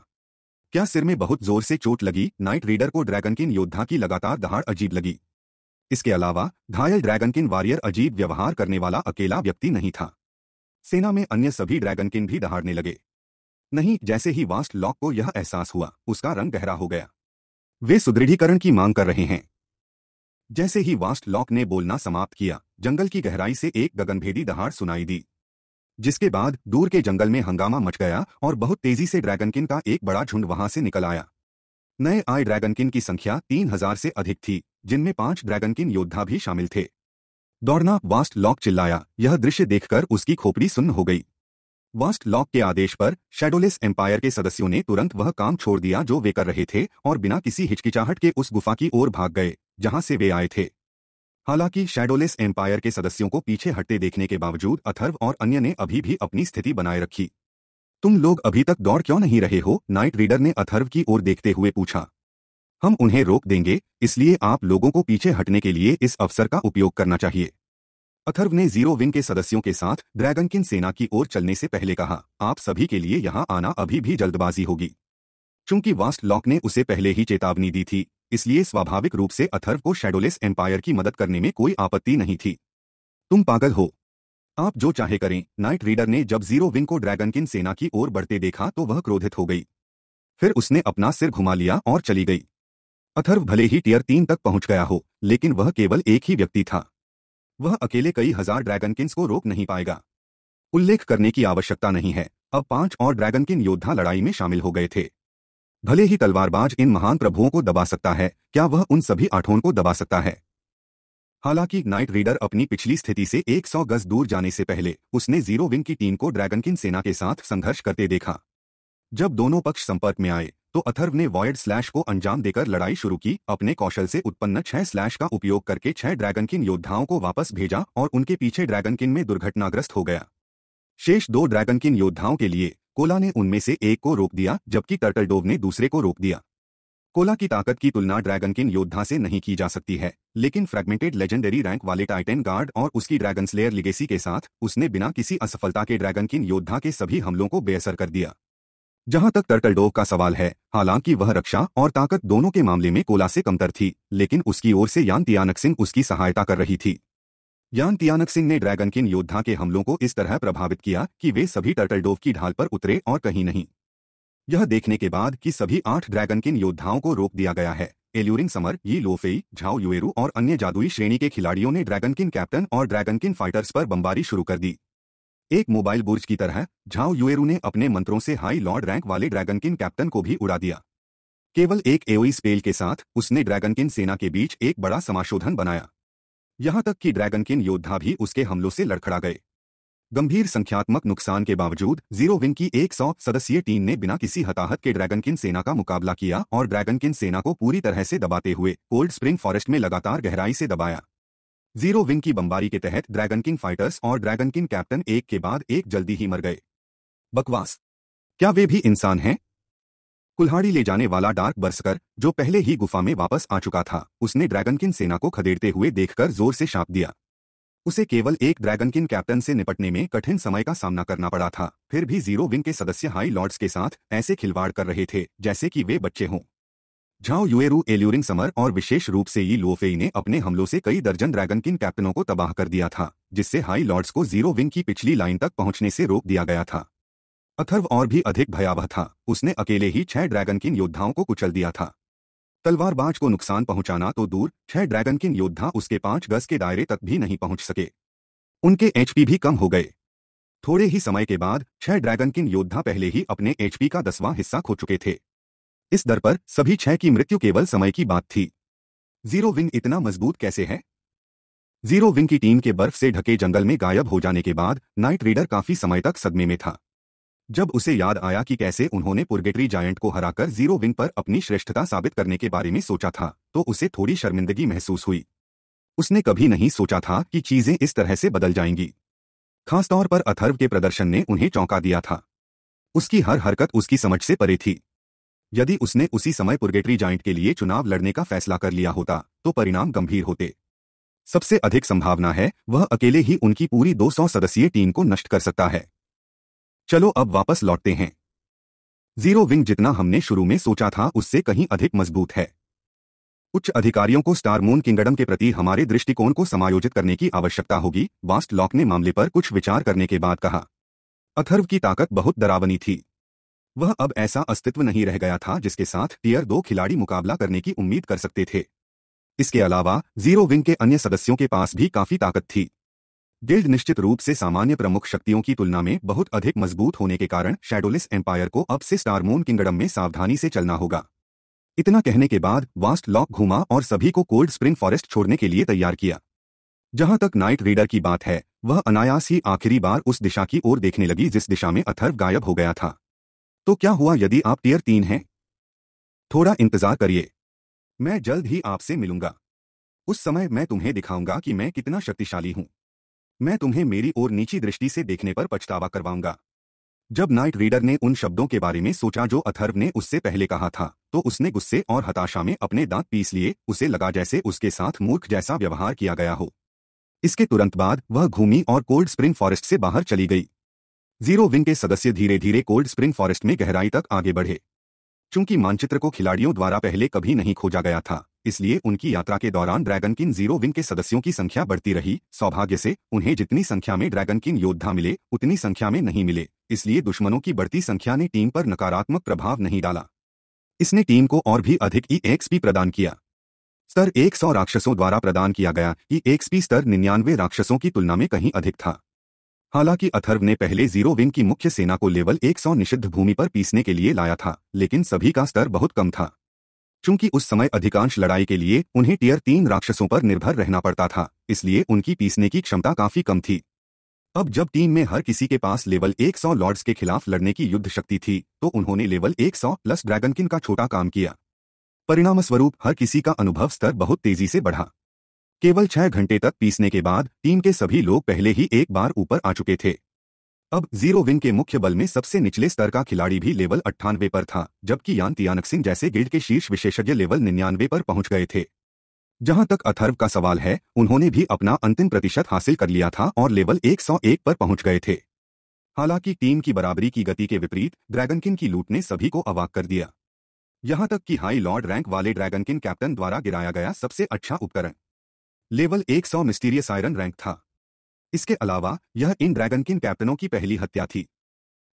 क्या सिर में बहुत जोर से चोट लगी नाइट रीडर को ड्रैगन किन योद्धा की लगातार दहाड़ अजीब लगी इसके अलावा घायल ड्रैगन किन वॉरियर अजीब व्यवहार करने वाला अकेला व्यक्ति नहीं था सेना में अन्य सभी ड्रैगन किन भी दहाड़ने लगे नहीं जैसे ही वास्ट लॉक को यह एहसास हुआ उसका रंग गहरा हो गया वे सुदृढ़ीकरण की मांग कर रहे हैं जैसे ही वास्ट लॉक ने बोलना समाप्त किया जंगल की गहराई से एक गगनभेदी दहाड़ सुनाई दी जिसके बाद दूर के जंगल में हंगामा मच गया और बहुत तेजी से ड्रैगनकिन का एक बड़ा झुंड वहां से निकल आया नए आए ड्रैगनकिन की संख्या तीन हजार से अधिक थी जिनमें पांच ड्रैगनकिन योद्धा भी शामिल थे दौड़ना वास्ट लॉक चिल्लाया यह दृश्य देखकर उसकी खोपड़ी सुन्न हो गई वास्ट लॉक के आदेश पर शेडोलेस एम्पायर के सदस्यों ने तुरंत वह काम छोड़ दिया जो वे कर रहे थे और बिना किसी हिचकिचाहट के उस गुफा की ओर भाग गए जहां से वे आए थे हालांकि शेडोलेस एम्पायर के सदस्यों को पीछे हटते देखने के बावजूद अथर्व और अन्य ने अभी भी अपनी स्थिति बनाए रखी तुम लोग अभी तक दौड़ क्यों नहीं रहे हो नाइट रीडर ने अथर्व की ओर देखते हुए पूछा हम उन्हें रोक देंगे इसलिए आप लोगों को पीछे हटने के लिए इस अवसर का उपयोग करना चाहिए अथर्व ने जीरो विंग के सदस्यों के साथ ड्रैगनकिन सेना की ओर चलने से पहले कहा आप सभी के लिए यहां आना अभी भी जल्दबाजी होगी चूंकि वास्ट लॉक ने उसे पहले ही चेतावनी दी थी इसलिए स्वाभाविक रूप से अथर्व को शेडोलेस एम्पायर की मदद करने में कोई आपत्ति नहीं थी तुम पागल हो आप जो चाहे करें नाइट रीडर ने जब जीरो विंग को ड्रैगनकिन सेना की ओर बढ़ते देखा तो वह क्रोधित हो गई फिर उसने अपना सिर घुमा लिया और चली गई अथर्व भले ही टीयर तीन तक पहुंच गया हो लेकिन वह केवल एक ही व्यक्ति था वह अकेले कई हजार ड्रैगनकिंस को रोक नहीं पाएगा उल्लेख करने की आवश्यकता नहीं है अब पांच और ड्रैगनकिन योद्धा लड़ाई में शामिल हो गए थे भले ही तलवारबाज इन महान प्रभुओं को दबा सकता है क्या वह उन सभी आठों को दबा सकता है हालांकि नाइट रीडर अपनी पिछली स्थिति से 100 गज दूर जाने से पहले उसने जीरो विंग की टीम को ड्रैगनकिन सेना के साथ संघर्ष करते देखा जब दोनों पक्ष संपर्क में आए तो अथर्व ने वॉयड स्लैश को अंजाम देकर लड़ाई शुरू की अपने कौशल से उत्पन्न छह स्लैश का उपयोग करके छह ड्रैगनकिन योद्धाओं को वापस भेजा और उनके पीछे ड्रैगनकिन में दुर्घटनाग्रस्त हो गया शेष दो ड्रैगनकिन योद्धाओं के लिए कोला ने उनमें से एक को रोक दिया जबकि टर्टलडोव ने दूसरे को रोक दिया कोला की ताकत की तुलना ड्रैगनकिन योद्धा से नहीं की जा सकती है लेकिन फ्रेगमेंटेड लेजेंडरी रैंक वाले टाइटन गार्ड और उसकी ड्रैगन स्लेयर लिगेसी के साथ उसने बिना किसी असफलता के ड्रैगनकिन योद्धा के सभी हमलों को बेअसर कर दिया जहां तक टर्टलडोव का सवाल है हालांकि वह रक्षा और ताकत दोनों के मामले में कोला से कमतर थी लेकिन उसकी ओर से यान तियानक सिंह उसकी सहायता कर रही थी यान तियानक सिंह ने ड्रैगन किन योद्धा के हमलों को इस तरह प्रभावित किया कि वे सभी टर्टलडोव की ढाल पर उतरे और कहीं नहीं यह देखने के बाद कि सभी आठ ड्रैगन किन योद्धाओं को रोक दिया गया है एल्यूरिंग समर यी लोफेई झाओ युएरू और अन्य जादुई श्रेणी के खिलाड़ियों ने ड्रैगन किन कैप्टन और ड्रैगन किन फाइटर्स पर बमबारी शुरू कर दी एक मोबाइल बुर्ज की तरह झाओ यूएरू ने अपने मंत्रों से हाई लॉर्ड रैंक वाले ड्रैगनकिन कैप्टन को भी उड़ा दिया केवल एक एओई स्पेल के साथ उसने ड्रैगनकिन सेना के बीच एक बड़ा समाशोधन बनाया यहां तक कि ड्रैगनकिन योद्धा भी उसके हमलों से लड़खड़ा गए गंभीर संख्यात्मक नुकसान के बावजूद जीरो विन की एक सौ सदस्यीय टीम ने बिना किसी हताहत के ड्रैगनकिन सेना का मुकाबला किया और ड्रैगनकिन सेना को पूरी तरह से दबाते हुए कोल्ड स्प्रिंग फॉरेस्ट में लगातार गहराई से दबाया जीरो विंग की बमबारी के तहत ड्रैगन किंग फाइटर्स और ड्रैगन किंग कैप्टन एक के बाद एक जल्दी ही मर गए बकवास क्या वे भी इंसान हैं कुल्हाड़ी ले जाने वाला डार्क बर्सकर जो पहले ही गुफा में वापस आ चुका था उसने ड्रैगनकिन सेना को खदेड़ते हुए देखकर जोर से शाप दिया उसे केवल एक ड्रैगनकिन कैप्टन से निपटने में कठिन समय का सामना करना पड़ा था फिर भी जीरो विंग के सदस्य हाई लॉर्ड्स के साथ ऐसे खिलवाड़ कर रहे थे जैसे कि वे बच्चे हों झाओ युएरू एल्यूरिंग समर और विशेष रूप से ई लोफेई ने अपने हमलों से कई दर्जन ड्रैगन किन कैप्टनों को तबाह कर दिया था जिससे हाई लॉर्ड्स को जीरो विंग की पिछली लाइन तक पहुंचने से रोक दिया गया था अथर्व और भी अधिक भयावह था उसने अकेले ही छह ड्रैगन किन योद्धाओं को कुचल दिया था तलवार बाज को नुकसान पहुंचाना तो दूर छह ड्रैगन किन योद्धा उसके पांच गज के दायरे तक भी नहीं पहुंच सके उनके एचपी भी कम हो गए थोड़े ही समय के बाद छह ड्रैगन किन योद्धा पहले ही अपने एचपी का दसवां हिस्सा खो चुके थे इस दर पर सभी छह की मृत्यु केवल समय की बात थी जीरो विंग इतना मजबूत कैसे है जीरो विंग की टीम के बर्फ से ढके जंगल में गायब हो जाने के बाद नाइट रीडर काफी समय तक सदमे में था जब उसे याद आया कि कैसे उन्होंने पुर्गेटरी जायंट को हराकर जीरो विंग पर अपनी श्रेष्ठता साबित करने के बारे में सोचा था तो उसे थोड़ी शर्मिंदगी महसूस हुई उसने कभी नहीं सोचा था कि चीजें इस तरह से बदल जाएंगी खासतौर पर अथर्व के प्रदर्शन ने उन्हें चौंका दिया था उसकी हर हरकत उसकी समझ से परे थी यदि उसने उसी समय पुर्गेटरी जाइंट के लिए चुनाव लड़ने का फैसला कर लिया होता तो परिणाम गंभीर होते सबसे अधिक संभावना है वह अकेले ही उनकी पूरी 200 सदस्यीय टीम को नष्ट कर सकता है चलो अब वापस लौटते हैं जीरो विंग जितना हमने शुरू में सोचा था उससे कहीं अधिक मजबूत है उच्च अधिकारियों को स्टार मून किंगडम के प्रति हमारे दृष्टिकोण को समायोजित करने की आवश्यकता होगी वास्ट लॉक ने मामले पर कुछ विचार करने के बाद कहा अथर्व की ताकत बहुत डरावनी थी वह अब ऐसा अस्तित्व नहीं रह गया था जिसके साथ टीयर दो खिलाड़ी मुकाबला करने की उम्मीद कर सकते थे इसके अलावा जीरो विंग के अन्य सदस्यों के पास भी काफी ताकत थी गिल्ड निश्चित रूप से सामान्य प्रमुख शक्तियों की तुलना में बहुत अधिक मजबूत होने के कारण शेडोलिस एम्पायर को अब से स्टारमोन किंगडम में सावधानी से चलना होगा इतना कहने के बाद वास्ट लॉक घूमा और सभी को कोल्ड स्प्रिंग फॉरेस्ट छोड़ने के लिए तैयार किया जहां तक नाइट रीडर की बात है वह अनायास ही आखिरी बार उस दिशा की ओर देखने लगी जिस दिशा में अथर्व गायब हो गया था तो क्या हुआ यदि आप टीयर तीन हैं थोड़ा इंतजार करिए मैं जल्द ही आपसे मिलूंगा उस समय मैं तुम्हें दिखाऊंगा कि मैं कितना शक्तिशाली हूं मैं तुम्हें मेरी ओर नीची दृष्टि से देखने पर पछतावा करवाऊंगा जब नाइट रीडर ने उन शब्दों के बारे में सोचा जो अथर्व ने उससे पहले कहा था तो उसने गुस्से और हताशा में अपने दांत पीस लिए उसे लगा जैसे उसके साथ मूर्ख जैसा व्यवहार किया गया हो इसके तुरंत बाद वह घूमी और कोल्ड स्प्रिंग फॉरेस्ट से बाहर चली गई जीरो विंग के सदस्य धीरे धीरे कोल्ड स्प्रिंग फॉरेस्ट में गहराई तक आगे बढ़े चूंकि मानचित्र को खिलाड़ियों द्वारा पहले कभी नहीं खोजा गया था इसलिए उनकी यात्रा के दौरान ड्रैगन किन जीरो विंग के सदस्यों की संख्या बढ़ती रही सौभाग्य से उन्हें जितनी संख्या में ड्रैगन किन योद्धा मिले उतनी संख्या में नहीं मिले इसलिए दुश्मनों की बढ़ती संख्या ने टीम पर नकारात्मक प्रभाव नहीं डाला इसने टीम को और भी अधिक ई e एक्सपी प्रदान किया स्तर 100 राक्षसों द्वारा प्रदान किया गया ई e एक्सपी स्तर निन्यानवे राक्षसों की तुलना में कहीं अधिक था हालांकि अथर्व ने पहले जीरो विन की मुख्य सेना को लेवल 100 निषिद्ध भूमि पर पीसने के लिए लाया था लेकिन सभी का स्तर बहुत कम था चूंकि उस समय अधिकांश लड़ाई के लिए उन्हें टीयर तीन राक्षसों पर निर्भर रहना पड़ता था इसलिए उनकी पीसने की क्षमता काफी कम थी अब जब टीम में हर किसी के पास लेवल 100 लॉर्ड्स के खिलाफ लड़ने की युद्ध शक्ति थी तो उन्होंने लेवल 100 प्लस ड्रैगनकिन का छोटा काम किया परिणामस्वरूप हर किसी का अनुभव स्तर बहुत तेजी से बढ़ा केवल छह घंटे तक पीसने के बाद टीम के सभी लोग पहले ही एक बार ऊपर आ चुके थे अब जीरो विंग के मुख्य बल में सबसे निचले स्तर का खिलाड़ी भी लेवल अट्ठानवे पर था जबकि यान तियानक सिंह जैसे गिल्ड के शीर्ष विशेषज्ञ लेवल निन्यानवे पर पहुंच गए थे जहां तक अथर्व का सवाल है उन्होंने भी अपना अंतिम प्रतिशत हासिल कर लिया था और लेवल 101 पर पहुंच गए थे हालांकि टीम की बराबरी की गति के विपरीत ड्रैगनकिन की लूट ने सभी को अवाक कर दिया यहां तक कि हाई लॉर्ड रैंक वाले ड्रैगनकिन कैप्टन द्वारा गिराया गया सबसे अच्छा उपकरण लेवल 100 मिस्टीरियस आयरन रैंक था इसके अलावा यह इन ड्रैगन किन कैप्टनों की पहली हत्या थी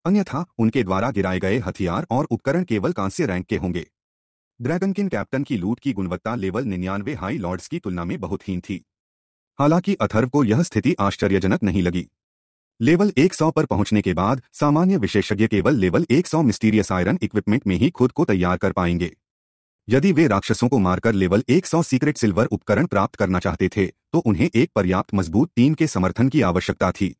अन्यथा उनके द्वारा गिराए गए हथियार और उपकरण केवल कांस्य रैंक के होंगे ड्रैगन किन कैप्टन की लूट की गुणवत्ता लेवल निन्यानवे हाई लॉर्ड्स की तुलना में बहुत हीन थी हालांकि अथर्व को यह स्थिति आश्चर्यजनक नहीं लगी लेवल 100 पर पहुंचने के बाद सामान्य विशेषज्ञ केवल लेवल 100 मिस्टीरियस आयरन इक्विपमेंट में ही खुद को तैयार कर पाएंगे यदि वे राक्षसों को मारकर लेवल 100 सीक्रेट सिल्वर उपकरण प्राप्त करना चाहते थे तो उन्हें एक पर्याप्त मजबूत टीम के समर्थन की आवश्यकता थी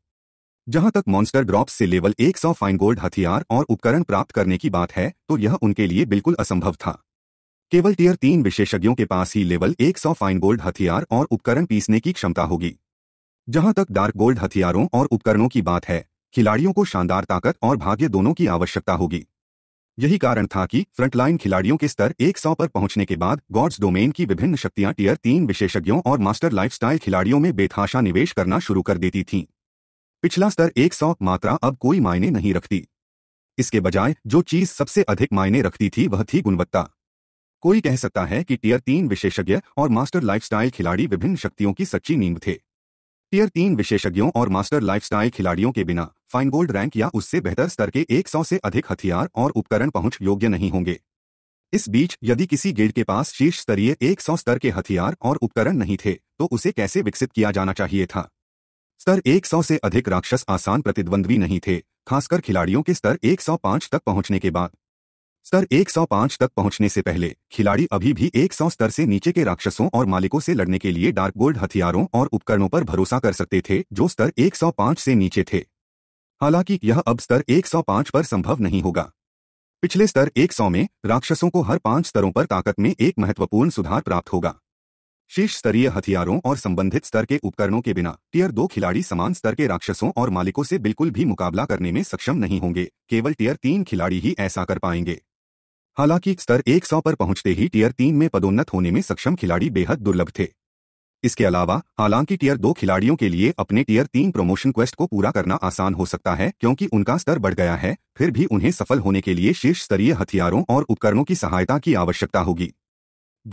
जहां तक मॉन्स्टर ड्रॉप्स से लेवल 100 फाइन गोल्ड हथियार और उपकरण प्राप्त करने की बात है तो यह उनके लिए बिल्कुल असंभव था केवल टीयर तीन विशेषज्ञों के पास ही लेवल एक फाइन गोल्ड हथियार और उपकरण पीसने की क्षमता होगी जहां तक डार्क गोल्ड हथियारों और उपकरणों की बात है खिलाड़ियों को शानदार ताकत और भाग्य दोनों की आवश्यकता होगी यही कारण था कि फ्रंटलाइन खिलाड़ियों के स्तर 100 पर पहुंचने के बाद गॉड्स डोमेन की विभिन्न शक्तियां टीयर तीन विशेषज्ञों और मास्टर लाइफस्टाइल खिलाड़ियों में बेथाशा निवेश करना शुरू कर देती थीं पिछला स्तर 100 मात्रा अब कोई मायने नहीं रखती इसके बजाय जो चीज सबसे अधिक मायने रखती थी वह थी गुणवत्ता कोई कह सकता है कि टीयर तीन विशेषज्ञ और मास्टर लाइफ खिलाड़ी विभिन्न शक्तियों की सच्ची नींद थे टीयर तीन विशेषज्ञों और मास्टर लाइफस्टाइल खिलाड़ियों के बिना फाइन गोल्ड रैंक या उससे बेहतर स्तर के 100 से अधिक हथियार और उपकरण पहुंच योग्य नहीं होंगे इस बीच यदि किसी गिल्ड के पास शीर्ष स्तरीय 100 स्तर के हथियार और उपकरण नहीं थे तो उसे कैसे विकसित किया जाना चाहिए था स्तर 100 से अधिक राक्षस आसान प्रतिद्वंद्वी नहीं थे खासकर खिलाड़ियों के स्तर 105 तक पहुंचने के बाद स्तर 105 तक पहुंचने से पहले खिलाड़ी अभी भी 100 स्तर से नीचे के राक्षसों और मालिकों से लड़ने के लिए डार्क गोल्ड हथियारों और उपकरणों पर भरोसा कर सकते थे जो स्तर 105 से नीचे थे हालांकि यह अब स्तर 105 पर संभव नहीं होगा पिछले स्तर 100 में राक्षसों को हर पांच स्तरों पर ताकत में एक महत्वपूर्ण सुधार प्राप्त होगा शीर्ष स्तरीय हथियारों और संबंधित स्तर के उपकरणों के बिना टीयर दो खिलाड़ी समान स्तर के राक्षसों और मालिकों से बिल्कुल भी मुकाबला करने में सक्षम नहीं होंगे केवल टीयर तीन खिलाड़ी ही ऐसा कर पाएंगे हालांकि स्तर 100 पर पहुंचते ही टीयर तीन में पदोन्नत होने में सक्षम खिलाड़ी बेहद दुर्लभ थे इसके अलावा हालांकि टीयर दो खिलाड़ियों के लिए अपने टीयर तीन प्रमोशन क्वेस्ट को पूरा करना आसान हो सकता है क्योंकि उनका स्तर बढ़ गया है फिर भी उन्हें सफल होने के लिए शीर्ष स्तरीय हथियारों और उपकरणों की सहायता की आवश्यकता होगी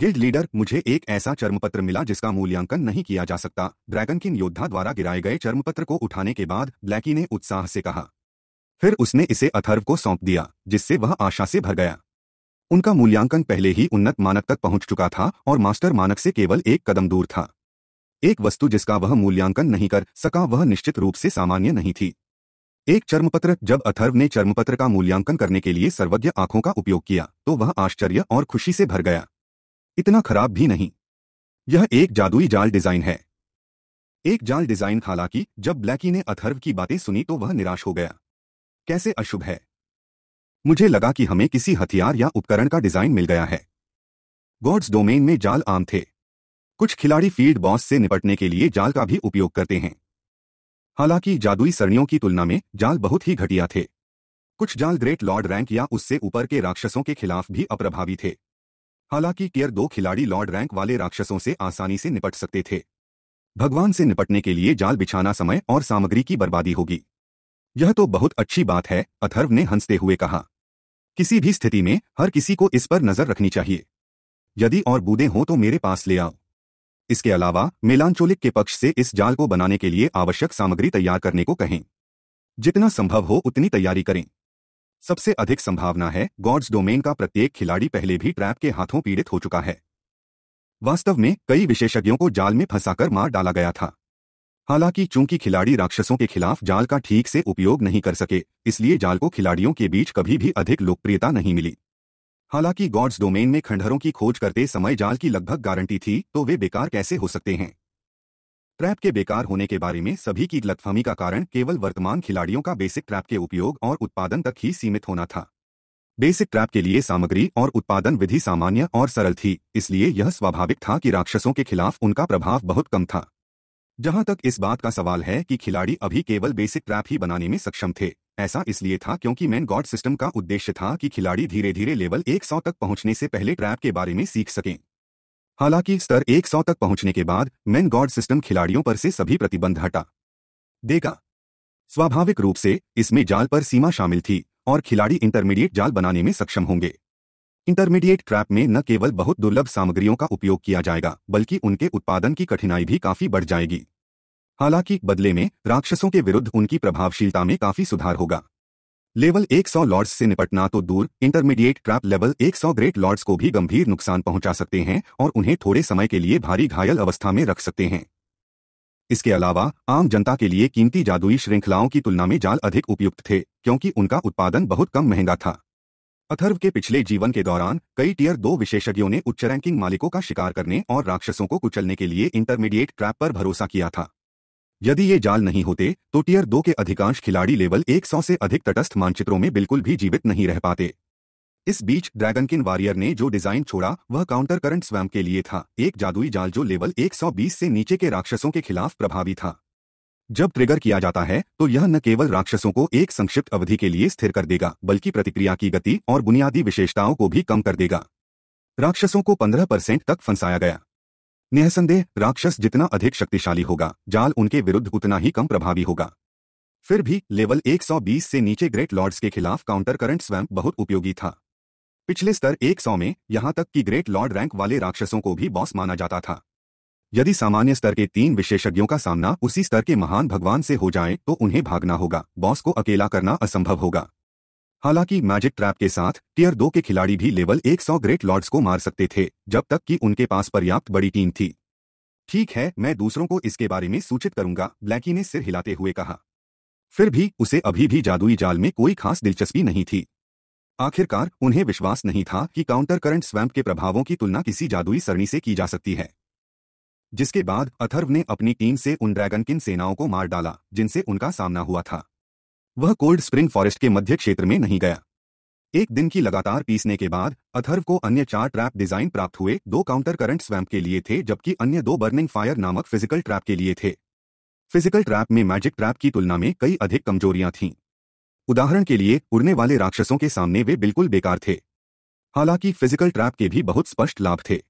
गिल्ड लीडर मुझे एक ऐसा चर्मपत्र मिला जिसका मूल्यांकन नहीं किया जा सकता ड्रैगन किन योद्धा द्वारा गिराए गए चर्मपत्र को उठाने के बाद ब्लैकी ने उत्साह से कहा फिर उसने इसे अथर्व को सौंप दिया जिससे वह आशा से भर गया उनका मूल्यांकन पहले ही उन्नत मानक तक पहुंच चुका था और मास्टर मानक से केवल एक कदम दूर था एक वस्तु जिसका वह मूल्यांकन नहीं कर सका वह निश्चित रूप से सामान्य नहीं थी एक चर्मपत्र जब अथर्व ने चर्मपत्र का मूल्यांकन करने के लिए सर्वज्ञ आंखों का उपयोग किया तो वह आश्चर्य और खुशी से भर गया इतना खराब भी नहीं यह एक जादुई जाल डिजाइन है एक जाल डिजाइन हालांकि जब ब्लैकी ने अथर्व की बातें सुनी तो वह निराश हो गया कैसे अशुभ है मुझे लगा कि हमें किसी हथियार या उपकरण का डिजाइन मिल गया है गॉड्स डोमेन में जाल आम थे कुछ खिलाड़ी फील्ड बॉस से निपटने के लिए जाल का भी उपयोग करते हैं हालांकि जादुई सरणियों की तुलना में जाल बहुत ही घटिया थे कुछ जाल ग्रेट लॉर्ड रैंक या उससे ऊपर के राक्षसों के खिलाफ भी अप्रभावी थे हालांकि केयर दो खिलाड़ी लॉर्ड रैंक वाले राक्षसों से आसानी से निपट सकते थे भगवान से निपटने के लिए जाल बिछाना समय और सामग्री की बर्बादी होगी यह तो बहुत अच्छी बात है अथर्व ने हंसते हुए कहा किसी भी स्थिति में हर किसी को इस पर नजर रखनी चाहिए यदि और बूदे हों तो मेरे पास ले आओ इसके अलावा मेलांचोलिक के पक्ष से इस जाल को बनाने के लिए आवश्यक सामग्री तैयार करने को कहें जितना संभव हो उतनी तैयारी करें सबसे अधिक संभावना है गॉड्स डोमेन का प्रत्येक खिलाड़ी पहले भी ट्रैप के हाथों पीड़ित हो चुका है वास्तव में कई विशेषज्ञों को जाल में फंसाकर मार डाला गया था हालांकि चूंकि खिलाड़ी राक्षसों के खिलाफ जाल का ठीक से उपयोग नहीं कर सके इसलिए जाल को खिलाड़ियों के बीच कभी भी अधिक लोकप्रियता नहीं मिली हालांकि गॉड्स डोमेन में खंडहरों की खोज करते समय जाल की लगभग गारंटी थी तो वे बेकार कैसे हो सकते हैं ट्रैप के बेकार होने के बारे में सभी की गलतफहमी का कारण केवल वर्तमान खिलाड़ियों का बेसिक ट्रैप के उपयोग और उत्पादन तक ही सीमित होना था बेसिक ट्रैप के लिए सामग्री और उत्पादन विधि सामान्य और सरल थी इसलिए यह स्वाभाविक था कि राक्षसों के खिलाफ उनका प्रभाव बहुत कम था जहां तक इस बात का सवाल है कि खिलाड़ी अभी केवल बेसिक ट्रैप ही बनाने में सक्षम थे ऐसा इसलिए था क्योंकि मैन गॉड सिस्टम का उद्देश्य था कि खिलाड़ी धीरे धीरे लेवल 100 तक पहुंचने से पहले ट्रैप के बारे में सीख सकें हालांकि स्तर 100 तक पहुंचने के बाद मैन गॉड सिस्टम खिलाड़ियों पर से सभी प्रतिबंध हटा देगा स्वाभाविक रूप से इसमें जाल पर सीमा शामिल थी और खिलाड़ी इंटरमीडिएट जाल बनाने में सक्षम होंगे इंटरमीडिएट ट्रैप में न केवल बहुत दुर्लभ सामग्रियों का उपयोग किया जाएगा बल्कि उनके उत्पादन की कठिनाई भी काफी बढ़ जाएगी हालांकि बदले में राक्षसों के विरुद्ध उनकी प्रभावशीलता में काफी सुधार होगा लेवल 100 लॉर्ड्स से निपटना तो दूर intermediate trap level 100 great lords को भी गंभीर नुकसान पहुंचा सकते हैं और उन्हें थोड़े समय के लिए भारी घायल अवस्था में रख सकते हैं इसके अलावा आम जनता के लिए कीमती जादुई श्रृंखलाओं की तुलना में जाल अधिक उपयुक्त थे क्योंकि उनका उत्पादन बहुत कम महंगा था अथर्व के पिछले जीवन के दौरान कई टीयर दो विशेषज्ञों ने उच्च रैंकिंग मालिकों का शिकार करने और राक्षसों को कुचलने के लिए इंटरमीडिएट ट्रैप पर भरोसा किया था यदि ये जाल नहीं होते तो टीयर दो के अधिकांश खिलाड़ी लेवल 100 से अधिक तटस्थ मानचित्रों में बिल्कुल भी जीवित नहीं रह पाते इस बीच ड्रैगनकिन वॉरियर ने जो डिजाइन छोड़ा वह काउंटर करंट स्वैम के लिए था एक जादुई जाल जो लेवल 120 से नीचे के राक्षसों के खिलाफ प्रभावी था जब ट्रिगर किया जाता है तो यह न केवल राक्षसों को एक संक्षिप्त अवधि के लिए स्थिर कर देगा बल्कि प्रतिक्रिया की गति और बुनियादी विशेषताओं को भी कम कर देगा राक्षसों को 15 परसेंट तक फंसाया गया निहसंदेह राक्षस जितना अधिक शक्तिशाली होगा जाल उनके विरुद्ध उतना ही कम प्रभावी होगा फिर भी लेवल 120 से नीचे ग्रेट लॉर्ड्स के खिलाफ काउंटर करंट स्वयं बहुत उपयोगी था पिछले स्तर 100 में यहां तक कि ग्रेट लॉर्ड रैंक वाले राक्षसों को भी बॉस माना जाता था यदि सामान्य स्तर के तीन विशेषज्ञों का सामना उसी स्तर के महान भगवान से हो जाए तो उन्हें भागना होगा बॉस को अकेला करना असंभव होगा हालांकि मैजिक ट्रैप के साथ टीयर दो के खिलाड़ी भी लेवल 100 ग्रेट लॉर्ड्स को मार सकते थे जब तक कि उनके पास पर्याप्त बड़ी टीम थी ठीक है मैं दूसरों को इसके बारे में सूचित करूंगा ब्लैकी ने सिर हिलाते हुए कहा फिर भी उसे अभी भी जादुई जाल में कोई खास दिलचस्पी नहीं थी आखिरकार उन्हें विश्वास नहीं था कि काउंटर करंट स्वैम्प के प्रभावों की तुलना किसी जादुई सरणी से की जा सकती है जिसके बाद अथर्व ने अपनी टीम से उन ड्रैगनकिन सेनाओं को मार डाला जिनसे उनका सामना हुआ था वह कोल्ड स्प्रिंग फॉरेस्ट के मध्य क्षेत्र में नहीं गया एक दिन की लगातार पीसने के बाद अथर्व को अन्य चार ट्रैप डिजाइन प्राप्त हुए दो काउंटर करंट स्वैम्प के लिए थे जबकि अन्य दो बर्निंग फायर नामक फिजिकल ट्रैप के लिए थे फिजिकल ट्रैप में मैजिक ट्रैप की तुलना में कई अधिक कमजोरियां थीं उदाहरण के लिए उड़ने वाले राक्षसों के सामने वे बिल्कुल बेकार थे हालांकि फिजिकल ट्रैप के भी बहुत स्पष्ट लाभ थे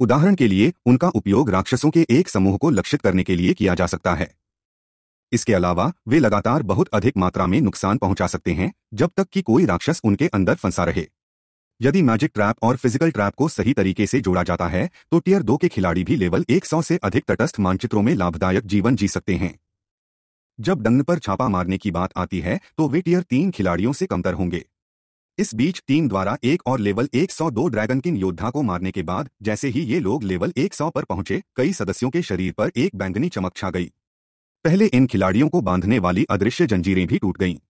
उदाहरण के लिए उनका उपयोग राक्षसों के एक समूह को लक्षित करने के लिए किया जा सकता है इसके अलावा वे लगातार बहुत अधिक मात्रा में नुकसान पहुंचा सकते हैं जब तक कि कोई राक्षस उनके अंदर फंसा रहे यदि मैजिक ट्रैप और फिजिकल ट्रैप को सही तरीके से जोड़ा जाता है तो टीयर दो के खिलाड़ी भी लेवल 100 से अधिक तटस्थ मानचित्रों में लाभदायक जीवन जी सकते हैं जब डंग पर छापा मारने की बात आती है तो वे टीयर तीन खिलाड़ियों से कमतर होंगे इस बीच टीम द्वारा एक और लेवल 102 ड्रैगन किन योद्धा को मारने के बाद जैसे ही ये लोग लेवल 100 पर पहुंचे कई सदस्यों के शरीर पर एक बैंगनी चमक छा गई पहले इन खिलाड़ियों को बांधने वाली अदृश्य जंजीरें भी टूट गईं